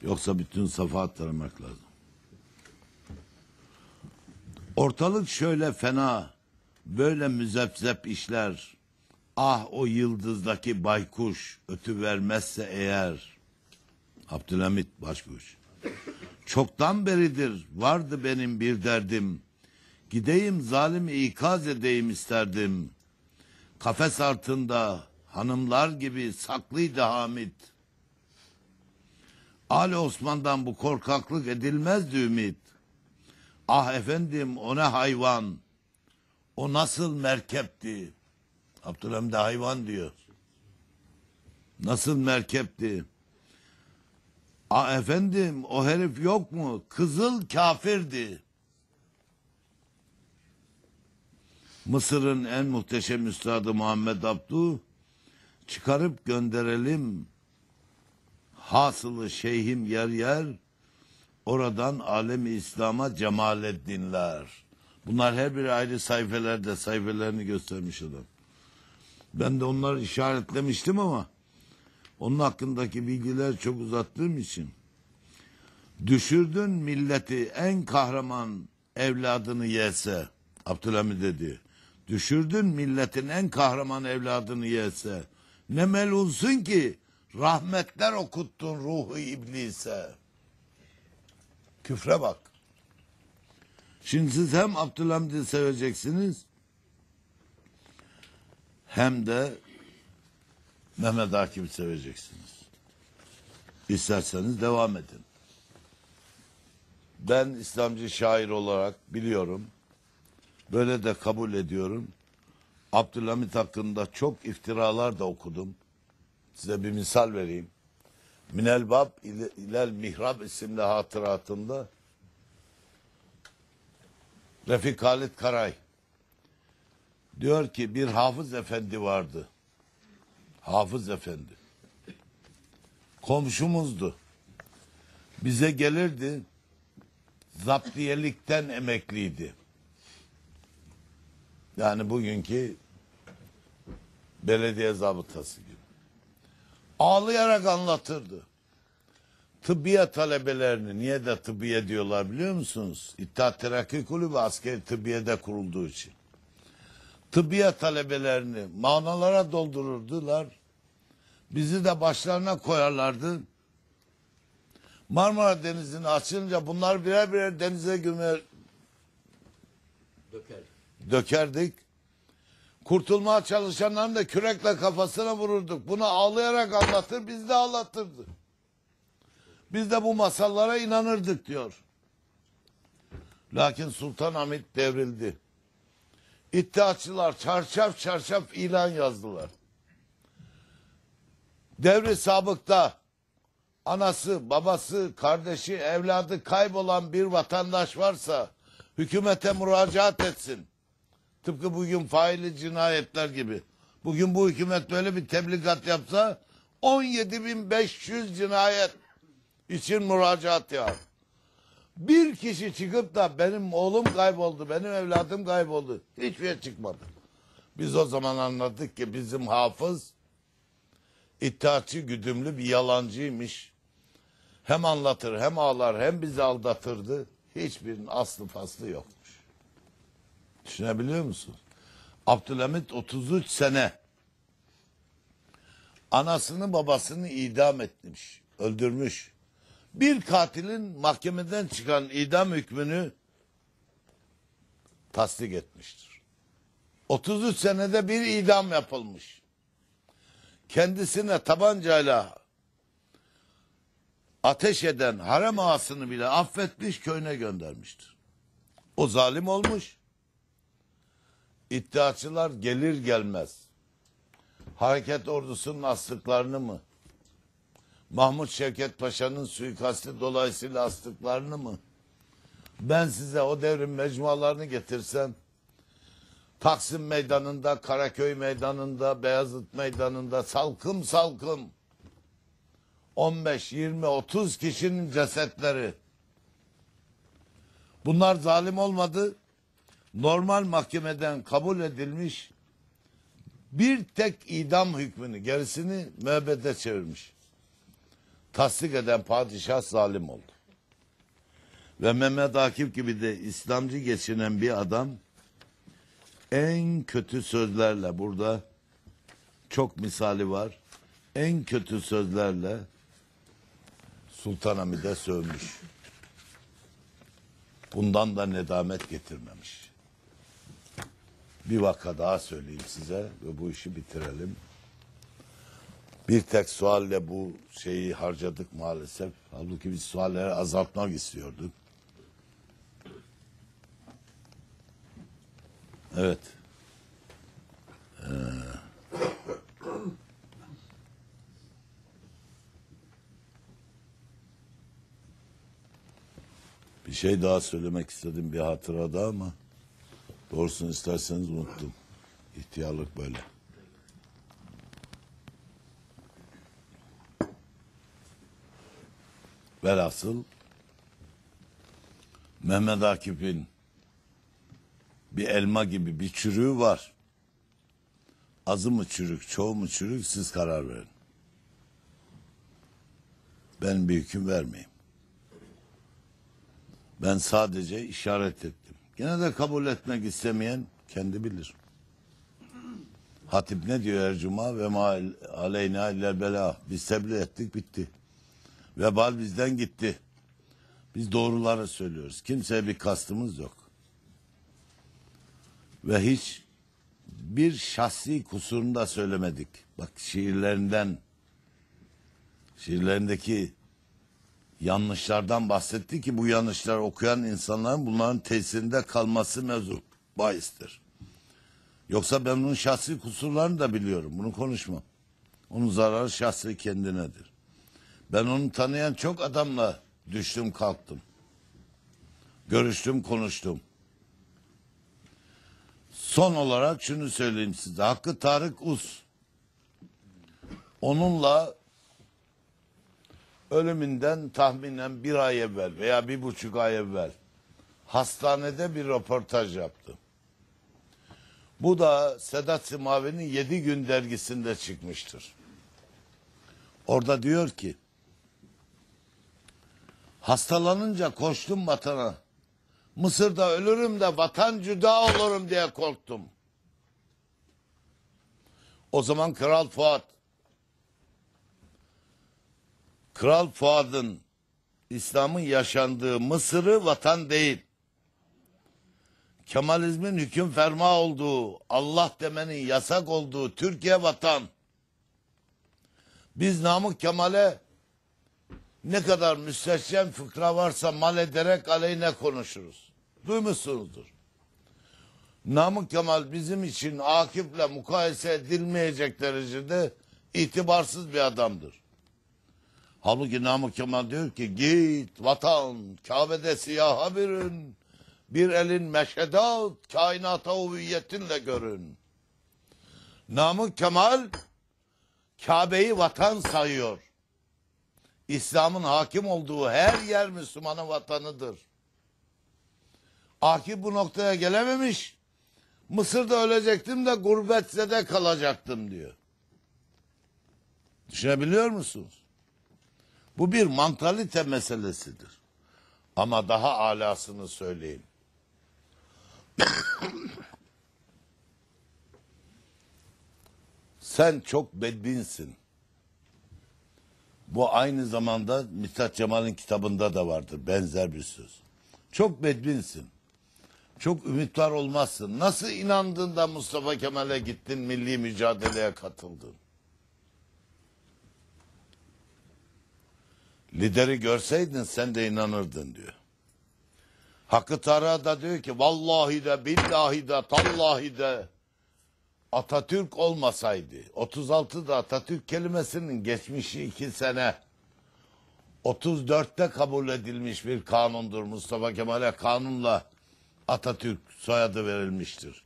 Yoksa bütün safahat taramak lazım. Ortalık şöyle fena. Böyle müzefzep işler. Ah o yıldızdaki baykuş ötü vermezse eğer. Abdülhamit başkuş Çoktan beridir vardı benim bir derdim. Gideyim zalim ikaz edeyim isterdim. Kafes altında hanımlar gibi saklıydı Hamit. Ali Osman'dan bu korkaklık edilmezdi ümit. Ah efendim o ne hayvan. O nasıl merkepti? Abdülhamid hayvan diyor. Nasıl merkepti? A efendim o herif yok mu? Kızıl kafirdi. Mısır'ın en muhteşem üstadı Muhammed Abdu çıkarıp gönderelim. Hasılı şeyhim yer yer oradan alemi İslam'a cemalettinler. Bunlar her biri ayrı sayfelerde sayfelerini göstermiş adam. Ben de onları işaretlemiştim ama onun hakkındaki bilgiler çok uzattığım için düşürdün milleti en kahraman evladını yese Abdülhamid dedi. Düşürdün milletin en kahraman evladını yese. Ne melunsun ki rahmetler okuttun ruhu iblise. Küfre bak. Şimdi siz hem Abdülhamid'i seveceksiniz hem de Mehmet Akif'i seveceksiniz. İsterseniz devam edin. Ben İslamcı şair olarak biliyorum. Böyle de kabul ediyorum. Abdülhamit hakkında çok iftiralar da okudum. Size bir misal vereyim. Minelbab ile mihrab isimli hatıratında. Refik Halit Karay diyor ki bir hafız efendi vardı. Hafız efendi. Komşumuzdu. Bize gelirdi. Zaptiyelikten emekliydi. Yani bugünkü belediye zabıtası gibi. Ağlayarak anlatırdı tıbbiye talebelerini niye de tıbbiye diyorlar biliyor musunuz? İttihat Terakki Kulübü askeri tıbbiyede kurulduğu için. Tıbbiye talebelerini manalara doldururdular. Bizi de başlarına koyarlardı. Marmara Denizi'ni açınca bunlar birer birer denize gömer Döker. dökerdik. Kurtulmaya çalışanların da kürekle kafasına vururduk. Bunu ağlayarak anlatır, biz de ağlatırdık. Biz de bu masallara inanırdık diyor. Lakin Sultan Hamit devrildi. İttihatçılar çarşaf çarşaf ilan yazdılar. Devri sabıkta anası, babası, kardeşi, evladı kaybolan bir vatandaş varsa hükümete müracaat etsin. Tıpkı bugün faili cinayetler gibi. Bugün bu hükümet böyle bir tebligat yapsa 17.500 cinayet için müracaat yap. Bir kişi çıkıp da benim oğlum kayboldu, benim evladım kayboldu. Hiçbir şey çıkmadı. Biz o zaman anladık ki bizim hafız iddiatçı güdümlü bir yalancıymış. Hem anlatır hem ağlar hem bizi aldatırdı. Hiçbirinin aslı faslı yokmuş. Düşünebiliyor musun? Abdülhamit 33 sene anasını babasını idam etmiş, öldürmüş bir katilin mahkemeden çıkan idam hükmünü tasdik etmiştir. 33 senede bir idam yapılmış. Kendisine tabancayla ateş eden harem ağasını bile affetmiş köyüne göndermiştir. O zalim olmuş. İddiaçılar gelir gelmez hareket ordusunun astıklarını mı Mahmut Şevket Paşa'nın suikastı dolayısıyla astıklarını mı? Ben size o devrin mecmualarını getirsem Taksim Meydanı'nda, Karaköy Meydanı'nda, Beyazıt Meydanı'nda salkım salkım 15, 20, 30 kişinin cesetleri. Bunlar zalim olmadı. Normal mahkemeden kabul edilmiş bir tek idam hükmünü gerisini müebbete çevirmiş tasdik eden padişah zalim oldu. Ve Mehmet Akif gibi de İslamcı geçinen bir adam en kötü sözlerle burada çok misali var. En kötü sözlerle Sultan Hamid'e sövmüş. Bundan da nedamet getirmemiş. Bir vaka daha söyleyeyim size ve bu işi bitirelim. Bir tek sualle bu şeyi harcadık maalesef. Halbuki biz sualleri azaltmak istiyorduk. Evet. Ee, bir şey daha söylemek istedim bir hatırada ama doğrusunu isterseniz unuttum. İhtiyarlık böyle. Velhasıl Mehmet Akif'in bir elma gibi bir çürüğü var. Azı mı çürük, çoğu mu çürük siz karar verin. Ben bir hüküm vermeyeyim. Ben sadece işaret ettim. Gene de kabul etmek istemeyen kendi bilir. Hatip ne diyor her cuma? Ve ma aleyna illa bela. Biz tebliğ ettik bitti. Vebal bizden gitti. Biz doğruları söylüyoruz. Kimseye bir kastımız yok. Ve hiç bir şahsi kusurunda söylemedik. Bak şiirlerinden, şiirlerindeki yanlışlardan bahsetti ki bu yanlışlar okuyan insanların bunların tesirinde kalması mevzu bahistir. Yoksa ben bunun şahsi kusurlarını da biliyorum. Bunu konuşmam. Onun zararı şahsi kendinedir. Ben onu tanıyan çok adamla düştüm kalktım. Görüştüm konuştum. Son olarak şunu söyleyeyim size. Hakkı Tarık Uz. Onunla ölümünden tahminen bir ay evvel veya bir buçuk ay evvel hastanede bir röportaj yaptım. Bu da Sedat Simavi'nin yedi gün dergisinde çıkmıştır. Orada diyor ki Hastalanınca koştum vatana. Mısır'da ölürüm de vatan cüda olurum diye korktum. O zaman Kral Fuat Kral Fuat'ın İslam'ın yaşandığı Mısır'ı vatan değil. Kemalizmin hüküm ferma olduğu, Allah demenin yasak olduğu Türkiye vatan. Biz Namık Kemal'e ne kadar müstehcen fıkra varsa mal ederek aleyhine konuşuruz. Duymuşsunuzdur. Namık Kemal bizim için Akif'le mukayese edilmeyecek derecede itibarsız bir adamdır. Halbuki Namık Kemal diyor ki git vatan Kabe'de siyaha birin. Bir elin meşhedat kainata uviyetinle görün. Namık Kemal Kabe'yi vatan sayıyor. İslam'ın hakim olduğu her yer Müslümanın vatanıdır. Akif bu noktaya gelememiş. Mısır'da ölecektim de gurbetse de kalacaktım diyor. Düşünebiliyor musunuz? Bu bir mantalite meselesidir. Ama daha alasını söyleyeyim. Sen çok bedbinsin. Bu aynı zamanda Mithat Cemal'in kitabında da vardır benzer bir söz. Çok bedbinsin. Çok ümitler olmazsın. Nasıl inandın da Mustafa Kemal'e gittin, milli mücadeleye katıldın? Lideri görseydin sen de inanırdın diyor. Hakkı Tarık'a da diyor ki vallahi de billahi de tallahi de Atatürk olmasaydı 36'da Atatürk kelimesinin geçmişi iki sene 34'te kabul edilmiş bir kanundur Mustafa Kemal'e kanunla Atatürk soyadı verilmiştir.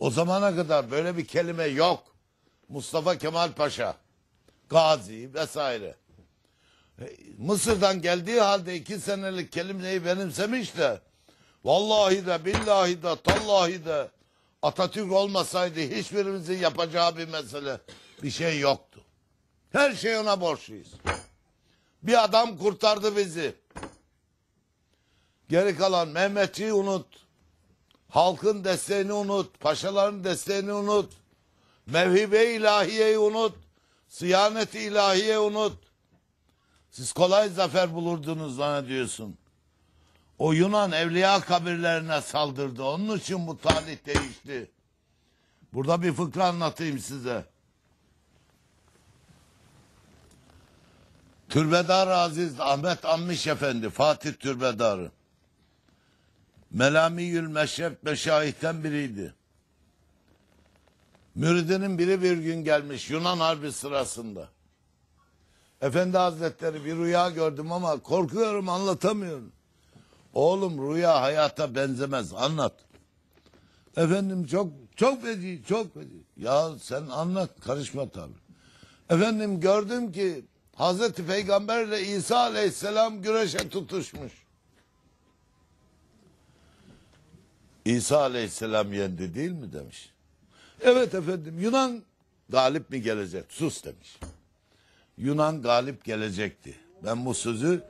O zamana kadar böyle bir kelime yok. Mustafa Kemal Paşa, Gazi vesaire. E, Mısır'dan geldiği halde iki senelik kelimeyi benimsemiş de vallahi de billahi de tallahi de Atatürk olmasaydı hiçbirimizin yapacağı bir mesele bir şey yoktu. Her şey ona borçluyuz. Bir adam kurtardı bizi. Geri kalan Mehmet'i unut. Halkın desteğini unut. Paşaların desteğini unut. Mevhibe ilahiyeyi unut. Siyanet ilahiye unut. Siz kolay zafer bulurdunuz zannediyorsun. O Yunan evliya kabirlerine saldırdı. Onun için bu tarih değişti. Burada bir fıkra anlatayım size. Türbedar Aziz Ahmet Ammiş Efendi, Fatih Türbedarı. Melamiyül Meşref Meşahit'ten biriydi. Müridinin biri bir gün gelmiş Yunan Harbi sırasında. Efendi Hazretleri bir rüya gördüm ama korkuyorum anlatamıyorum. Oğlum rüya hayata benzemez anlat. Efendim çok çok feci çok feci. Ya sen anlat karışma tabi. Efendim gördüm ki Hazreti Peygamber ile İsa Aleyhisselam güreşe tutuşmuş. İsa Aleyhisselam yendi değil mi demiş. Evet efendim Yunan galip mi gelecek? Sus demiş. Yunan galip gelecekti. Ben bu sözü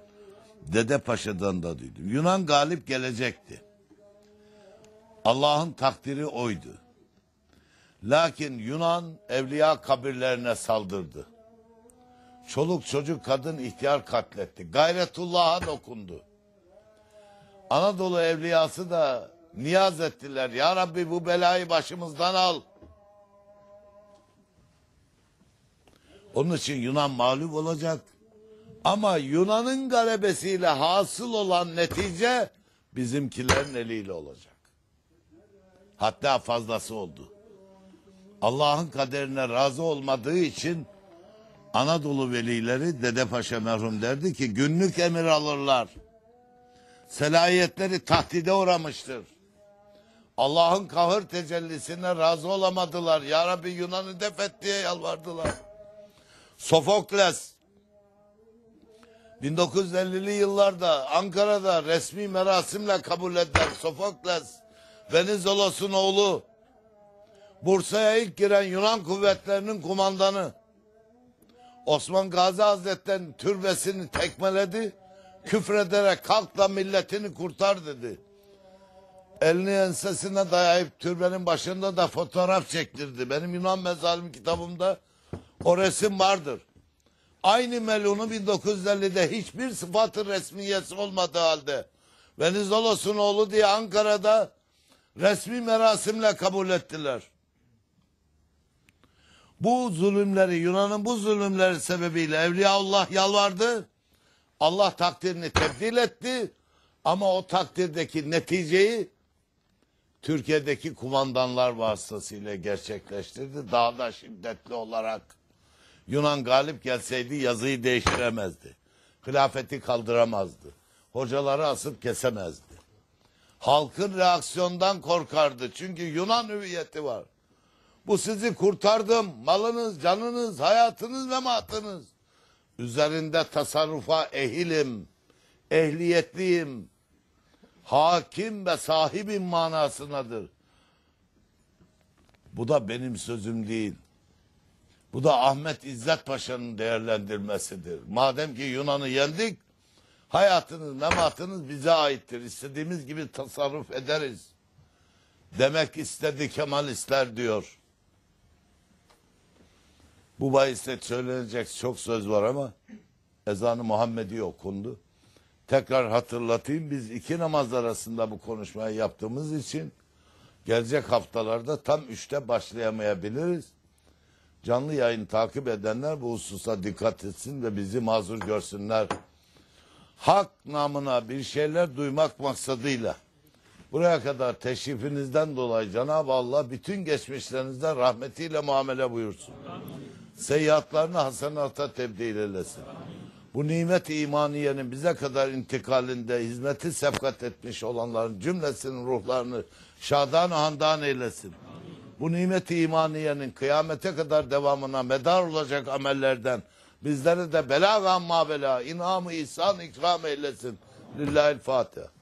Dede Paşa'dan da duydum. Yunan galip gelecekti. Allah'ın takdiri oydu. Lakin Yunan evliya kabirlerine saldırdı. Çoluk çocuk kadın ihtiyar katletti. Gayretullah'a dokundu. Anadolu evliyası da niyaz ettiler. Ya Rabbi bu belayı başımızdan al. Onun için Yunan mağlup olacak. Ama Yunan'ın galebesiyle hasıl olan netice bizimkilerin eliyle olacak. Hatta fazlası oldu. Allah'ın kaderine razı olmadığı için Anadolu velileri Dede Paşa merhum derdi ki günlük emir alırlar. Selayetleri tahtide uğramıştır. Allah'ın kahır tecellisine razı olamadılar. Ya Rabbi Yunan'ı def et diye yalvardılar. Sofokles 1950'li yıllarda Ankara'da resmi merasimle kabul edilen Sofokles, Venizolos'un oğlu, Bursa'ya ilk giren Yunan kuvvetlerinin kumandanı, Osman Gazi Hazretleri'nin türbesini tekmeledi, küfrederek kalk da milletini kurtar dedi. Elini ensesine dayayıp türbenin başında da fotoğraf çektirdi. Benim Yunan mezarım kitabımda o resim vardır. Aynı melunu 1950'de hiçbir sıfatı resmiyesi olmadığı halde Venizelos'un oğlu diye Ankara'da resmi merasimle kabul ettiler. Bu zulümleri Yunan'ın bu zulümleri sebebiyle Evliyaullah yalvardı. Allah takdirini tebdil etti. Ama o takdirdeki neticeyi Türkiye'deki kumandanlar vasıtasıyla gerçekleştirdi. Daha da şiddetli olarak. Yunan galip gelseydi yazıyı değiştiremezdi. Hilafeti kaldıramazdı. Hocaları asıp kesemezdi. Halkın reaksiyondan korkardı. Çünkü Yunan hüviyeti var. Bu sizi kurtardım. Malınız, canınız, hayatınız ve matınız. Üzerinde tasarrufa ehilim, ehliyetliyim, hakim ve sahibim manasındadır. Bu da benim sözüm değil. Bu da Ahmet İzzet Paşa'nın değerlendirmesidir. Madem ki Yunan'ı yendik, hayatınız, mematınız bize aittir. İstediğimiz gibi tasarruf ederiz. Demek istedi Kemalistler diyor. Bu bahiste söylenecek çok söz var ama ezanı Muhammedi okundu. Tekrar hatırlatayım biz iki namaz arasında bu konuşmayı yaptığımız için gelecek haftalarda tam üçte başlayamayabiliriz. Canlı yayını takip edenler bu hususa dikkat etsin ve bizi mazur görsünler. Hak namına bir şeyler duymak maksadıyla buraya kadar teşrifinizden dolayı Cenab-ı Allah bütün geçmişlerinizden rahmetiyle muamele buyursun. Seyyatlarını hasenata tebdil eylesin. Bu nimet imaniyenin bize kadar intikalinde hizmeti sefkat etmiş olanların cümlesinin ruhlarını şadan handan eylesin bu nimeti imaniyenin kıyamete kadar devamına medar olacak amellerden bizleri de bela gamma bela inamı ihsan ikram eylesin. Lillahi'l Fatiha.